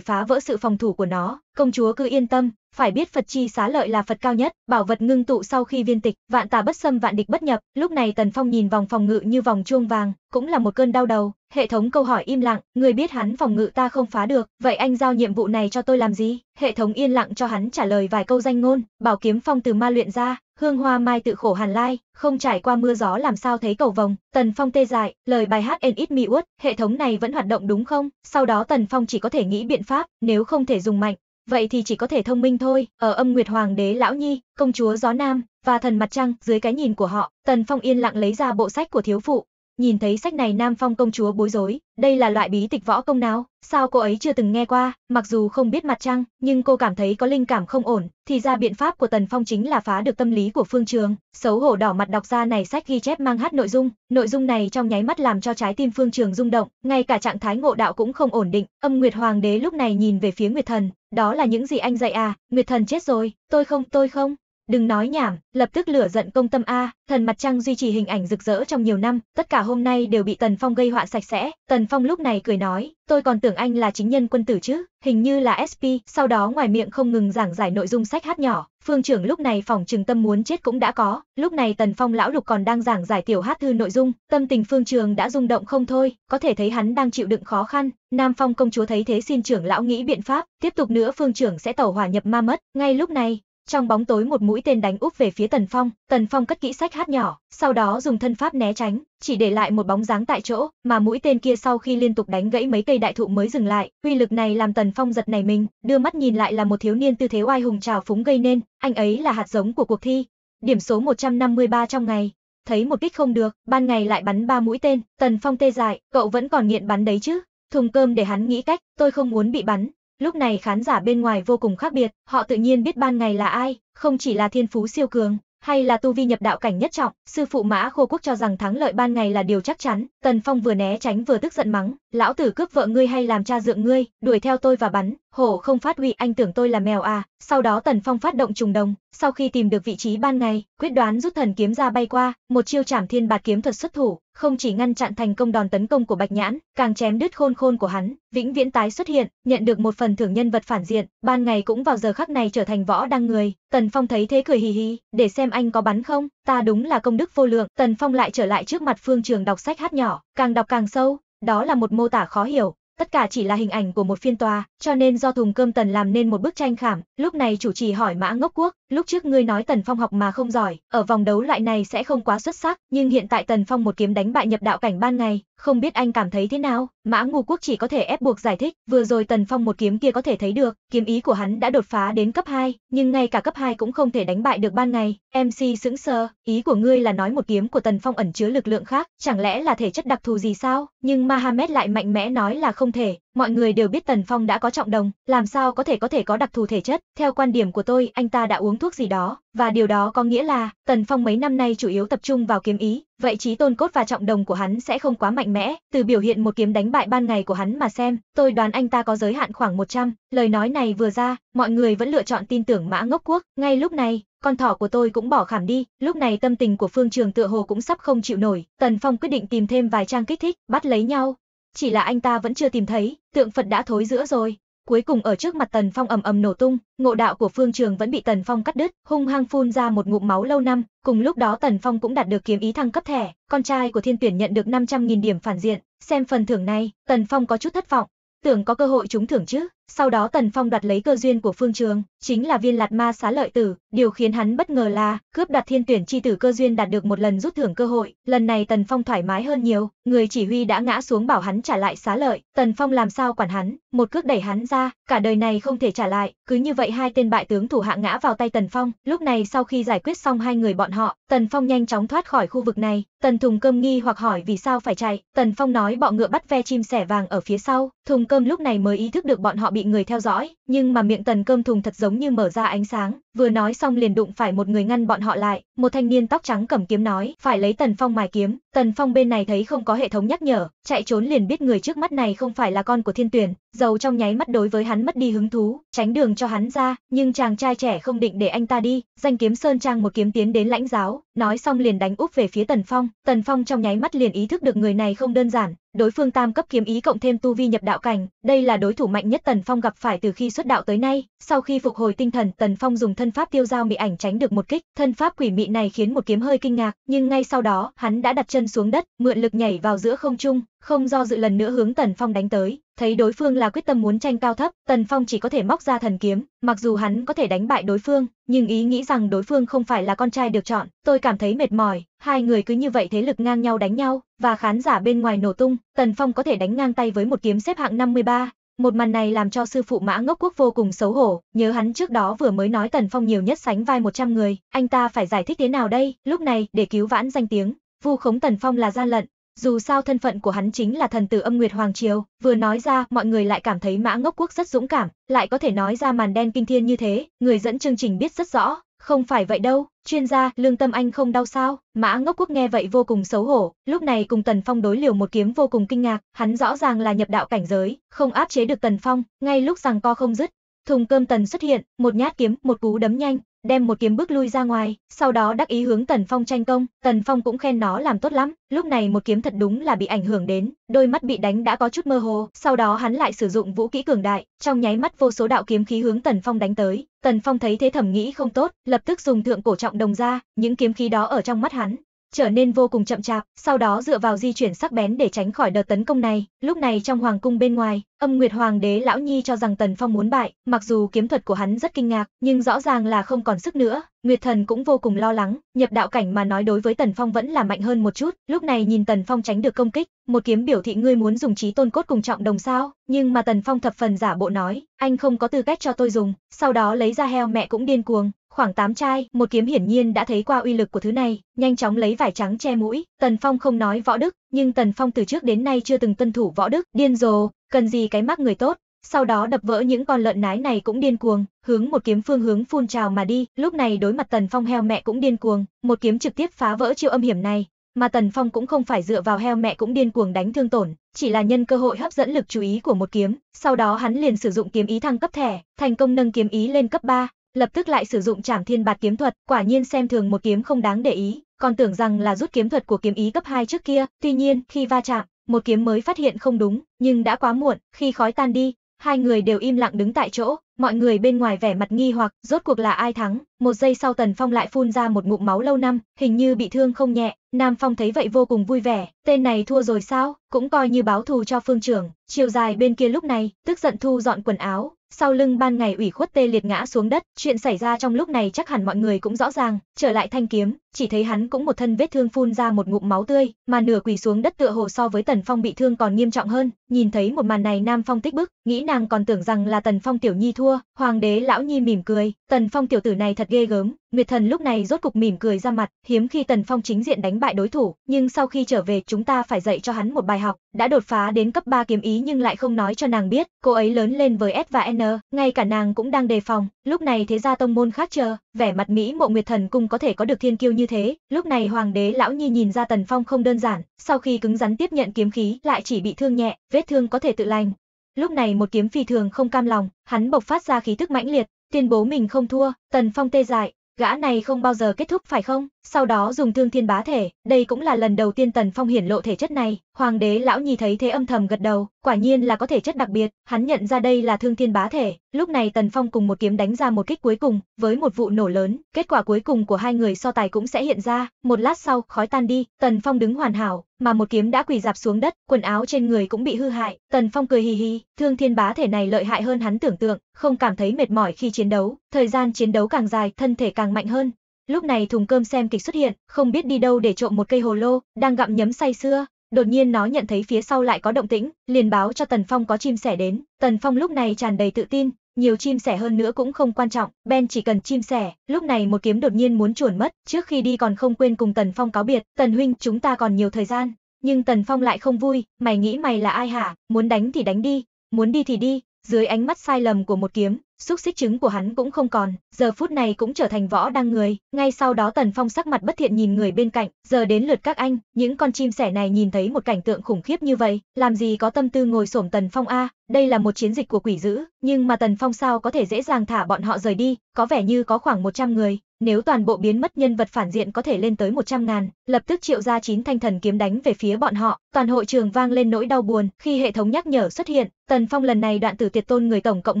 phá vỡ sự phòng thủ của nó, công chúa cứ yên tâm, phải biết Phật chi xá lợi là Phật cao nhất, bảo vật ngưng tụ sau khi viên tịch, vạn tà bất xâm vạn địch bất nhập, lúc này Tần Phong nhìn vòng phòng ngự như vòng chuông vàng, cũng là một cơn đau đầu, hệ thống câu hỏi im lặng, người biết hắn phòng ngự ta không phá được, vậy anh giao nhiệm vụ này cho tôi làm gì? Hệ thống yên lặng cho hắn trả lời vài câu danh ngôn, bảo kiếm phong từ ma luyện ra, hương hoa mai tự khổ hàn lai, không trải qua mưa gió làm sao thấy cầu vồng, Tần Phong tê dại, lời bài hát en ít mi uất, hệ thống này vẫn hoạt động đúng không? Sau đó Tần Phong chỉ có thể nghĩ biện pháp, nếu không thể dùng mạnh, vậy thì chỉ có thể thông minh thôi. Ở âm Nguyệt Hoàng đế Lão Nhi, công chúa Gió Nam, và thần mặt trăng, dưới cái nhìn của họ, Tần Phong yên lặng lấy ra bộ sách của thiếu phụ, Nhìn thấy sách này Nam Phong công chúa bối rối, đây là loại bí tịch võ công nào, sao cô ấy chưa từng nghe qua, mặc dù không biết mặt trăng, nhưng cô cảm thấy có linh cảm không ổn, thì ra biện pháp của Tần Phong chính là phá được tâm lý của Phương Trường, xấu hổ đỏ mặt đọc ra này sách ghi chép mang hát nội dung, nội dung này trong nháy mắt làm cho trái tim Phương Trường rung động, ngay cả trạng thái ngộ đạo cũng không ổn định, âm Nguyệt Hoàng đế lúc này nhìn về phía Nguyệt Thần, đó là những gì anh dạy à, Nguyệt Thần chết rồi, tôi không, tôi không, Đừng nói nhảm, lập tức lửa giận công tâm a, thần mặt trăng duy trì hình ảnh rực rỡ trong nhiều năm, tất cả hôm nay đều bị Tần Phong gây họa sạch sẽ. Tần Phong lúc này cười nói, tôi còn tưởng anh là chính nhân quân tử chứ, hình như là SP, sau đó ngoài miệng không ngừng giảng giải nội dung sách hát nhỏ, phương trưởng lúc này phòng trường tâm muốn chết cũng đã có, lúc này Tần Phong lão lục còn đang giảng giải tiểu hát thư nội dung, tâm tình phương trường đã rung động không thôi, có thể thấy hắn đang chịu đựng khó khăn. Nam Phong công chúa thấy thế xin trưởng lão nghĩ biện pháp, tiếp tục nữa phương trưởng sẽ tẩu hỏa nhập ma mất. Ngay lúc này, trong bóng tối một mũi tên đánh úp về phía Tần Phong, Tần Phong cất kỹ sách hát nhỏ, sau đó dùng thân pháp né tránh, chỉ để lại một bóng dáng tại chỗ, mà mũi tên kia sau khi liên tục đánh gãy mấy cây đại thụ mới dừng lại, uy lực này làm Tần Phong giật nảy mình, đưa mắt nhìn lại là một thiếu niên tư thế oai hùng trào phúng gây nên, anh ấy là hạt giống của cuộc thi, điểm số 153 trong ngày. Thấy một kích không được, ban ngày lại bắn ba mũi tên, Tần Phong tê dại, cậu vẫn còn nghiện bắn đấy chứ, thùng cơm để hắn nghĩ cách, tôi không muốn bị bắn, Lúc này khán giả bên ngoài vô cùng khác biệt, họ tự nhiên biết ban ngày là ai, không chỉ là thiên phú siêu cường, hay là tu vi nhập đạo cảnh nhất trọng, sư phụ Mã Khô Quốc cho rằng thắng lợi ban ngày là điều chắc chắn, Tần Phong vừa né tránh vừa tức giận mắng, lão tử cướp vợ ngươi hay làm cha dượng ngươi, đuổi theo tôi và bắn, hổ không phát huy anh tưởng tôi là mèo à, sau đó Tần Phong phát động trùng đồng, sau khi tìm được vị trí ban ngày, quyết đoán rút thần kiếm ra bay qua, một chiêu chảm thiên bạt kiếm thuật xuất thủ, không chỉ ngăn chặn thành công đòn tấn công của Bạch Nhãn, càng chém đứt khôn khôn của hắn, vĩnh viễn tái xuất hiện, nhận được một phần thưởng nhân vật phản diện, ban ngày cũng vào giờ khắc này trở thành võ đăng người, Tần Phong thấy thế cười hì hì, để xem anh có bắn không, ta đúng là công đức vô lượng, Tần Phong lại trở lại trước mặt phương trường đọc sách hát nhỏ, càng đọc càng sâu, đó là một mô tả khó hiểu, tất cả chỉ là hình ảnh của một phiên tòa, cho nên do Thùng Cơm Tần làm nên một bức tranh khảm. Lúc này chủ trì hỏi Mã Ngốc Quốc, lúc trước ngươi nói Tần Phong học mà không giỏi, ở vòng đấu loại này sẽ không quá xuất sắc, nhưng hiện tại Tần Phong một kiếm đánh bại nhập đạo cảnh ban ngày, không biết anh cảm thấy thế nào? Mã Ngô Quốc chỉ có thể ép buộc giải thích, vừa rồi Tần Phong một kiếm kia có thể thấy được, kiếm ý của hắn đã đột phá đến cấp 2, nhưng ngay cả cấp 2 cũng không thể đánh bại được ban ngày. MC sững sờ, ý của ngươi là nói một kiếm của Tần Phong ẩn chứa lực lượng khác, chẳng lẽ là thể chất đặc thù gì sao? Nhưng Mahamed lại mạnh mẽ nói là không thể, Mọi người đều biết Tần Phong đã có trọng đồng, làm sao có thể có thể có đặc thù thể chất. Theo quan điểm của tôi, anh ta đã uống thuốc gì đó, và điều đó có nghĩa là Tần Phong mấy năm nay chủ yếu tập trung vào kiếm ý, vậy trí tôn cốt và trọng đồng của hắn sẽ không quá mạnh mẽ. Từ biểu hiện một kiếm đánh bại ban ngày của hắn mà xem, tôi đoán anh ta có giới hạn khoảng 100. Lời nói này vừa ra, mọi người vẫn lựa chọn tin tưởng Mã Ngốc Quốc. Ngay lúc này, con thỏ của tôi cũng bỏ khảm đi, lúc này tâm tình của Phương Trường tựa hồ cũng sắp không chịu nổi, Tần Phong quyết định tìm thêm vài trang kích thích, bắt lấy nhau, chỉ là anh ta vẫn chưa tìm thấy, tượng Phật đã thối giữa rồi. Cuối cùng ở trước mặt Tần Phong ầm ầm nổ tung, ngộ đạo của Phương Trường vẫn bị Tần Phong cắt đứt, hung hăng phun ra một ngụm máu lâu năm, cùng lúc đó Tần Phong cũng đạt được kiếm ý thăng cấp thẻ, con trai của Thiên Tuyển nhận được 500.000 điểm phản diện, xem phần thưởng này, Tần Phong có chút thất vọng, tưởng có cơ hội trúng thưởng chứ, sau đó Tần Phong đoạt lấy cơ duyên của Phương Trường, chính là viên lạt ma xá lợi tử, điều khiến hắn bất ngờ là, cướp đoạt thiên tuyển chi tử cơ duyên đạt được một lần rút thưởng cơ hội, lần này Tần Phong thoải mái hơn nhiều, người chỉ huy đã ngã xuống bảo hắn trả lại xá lợi, Tần Phong làm sao quản hắn, một cước đẩy hắn ra, cả đời này không thể trả lại, cứ như vậy hai tên bại tướng thủ hạ ngã vào tay Tần Phong, lúc này sau khi giải quyết xong hai người bọn họ, Tần Phong nhanh chóng thoát khỏi khu vực này, Tần Thùng Cơm nghi hoặc hỏi vì sao phải chạy, Tần Phong nói bọn ngựa bắt ve chim sẻ vàng ở phía sau, Thùng Cơm lúc này mới ý thức được bọn họ bị người theo dõi, nhưng mà miệng tần cơm thùng thật giống như mở ra ánh sáng, vừa nói xong liền đụng phải một người ngăn bọn họ lại, một thanh niên tóc trắng cầm kiếm nói, phải lấy tần phong mài kiếm, tần phong bên này thấy không có hệ thống nhắc nhở, chạy trốn liền biết người trước mắt này không phải là con của thiên tuyển, Dầu trong nháy mắt đối với hắn mất đi hứng thú, tránh đường cho hắn ra, nhưng chàng trai trẻ không định để anh ta đi, danh kiếm sơn trang một kiếm tiến đến lãnh giáo, nói xong liền đánh úp về phía Tần Phong, Tần Phong trong nháy mắt liền ý thức được người này không đơn giản, đối phương tam cấp kiếm ý cộng thêm tu vi nhập đạo cảnh, đây là đối thủ mạnh nhất Tần Phong gặp phải từ khi xuất đạo tới nay, sau khi phục hồi tinh thần Tần Phong dùng thân pháp tiêu giao mị ảnh tránh được một kích, thân pháp quỷ mị này khiến một kiếm hơi kinh ngạc, nhưng ngay sau đó, hắn đã đặt chân xuống đất, mượn lực nhảy vào giữa không trung, không do dự lần nữa hướng Tần Phong đánh tới, Thấy đối phương là quyết tâm muốn tranh cao thấp, Tần Phong chỉ có thể móc ra thần kiếm, mặc dù hắn có thể đánh bại đối phương, nhưng ý nghĩ rằng đối phương không phải là con trai được chọn, tôi cảm thấy mệt mỏi, hai người cứ như vậy thế lực ngang nhau đánh nhau, và khán giả bên ngoài nổ tung, Tần Phong có thể đánh ngang tay với một kiếm xếp hạng 53. Một màn này làm cho sư phụ Mã Ngốc Quốc vô cùng xấu hổ, nhớ hắn trước đó vừa mới nói Tần Phong nhiều nhất sánh vai 100 người, anh ta phải giải thích thế nào đây, lúc này, để cứu vãn danh tiếng, vu khống Tần Phong là gian lận, dù sao thân phận của hắn chính là thần tử âm nguyệt hoàng triều, vừa nói ra mọi người lại cảm thấy mã ngốc quốc rất dũng cảm, lại có thể nói ra màn đen kinh thiên như thế, người dẫn chương trình biết rất rõ, không phải vậy đâu, chuyên gia, lương tâm anh không đau sao, mã ngốc quốc nghe vậy vô cùng xấu hổ, lúc này cùng tần phong đối liều một kiếm vô cùng kinh ngạc, hắn rõ ràng là nhập đạo cảnh giới, không áp chế được tần phong, ngay lúc rằng co không dứt, Thùng cơm tần xuất hiện, một nhát kiếm, một cú đấm nhanh, đem một kiếm bước lui ra ngoài, sau đó đắc ý hướng Tần Phong tranh công, Tần Phong cũng khen nó làm tốt lắm, lúc này một kiếm thật đúng là bị ảnh hưởng đến, đôi mắt bị đánh đã có chút mơ hồ, sau đó hắn lại sử dụng vũ kỹ cường đại, trong nháy mắt vô số đạo kiếm khí hướng Tần Phong đánh tới, Tần Phong thấy thế thẩm nghĩ không tốt, lập tức dùng thượng cổ trọng đồng ra, những kiếm khí đó ở trong mắt hắn, trở nên vô cùng chậm chạp, sau đó dựa vào di chuyển sắc bén để tránh khỏi đợt tấn công này. Lúc này trong hoàng cung bên ngoài, Âm Nguyệt Hoàng đế lão nhi cho rằng Tần Phong muốn bại, mặc dù kiếm thuật của hắn rất kinh ngạc, nhưng rõ ràng là không còn sức nữa. Nguyệt Thần cũng vô cùng lo lắng, nhập đạo cảnh mà nói đối với Tần Phong vẫn là mạnh hơn một chút. Lúc này nhìn Tần Phong tránh được công kích, một kiếm biểu thị ngươi muốn dùng trí tôn cốt cùng trọng đồng sao? Nhưng mà Tần Phong thập phần giả bộ nói, anh không có tư cách cho tôi dùng. Sau đó lấy ra heo mẹ cũng điên cuồng, Khoảng 8 chai, một kiếm hiển nhiên đã thấy qua uy lực của thứ này, nhanh chóng lấy vải trắng che mũi, Tần Phong không nói võ đức, nhưng Tần Phong từ trước đến nay chưa từng tuân thủ võ đức, điên rồ, cần gì cái mắc người tốt, sau đó đập vỡ những con lợn nái này cũng điên cuồng, hướng một kiếm phương hướng phun trào mà đi, lúc này đối mặt Tần Phong heo mẹ cũng điên cuồng, một kiếm trực tiếp phá vỡ chiêu âm hiểm này, mà Tần Phong cũng không phải dựa vào heo mẹ cũng điên cuồng đánh thương tổn, chỉ là nhân cơ hội hấp dẫn lực chú ý của một kiếm, sau đó hắn liền sử dụng kiếm ý thăng cấp thẻ, thành công nâng kiếm ý lên cấp 3, lập tức lại sử dụng Trảm Thiên Bạt kiếm thuật, quả nhiên xem thường một kiếm không đáng để ý, còn tưởng rằng là rút kiếm thuật của kiếm ý cấp 2 trước kia, tuy nhiên, khi va chạm, một kiếm mới phát hiện không đúng, nhưng đã quá muộn, khi khói tan đi, hai người đều im lặng đứng tại chỗ, mọi người bên ngoài vẻ mặt nghi hoặc, rốt cuộc là ai thắng, một giây sau Tần Phong lại phun ra một ngụm máu lâu năm, hình như bị thương không nhẹ, Nam Phong thấy vậy vô cùng vui vẻ, tên này thua rồi sao, cũng coi như báo thù cho phương trưởng, chiều dài bên kia lúc này, tức giận thu dọn quần áo, sau lưng ban ngày ủy khuất tê liệt ngã xuống đất, chuyện xảy ra trong lúc này chắc hẳn mọi người cũng rõ ràng, trở lại thanh kiếm, chỉ thấy hắn cũng một thân vết thương phun ra một ngụm máu tươi, mà nửa quỳ xuống đất tựa hồ so với Tần Phong bị thương còn nghiêm trọng hơn, nhìn thấy một màn này Nam Phong tích bức, nghĩ nàng còn tưởng rằng là Tần Phong tiểu nhi thua, hoàng đế lão nhi mỉm cười, Tần Phong tiểu tử này thật ghê gớm, Nguyệt Thần lúc này rốt cục mỉm cười ra mặt, hiếm khi Tần Phong chính diện đánh bại đối thủ, nhưng sau khi trở về chúng ta phải dạy cho hắn một bài học, đã đột phá đến cấp 3 kiếm ý nhưng lại không nói cho nàng biết, cô ấy lớn lên với S và N, ngay cả nàng cũng đang đề phòng, lúc này thế gia tông môn khác chờ, vẻ mặt Mỹ mộ Nguyệt Thần cung có thể có được thiên kiêu như như thế, lúc này hoàng đế lão nhi nhìn ra Tần Phong không đơn giản, sau khi cứng rắn tiếp nhận kiếm khí lại chỉ bị thương nhẹ, vết thương có thể tự lành. Lúc này một kiếm phi thường không cam lòng, hắn bộc phát ra khí tức mãnh liệt, tuyên bố mình không thua, Tần Phong tê dại, gã này không bao giờ kết thúc phải không? Sau đó dùng thương thiên bá thể, đây cũng là lần đầu tiên Tần Phong hiển lộ thể chất này, hoàng đế lão nhi thấy thế âm thầm gật đầu, Quả nhiên là có thể chất đặc biệt, hắn nhận ra đây là thương thiên bá thể, lúc này Tần Phong cùng một kiếm đánh ra một kích cuối cùng, với một vụ nổ lớn, kết quả cuối cùng của hai người so tài cũng sẽ hiện ra, một lát sau, khói tan đi, Tần Phong đứng hoàn hảo, mà một kiếm đã quỳ dạp xuống đất, quần áo trên người cũng bị hư hại, Tần Phong cười hì hì, thương thiên bá thể này lợi hại hơn hắn tưởng tượng, không cảm thấy mệt mỏi khi chiến đấu, thời gian chiến đấu càng dài, thân thể càng mạnh hơn, Lúc này thùng cơm xem kịch xuất hiện, không biết đi đâu để trộm một cây hồ lô, đang gặm nhấm say xưa, Đột nhiên nó nhận thấy phía sau lại có động tĩnh, liền báo cho Tần Phong có chim sẻ đến. Tần Phong lúc này tràn đầy tự tin, nhiều chim sẻ hơn nữa cũng không quan trọng, Ben chỉ cần chim sẻ, lúc này một kiếm đột nhiên muốn chuồn mất, trước khi đi còn không quên cùng Tần Phong cáo biệt, Tần Huynh chúng ta còn nhiều thời gian. Nhưng Tần Phong lại không vui, mày nghĩ mày là ai hả, muốn đánh thì đánh đi, muốn đi thì đi, dưới ánh mắt sai lầm của một kiếm, xúc xích trứng của hắn cũng không còn, giờ phút này cũng trở thành võ đang người. Ngay sau đó Tần Phong sắc mặt bất thiện nhìn người bên cạnh, giờ đến lượt các anh, những con chim sẻ này nhìn thấy một cảnh tượng khủng khiếp như vậy, làm gì có tâm tư ngồi xổm Tần Phong a, đây là một chiến dịch của quỷ dữ, nhưng mà Tần Phong sao có thể dễ dàng thả bọn họ rời đi, có vẻ như có khoảng 100 người, nếu toàn bộ biến mất nhân vật phản diện có thể lên tới 100 ngàn, lập tức triệu ra chín thanh thần kiếm đánh về phía bọn họ, toàn hội trường vang lên nỗi đau buồn, khi hệ thống nhắc nhở xuất hiện, Tần Phong lần này đoạn tử tiệt tôn người tổng cộng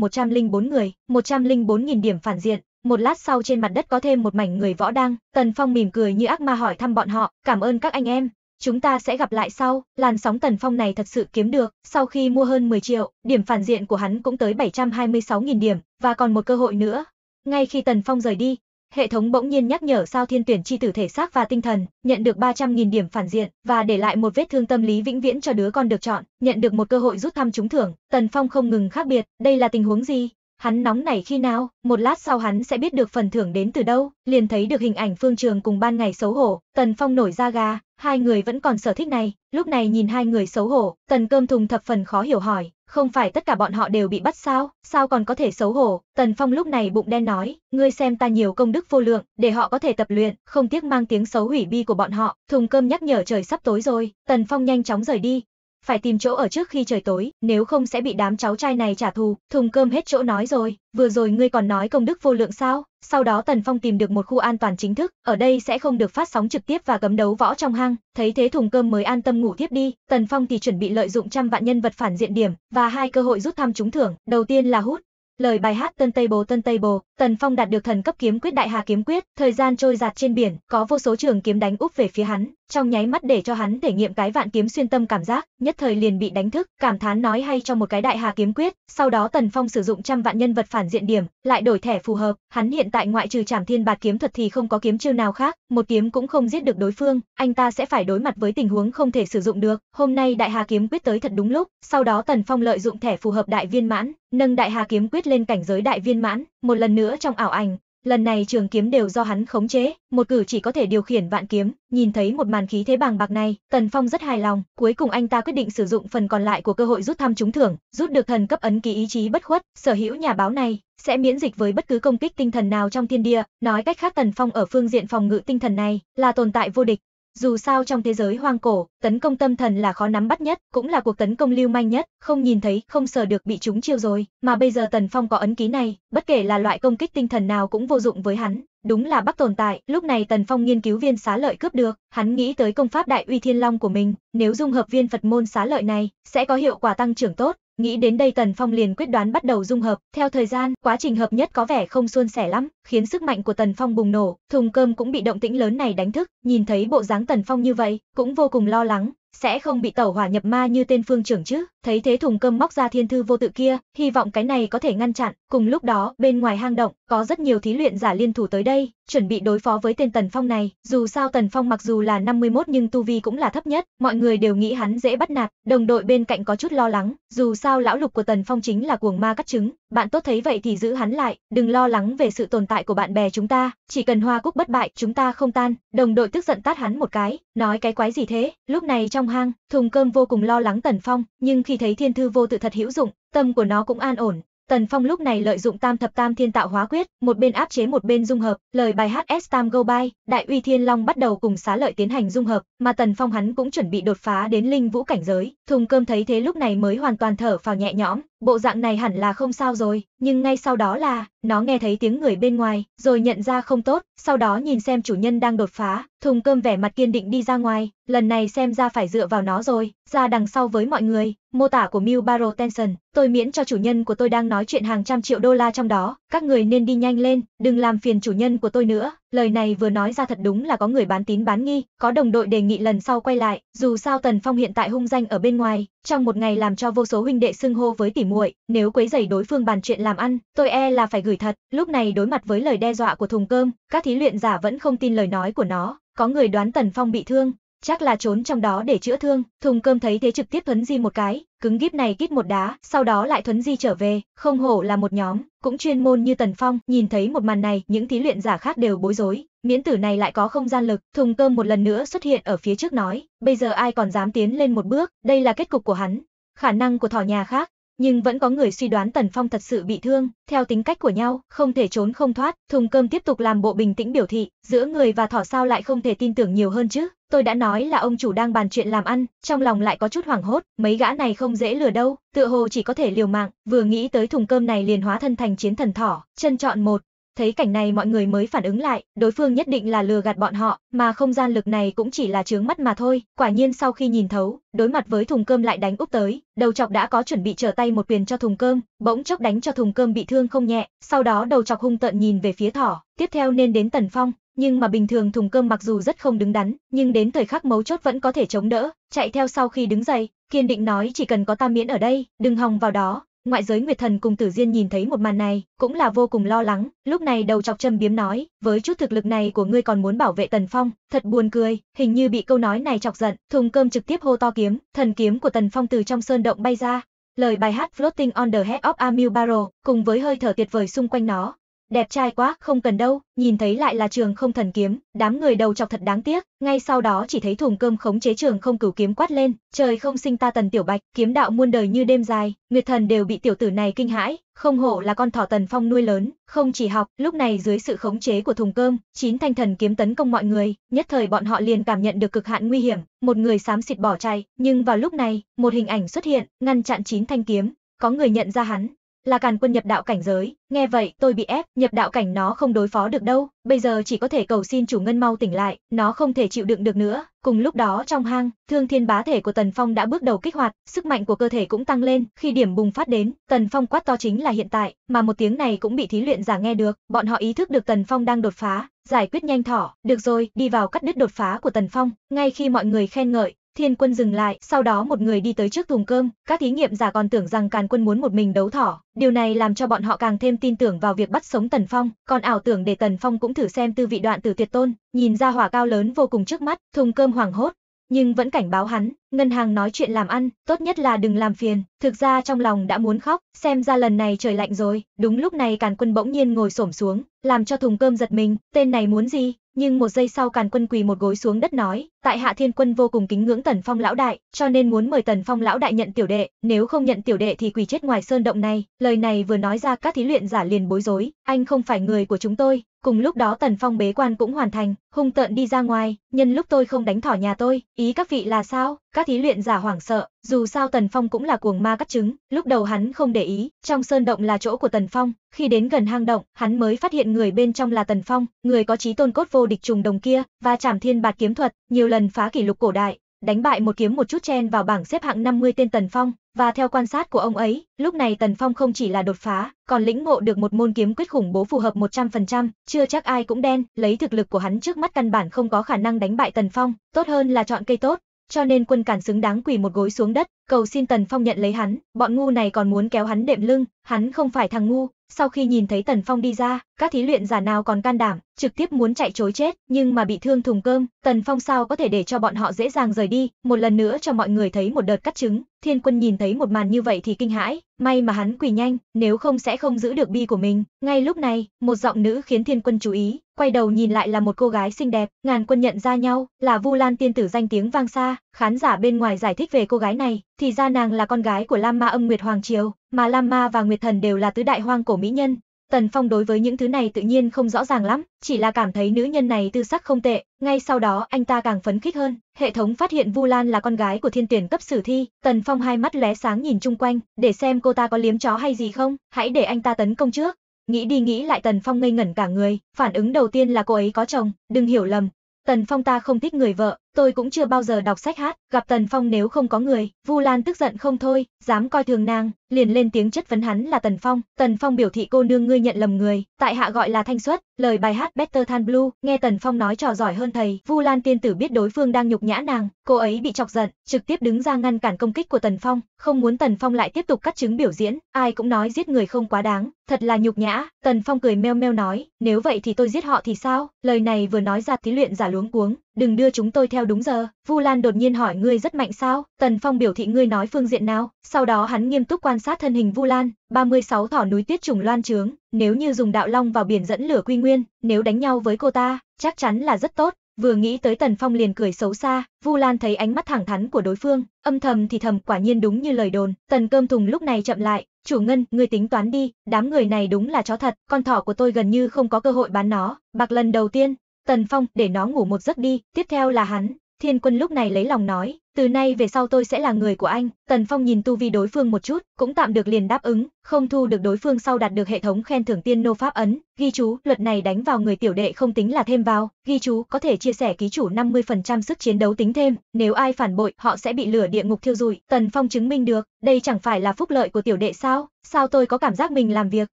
104 người, này, 104.000 điểm phản diện. Một lát sau trên mặt đất có thêm một mảnh người võ đang, Tần Phong mỉm cười như ác ma hỏi thăm bọn họ, cảm ơn các anh em, chúng ta sẽ gặp lại sau, làn sóng Tần Phong này thật sự kiếm được, sau khi mua hơn 10 triệu, điểm phản diện của hắn cũng tới 726.000 điểm, và còn một cơ hội nữa. Ngay khi Tần Phong rời đi, hệ thống bỗng nhiên nhắc nhở sao thiên tuyển chi tử thể xác và tinh thần, nhận được 300.000 điểm phản diện, và để lại một vết thương tâm lý vĩnh viễn cho đứa con được chọn, nhận được một cơ hội rút thăm trúng thưởng, Tần Phong không ngừng khác biệt, đây là tình huống gì? Hắn nóng nảy khi nào, một lát sau hắn sẽ biết được phần thưởng đến từ đâu, liền thấy được hình ảnh phương trường cùng ban ngày xấu hổ, tần phong nổi da gà, hai người vẫn còn sở thích này, lúc này nhìn hai người xấu hổ, tần cơm thùng thập phần khó hiểu hỏi, không phải tất cả bọn họ đều bị bắt sao, sao còn có thể xấu hổ, tần phong lúc này bụng đen nói, ngươi xem ta nhiều công đức vô lượng, để họ có thể tập luyện, không tiếc mang tiếng xấu hủy bi của bọn họ, thùng cơm nhắc nhở trời sắp tối rồi, tần phong nhanh chóng rời đi, phải tìm chỗ ở trước khi trời tối, nếu không sẽ bị đám cháu trai này trả thù, thùng cơm hết chỗ nói rồi, vừa rồi ngươi còn nói công đức vô lượng sao, sau đó Tần Phong tìm được một khu an toàn chính thức, ở đây sẽ không được phát sóng trực tiếp và cấm đấu võ trong hang, thấy thế thùng cơm mới an tâm ngủ tiếp đi, Tần Phong thì chuẩn bị lợi dụng trăm vạn nhân vật phản diện điểm, và hai cơ hội rút thăm trúng thưởng, đầu tiên là hút, lời bài hát Tân Tây Bồ Tân Tây Bồ, Tần Phong đạt được thần cấp kiếm quyết Đại Hà kiếm quyết, thời gian trôi giạt trên biển, có vô số trường kiếm đánh úp về phía hắn, trong nháy mắt để cho hắn thể nghiệm cái vạn kiếm xuyên tâm cảm giác, nhất thời liền bị đánh thức, cảm thán nói hay cho một cái đại hà kiếm quyết, sau đó Tần Phong sử dụng trăm vạn nhân vật phản diện điểm, lại đổi thẻ phù hợp, hắn hiện tại ngoại trừ Trảm Thiên Bạt kiếm thuật thì không có kiếm chiêu nào khác, một kiếm cũng không giết được đối phương, anh ta sẽ phải đối mặt với tình huống không thể sử dụng được, hôm nay đại hà kiếm quyết tới thật đúng lúc, sau đó Tần Phong lợi dụng thẻ phù hợp đại viên mãn, nâng đại hà kiếm quyết lên cảnh giới đại viên mãn, một lần nữa trong ảo ảnh, Lần này trường kiếm đều do hắn khống chế, một cử chỉ có thể điều khiển vạn kiếm, nhìn thấy một màn khí thế bàng bạc này, Tần Phong rất hài lòng, cuối cùng anh ta quyết định sử dụng phần còn lại của cơ hội rút thăm trúng thưởng, rút được thần cấp ấn ký ý chí bất khuất, sở hữu nhà báo này, sẽ miễn dịch với bất cứ công kích tinh thần nào trong thiên địa, nói cách khác Tần Phong ở phương diện phòng ngự tinh thần này là tồn tại vô địch, dù sao trong thế giới hoang cổ, tấn công tâm thần là khó nắm bắt nhất, cũng là cuộc tấn công lưu manh nhất, không nhìn thấy, không sờ được bị chúng chiêu rồi, mà bây giờ Tần Phong có ấn ký này, bất kể là loại công kích tinh thần nào cũng vô dụng với hắn, đúng là bắc tồn tại, lúc này Tần Phong nghiên cứu viên xá lợi cướp được, hắn nghĩ tới công pháp đại uy thiên long của mình, nếu dung hợp viên Phật môn xá lợi này, sẽ có hiệu quả tăng trưởng tốt, Nghĩ đến đây Tần Phong liền quyết đoán bắt đầu dung hợp, theo thời gian, quá trình hợp nhất có vẻ không suôn sẻ lắm, khiến sức mạnh của Tần Phong bùng nổ, thùng cơm cũng bị động tĩnh lớn này đánh thức, nhìn thấy bộ dáng Tần Phong như vậy, cũng vô cùng lo lắng, sẽ không bị tẩu hỏa nhập ma như tên phương trưởng chứ, thấy thế thùng cơm móc ra thiên thư vô tự kia, hy vọng cái này có thể ngăn chặn, cùng lúc đó, bên ngoài hang động, có rất nhiều thí luyện giả liên thủ tới đây, chuẩn bị đối phó với tên Tần Phong này, dù sao Tần Phong mặc dù là 51 nhưng tu vi cũng là thấp nhất, mọi người đều nghĩ hắn dễ bắt nạt, đồng đội bên cạnh có chút lo lắng, dù sao lão lục của Tần Phong chính là cuồng ma cắt trứng, bạn tốt thấy vậy thì giữ hắn lại, đừng lo lắng về sự tồn tại của bạn bè chúng ta, chỉ cần hoa cúc bất bại, chúng ta không tan, đồng đội tức giận tát hắn một cái, nói cái quái gì thế, lúc này trong trong hang, Thùng Cơm vô cùng lo lắng Tần Phong, nhưng khi thấy thiên thư vô tự thật hữu dụng, tâm của nó cũng an ổn. Tần Phong lúc này lợi dụng tam thập tam thiên tạo hóa quyết, một bên áp chế một bên dung hợp, lời bài hát S Tam Go By, Đại Uy Thiên Long bắt đầu cùng xá lợi tiến hành dung hợp, mà Tần Phong hắn cũng chuẩn bị đột phá đến linh vũ cảnh giới. Thùng Cơm thấy thế lúc này mới hoàn toàn thở phào nhẹ nhõm, Bộ dạng này hẳn là không sao rồi, nhưng ngay sau đó là, nó nghe thấy tiếng người bên ngoài, rồi nhận ra không tốt, sau đó nhìn xem chủ nhân đang đột phá, thùng cơm vẻ mặt kiên định đi ra ngoài, lần này xem ra phải dựa vào nó rồi, ra đằng sau với mọi người, mô tả của Mew Barrow Tension, tôi miễn cho chủ nhân của tôi đang nói chuyện hàng trăm triệu đô la trong đó, các người nên đi nhanh lên, đừng làm phiền chủ nhân của tôi nữa, Lời này vừa nói ra thật đúng là có người bán tín bán nghi, có đồng đội đề nghị lần sau quay lại, dù sao Tần Phong hiện tại hung danh ở bên ngoài, trong một ngày làm cho vô số huynh đệ xưng hô với tỉ muội, nếu quấy rầy đối phương bàn chuyện làm ăn, tôi e là phải gửi thật. Lúc này đối mặt với lời đe dọa của thùng cơm, các thí luyện giả vẫn không tin lời nói của nó, có người đoán Tần Phong bị thương, chắc là trốn trong đó để chữa thương, thùng cơm thấy thế trực tiếp thuấn di một cái, cứng gíp này kít một đá, sau đó lại thuấn di trở về, không hổ là một nhóm, cũng chuyên môn như Tần Phong, nhìn thấy một màn này, những thí luyện giả khác đều bối rối, miễn tử này lại có không gian lực, thùng cơm một lần nữa xuất hiện ở phía trước nói, bây giờ ai còn dám tiến lên một bước, đây là kết cục của hắn. Khả năng của thỏ nhà khác, nhưng vẫn có người suy đoán Tần Phong thật sự bị thương, theo tính cách của nhau, không thể trốn không thoát, Thùng Cơm tiếp tục làm bộ bình tĩnh biểu thị, giữa người và thỏ sao lại không thể tin tưởng nhiều hơn chứ, tôi đã nói là ông chủ đang bàn chuyện làm ăn, trong lòng lại có chút hoảng hốt, mấy gã này không dễ lừa đâu, tựa hồ chỉ có thể liều mạng, vừa nghĩ tới thùng cơm này liền hóa thân thành chiến thần thỏ, chân chọn một, Thấy cảnh này mọi người mới phản ứng lại, đối phương nhất định là lừa gạt bọn họ, mà không gian lực này cũng chỉ là chướng mắt mà thôi. Quả nhiên sau khi nhìn thấu, đối mặt với thùng cơm lại đánh úp tới, đầu chọc đã có chuẩn bị trở tay một quyền cho thùng cơm, bỗng chốc đánh cho thùng cơm bị thương không nhẹ, sau đó đầu chọc hung tợn nhìn về phía thỏ, tiếp theo nên đến tần phong, nhưng mà bình thường thùng cơm mặc dù rất không đứng đắn, nhưng đến thời khắc mấu chốt vẫn có thể chống đỡ, chạy theo sau khi đứng dậy, kiên định nói chỉ cần có ta miễn ở đây, đừng hòng vào đó, Ngoại giới Nguyệt Thần cùng Tử Diên nhìn thấy một màn này, cũng là vô cùng lo lắng, lúc này đầu chọc châm biếm nói, với chút thực lực này của ngươi còn muốn bảo vệ Tần Phong, thật buồn cười, hình như bị câu nói này chọc giận, thùng cơm trực tiếp hô to kiếm, thần kiếm của Tần Phong từ trong sơn động bay ra, Lời bài hát Floating on the Head of a Barrel, cùng với hơi thở tuyệt vời xung quanh nó, đẹp trai quá, không cần đâu, nhìn thấy lại là trường không thần kiếm, đám người đầu chọc thật đáng tiếc, ngay sau đó chỉ thấy thùng cơm khống chế trường không cửu kiếm quát lên, trời không sinh ta tần tiểu bạch, kiếm đạo muôn đời như đêm dài, nguyệt thần đều bị tiểu tử này kinh hãi, không hổ là con thỏ tần phong nuôi lớn, không chỉ học, lúc này dưới sự khống chế của thùng cơm, chín thanh thần kiếm tấn công mọi người, nhất thời bọn họ liền cảm nhận được cực hạn nguy hiểm, một người xám xịt bỏ chạy, nhưng vào lúc này, một hình ảnh xuất hiện, ngăn chặn chín thanh kiếm, có người nhận ra hắn, là càn quân nhập đạo cảnh giới, nghe vậy tôi bị ép, nhập đạo cảnh nó không đối phó được đâu, bây giờ chỉ có thể cầu xin chủ ngân mau tỉnh lại, nó không thể chịu đựng được nữa. Cùng lúc đó trong hang, thương thiên bá thể của Tần Phong đã bước đầu kích hoạt, sức mạnh của cơ thể cũng tăng lên, khi điểm bùng phát đến, Tần Phong quát to chính là hiện tại, mà một tiếng này cũng bị thí luyện giả nghe được, bọn họ ý thức được Tần Phong đang đột phá, giải quyết nhanh thỏ, được rồi, đi vào cắt đứt đột phá của Tần Phong, ngay khi mọi người khen ngợi, Thiên quân dừng lại, sau đó một người đi tới trước thùng cơm, các thí nghiệm giả còn tưởng rằng càn quân muốn một mình đấu thỏ, điều này làm cho bọn họ càng thêm tin tưởng vào việc bắt sống Tần Phong, còn ảo tưởng để Tần Phong cũng thử xem tư vị đoạn tử tuyệt tôn, nhìn ra hỏa cao lớn vô cùng trước mắt, thùng cơm hoảng hốt, nhưng vẫn cảnh báo hắn, ngân hàng nói chuyện làm ăn, tốt nhất là đừng làm phiền, thực ra trong lòng đã muốn khóc, xem ra lần này trời lạnh rồi, đúng lúc này càn quân bỗng nhiên ngồi xổm xuống, làm cho thùng cơm giật mình, tên này muốn gì, nhưng một giây sau Càn Quân quỳ một gối xuống đất nói, tại Hạ Thiên Quân vô cùng kính ngưỡng Tần Phong lão đại, cho nên muốn mời Tần Phong lão đại nhận tiểu đệ, nếu không nhận tiểu đệ thì quỳ chết ngoài sơn động này. Lời này vừa nói ra các thí luyện giả liền bối rối, anh không phải người của chúng tôi. Cùng lúc đó Tần Phong bế quan cũng hoàn thành, hung tợn đi ra ngoài, nhân lúc tôi không đánh thỏ nhà tôi, ý các vị là sao? Các thí luyện giả hoảng sợ, dù sao Tần Phong cũng là cuồng ma cắt trứng, lúc đầu hắn không để ý, trong sơn động là chỗ của Tần Phong, khi đến gần hang động, hắn mới phát hiện người bên trong là Tần Phong, người có trí tôn cốt vô địch trùng đồng kia, và chảm thiên bạt kiếm thuật, nhiều lần phá kỷ lục cổ đại, đánh bại một kiếm một chút chen vào bảng xếp hạng 50 tên Tần Phong, và theo quan sát của ông ấy, lúc này Tần Phong không chỉ là đột phá, còn lĩnh ngộ được một môn kiếm quyết khủng bố phù hợp 100%, chưa chắc ai cũng đen, lấy thực lực của hắn trước mắt căn bản không có khả năng đánh bại Tần Phong, tốt hơn là chọn cây tốt, cho nên quân cản xứng đáng quỳ một gối xuống đất, cầu xin Tần Phong nhận lấy hắn, bọn ngu này còn muốn kéo hắn đệm lưng, hắn không phải thằng ngu, sau khi nhìn thấy Tần Phong đi ra, các thí luyện giả nào còn can đảm, trực tiếp muốn chạy trối chết, nhưng mà bị thương thùng cơm, Tần Phong sao có thể để cho bọn họ dễ dàng rời đi, một lần nữa cho mọi người thấy một đợt cắt trứng, thiên quân nhìn thấy một màn như vậy thì kinh hãi, may mà hắn quỳ nhanh, nếu không sẽ không giữ được bi của mình, ngay lúc này, một giọng nữ khiến thiên quân chú ý, quay đầu nhìn lại là một cô gái xinh đẹp, ngàn quân nhận ra nhau, là Vu Lan tiên tử danh tiếng vang xa, khán giả bên ngoài giải thích về cô gái này, thì ra nàng là con gái của Lam Ma âm Nguyệt Hoàng Triều, mà Lam Ma và Nguyệt Thần đều là tứ đại hoang cổ mỹ nhân. Tần Phong đối với những thứ này tự nhiên không rõ ràng lắm, chỉ là cảm thấy nữ nhân này tư sắc không tệ, ngay sau đó anh ta càng phấn khích hơn. Hệ thống phát hiện Vu Lan là con gái của thiên tuyển cấp sử thi, Tần Phong hai mắt lóe sáng nhìn chung quanh, để xem cô ta có liếm chó hay gì không, hãy để anh ta tấn công trước. Nghĩ đi nghĩ lại Tần Phong ngây ngẩn cả người, phản ứng đầu tiên là cô ấy có chồng, đừng hiểu lầm. Tần Phong ta không thích người vợ, Tôi cũng chưa bao giờ đọc sách hát, gặp Tần Phong nếu không có người, Vu Lan tức giận không thôi, dám coi thường nàng, liền lên tiếng chất vấn hắn là Tần Phong. Tần Phong biểu thị cô nương ngươi nhận lầm người, tại hạ gọi là Thanh Xuất, lời bài hát Better Than Blue, nghe Tần Phong nói trò giỏi hơn thầy, Vu Lan tiên tử biết đối phương đang nhục nhã nàng, cô ấy bị chọc giận, trực tiếp đứng ra ngăn cản công kích của Tần Phong, không muốn Tần Phong lại tiếp tục cắt chứng biểu diễn, ai cũng nói giết người không quá đáng, thật là nhục nhã, Tần Phong cười meo meo nói, nếu vậy thì tôi giết họ thì sao, lời này vừa nói ra thí luyện giả luống cuống, đừng đưa chúng tôi theo đúng giờ. Vu Lan đột nhiên hỏi ngươi rất mạnh sao? Tần Phong biểu thị ngươi nói phương diện nào, sau đó hắn nghiêm túc quan sát thân hình Vu Lan, 36 thỏ núi tuyết trùng loan trướng, nếu như dùng đạo long vào biển dẫn lửa quy nguyên, nếu đánh nhau với cô ta, chắc chắn là rất tốt. Vừa nghĩ tới Tần Phong liền cười xấu xa, Vu Lan thấy ánh mắt thẳng thắn của đối phương, âm thầm thì thầm quả nhiên đúng như lời đồn, Tần Cơm Thùng lúc này chậm lại, chủ ngân, ngươi tính toán đi, đám người này đúng là chó thật, con thỏ của tôi gần như không có cơ hội bán nó, bạc lần đầu tiên, Tần Phong, để nó ngủ một giấc đi, tiếp theo là hắn. Thiên quân lúc này lấy lòng nói, từ nay về sau tôi sẽ là người của anh. Tần Phong nhìn tu vi đối phương một chút, cũng tạm được liền đáp ứng, không thu được đối phương sau đạt được hệ thống khen thưởng tiên nô pháp ấn. Ghi chú, luật này đánh vào người tiểu đệ không tính là thêm vào. Ghi chú, có thể chia sẻ ký chủ 50% sức chiến đấu tính thêm. Nếu ai phản bội, họ sẽ bị lửa địa ngục thiêu rụi. Tần Phong chứng minh được, đây chẳng phải là phúc lợi của tiểu đệ sao? Sao tôi có cảm giác mình làm việc,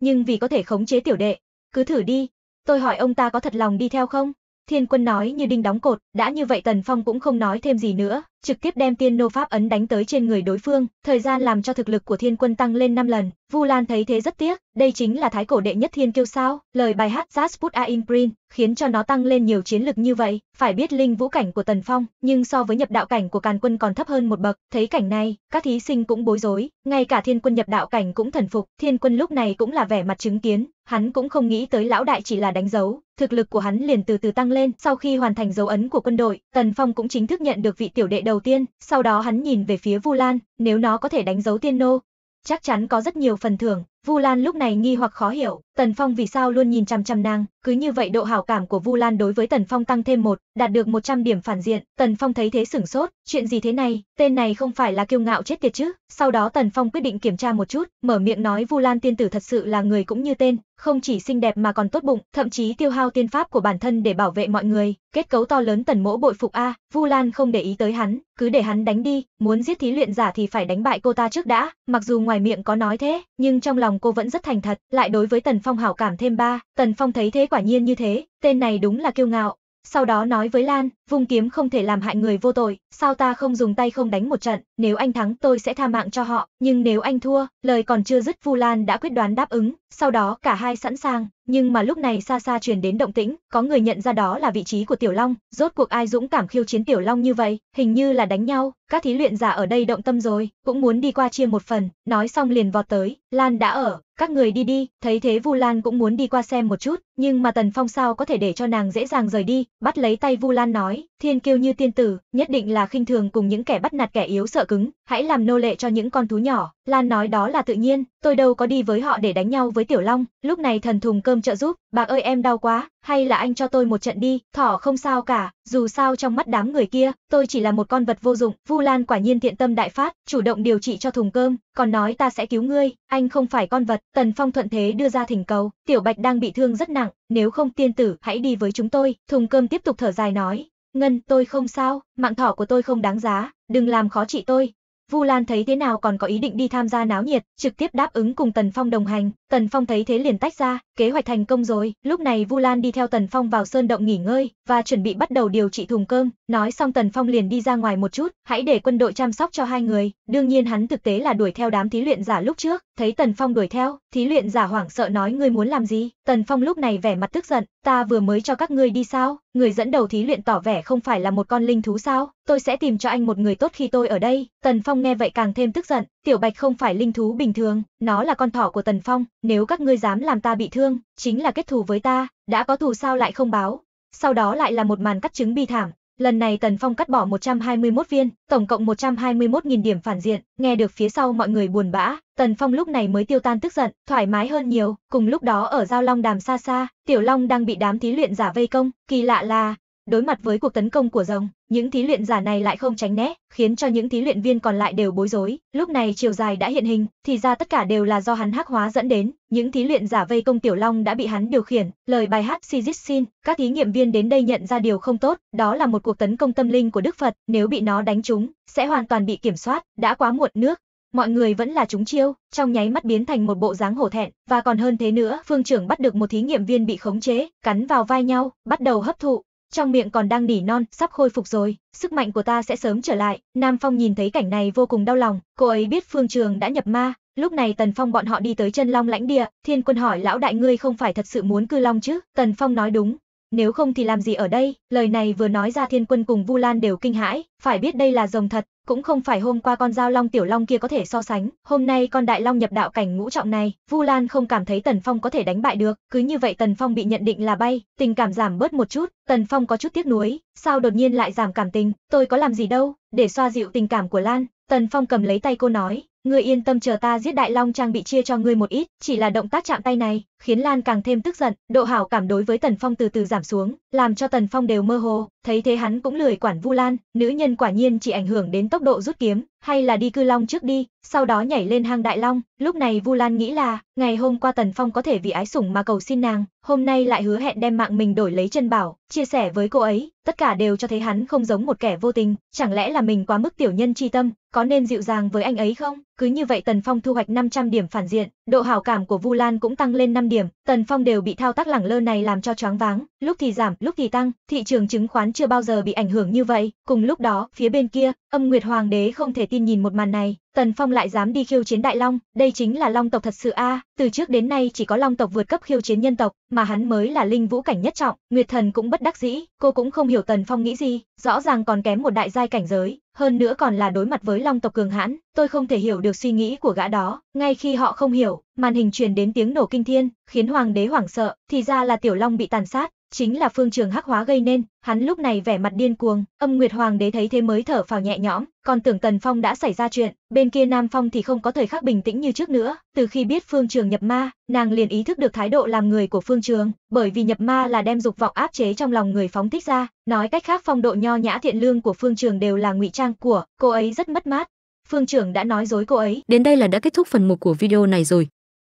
nhưng vì có thể khống chế tiểu đệ, cứ thử đi, tôi hỏi ông ta có thật lòng đi theo không? Thiên quân nói như đinh đóng cột, đã như vậy Tần Phong cũng không nói thêm gì nữa, trực tiếp đem tiên nô pháp ấn đánh tới trên người đối phương, thời gian làm cho thực lực của thiên quân tăng lên 5 lần. Vu Lan thấy thế rất tiếc, đây chính là thái cổ đệ nhất thiên kiêu sao, lời bài hát Zasput Aimprin, khiến cho nó tăng lên nhiều chiến lực như vậy, phải biết linh vũ cảnh của Tần Phong, nhưng so với nhập đạo cảnh của Càn Quân còn thấp hơn một bậc, thấy cảnh này, các thí sinh cũng bối rối, ngay cả thiên quân nhập đạo cảnh cũng thần phục, thiên quân lúc này cũng là vẻ mặt chứng kiến, hắn cũng không nghĩ tới lão đại chỉ là đánh dấu, thực lực của hắn liền từ từ tăng lên, sau khi hoàn thành dấu ấn của quân đội, Tần Phong cũng chính thức nhận được vị tiểu đệ đầu tiên, sau đó hắn nhìn về phía Vu Lan, nếu nó có thể đánh dấu tiên nô, chắc chắn có rất nhiều phần thưởng. Vu Lan lúc này nghi hoặc khó hiểu, Tần Phong vì sao luôn nhìn chằm chằm nàng, cứ như vậy độ hảo cảm của Vu Lan đối với Tần Phong tăng thêm một, đạt được 100 điểm phản diện, Tần Phong thấy thế sửng sốt, chuyện gì thế này, tên này không phải là kiêu ngạo chết tiệt chứ, sau đó Tần Phong quyết định kiểm tra một chút, mở miệng nói Vu Lan tiên tử thật sự là người cũng như tên, không chỉ xinh đẹp mà còn tốt bụng, thậm chí tiêu hao tiên pháp của bản thân để bảo vệ mọi người, kết cấu to lớn Tần Mỗ bội phục a, Vu Lan không để ý tới hắn, cứ để hắn đánh đi, muốn giết thí luyện giả thì phải đánh bại cô ta trước đã, mặc dù ngoài miệng có nói thế, nhưng trong lòng lòng cô vẫn rất thành thật, lại đối với Tần Phong hảo cảm thêm ba, Tần Phong thấy thế quả nhiên như thế, tên này đúng là kiêu ngạo. Sau đó nói với Lan, vung kiếm không thể làm hại người vô tội, sao ta không dùng tay không đánh một trận, nếu anh thắng tôi sẽ tha mạng cho họ, nhưng nếu anh thua, lời còn chưa dứt Vu Lan đã quyết đoán đáp ứng, sau đó cả hai sẵn sàng, nhưng mà lúc này xa xa truyền đến động tĩnh, có người nhận ra đó là vị trí của Tiểu Long, rốt cuộc ai dũng cảm khiêu chiến Tiểu Long như vậy, hình như là đánh nhau, các thí luyện giả ở đây động tâm rồi, cũng muốn đi qua chia một phần, nói xong liền vọt tới, Lan đã ở, các người đi đi, thấy thế Vu Lan cũng muốn đi qua xem một chút, nhưng mà Tần Phong sao có thể để cho nàng dễ dàng rời đi, bắt lấy tay Vu Lan nói, thiên kiêu như tiên tử, nhất định là khinh thường cùng những kẻ bắt nạt kẻ yếu sợ cứng, hãy làm nô lệ cho những con thú nhỏ, Lan nói đó là tự nhiên, tôi đâu có đi với họ để đánh nhau với Tiểu Long, lúc này thần thùng cơm Lâm trợ giúp, bạc ơi em đau quá, hay là anh cho tôi một trận đi, thỏ không sao cả, dù sao trong mắt đám người kia, tôi chỉ là một con vật vô dụng, Vu Lan quả nhiên thiện tâm đại phát, chủ động điều trị cho thùng cơm, còn nói ta sẽ cứu ngươi, anh không phải con vật, Tần Phong thuận thế đưa ra thỉnh cầu, Tiểu Bạch đang bị thương rất nặng, nếu không tiên tử, hãy đi với chúng tôi, thùng cơm tiếp tục thở dài nói, Ngân, tôi không sao, mạng thỏ của tôi không đáng giá, đừng làm khó chị tôi, Vu Lan thấy thế nào còn có ý định đi tham gia náo nhiệt, trực tiếp đáp ứng cùng Tần Phong đồng hành, Tần Phong thấy thế liền tách ra, kế hoạch thành công rồi, lúc này Vu Lan đi theo Tần Phong vào sơn động nghỉ ngơi, và chuẩn bị bắt đầu điều trị thùng cơm, nói xong Tần Phong liền đi ra ngoài một chút, hãy để quân đội chăm sóc cho hai người, đương nhiên hắn thực tế là đuổi theo đám thí luyện giả lúc trước, thấy Tần Phong đuổi theo, thí luyện giả hoảng sợ nói ngươi muốn làm gì, Tần Phong lúc này vẻ mặt tức giận, ta vừa mới cho các ngươi đi sao, người dẫn đầu thí luyện tỏ vẻ không phải là một con linh thú sao, tôi sẽ tìm cho anh một người tốt khi tôi ở đây. Tần Phong nghe vậy càng thêm tức giận, tiểu bạch không phải linh thú bình thường, nó là con thỏ của Tần Phong, nếu các ngươi dám làm ta bị thương, chính là kết thù với ta, đã có thù sao lại không báo. Sau đó lại là một màn cắt trứng bi thảm, Lần này Tần Phong cắt bỏ 121 viên, tổng cộng 121.000 điểm phản diện, nghe được phía sau mọi người buồn bã, Tần Phong lúc này mới tiêu tan tức giận, thoải mái hơn nhiều, cùng lúc đó ở Giao Long Đàm xa xa, Tiểu Long đang bị đám thí luyện giả vây công, kỳ lạ là, Đối mặt với cuộc tấn công của rồng, những thí luyện giả này lại không tránh né, khiến cho những thí luyện viên còn lại đều bối rối. Lúc này chiều dài đã hiện hình, thì ra tất cả đều là do hắn hắc hóa dẫn đến, những thí luyện giả vây công Tiểu Long đã bị hắn điều khiển. Lời bài hát Sizitsin, các thí nghiệm viên đến đây nhận ra điều không tốt, đó là một cuộc tấn công tâm linh của Đức Phật, nếu bị nó đánh trúng, sẽ hoàn toàn bị kiểm soát, đã quá muộn nước mọi người vẫn là chúng chiêu, trong nháy mắt biến thành một bộ dáng hổ thẹn, và còn hơn thế nữa, phương trưởng bắt được một thí nghiệm viên bị khống chế, cắn vào vai nhau, bắt đầu hấp thụ, trong miệng còn đang nỉ non, sắp khôi phục rồi, sức mạnh của ta sẽ sớm trở lại. Nam Phong nhìn thấy cảnh này vô cùng đau lòng, cô ấy biết Phương Trường đã nhập ma. Lúc này Tần Phong bọn họ đi tới chân long lãnh địa, Thiên Quân hỏi lão đại ngươi không phải thật sự muốn cư long chứ? Tần Phong nói đúng, nếu không thì làm gì ở đây, lời này vừa nói ra thiên quân cùng Vu Lan đều kinh hãi, phải biết đây là rồng thật, cũng không phải hôm qua con dao long tiểu long kia có thể so sánh, hôm nay con đại long nhập đạo cảnh ngũ trọng này, Vu Lan không cảm thấy Tần Phong có thể đánh bại được, cứ như vậy Tần Phong bị nhận định là bay, tình cảm giảm bớt một chút, Tần Phong có chút tiếc nuối, sao đột nhiên lại giảm cảm tình, tôi có làm gì đâu, để xoa dịu tình cảm của Lan, Tần Phong cầm lấy tay cô nói, Ngươi yên tâm chờ ta giết Đại Long trang bị chia cho ngươi một ít, chỉ là động tác chạm tay này, khiến Lan càng thêm tức giận, độ hảo cảm đối với Tần Phong từ từ giảm xuống, làm cho Tần Phong đều mơ hồ, thấy thế hắn cũng lười quản Vu Lan, nữ nhân quả nhiên chỉ ảnh hưởng đến tốc độ rút kiếm, hay là đi cư long trước đi, sau đó nhảy lên hang Đại Long, lúc này Vu Lan nghĩ là, ngày hôm qua Tần Phong có thể vì ái sủng mà cầu xin nàng, hôm nay lại hứa hẹn đem mạng mình đổi lấy chân bảo, chia sẻ với cô ấy, tất cả đều cho thấy hắn không giống một kẻ vô tình, chẳng lẽ là mình quá mức tiểu nhân chi tâm, có nên dịu dàng với anh ấy không? Cứ như vậy Tần Phong thu hoạch 500 điểm phản diện, độ hảo cảm của Vu Lan cũng tăng lên 5 điểm, Tần Phong đều bị thao tác lẳng lơ này làm cho choáng váng, lúc thì giảm, lúc thì tăng, thị trường chứng khoán chưa bao giờ bị ảnh hưởng như vậy. Cùng lúc đó, phía bên kia, Âm Nguyệt Hoàng đế không thể tin nhìn một màn này, Tần Phong lại dám đi khiêu chiến Đại Long, đây chính là Long tộc thật sự a, từ trước đến nay chỉ có Long tộc vượt cấp khiêu chiến nhân tộc, mà hắn mới là linh vũ cảnh nhất trọng, Nguyệt Thần cũng bất đắc dĩ, cô cũng không hiểu Tần Phong nghĩ gì, rõ ràng còn kém một đại giai cảnh giới, hơn nữa còn là đối mặt với Long tộc cường hãn, tôi không thể hiểu được suy nghĩ của gã đó, ngay khi họ không hiểu, màn hình truyền đến tiếng nổ kinh thiên, khiến hoàng đế hoảng sợ, thì ra là Tiểu Long bị tàn sát, chính là phương trường hắc hóa gây nên, hắn lúc này vẻ mặt điên cuồng, âm nguyệt hoàng đế thấy thế mới thở phào nhẹ nhõm, còn tưởng Tần Phong đã xảy ra chuyện, bên kia Nam Phong thì không có thời khắc bình tĩnh như trước nữa, từ khi biết phương trường nhập ma, nàng liền ý thức được thái độ làm người của phương trường, bởi vì nhập ma là đem dục vọng áp chế trong lòng người phóng thích ra, nói cách khác phong độ nho nhã thiện lương của phương trường đều là ngụy trang của, cô ấy rất mất mát. Phương trưởng đã nói dối cô ấy. Đến đây là đã kết thúc phần một của video này rồi.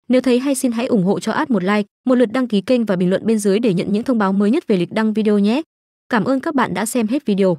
Nếu thấy hay xin hãy ủng hộ cho ad một like, một lượt đăng ký kênh và bình luận bên dưới để nhận những thông báo mới nhất về lịch đăng video nhé. Cảm ơn các bạn đã xem hết video.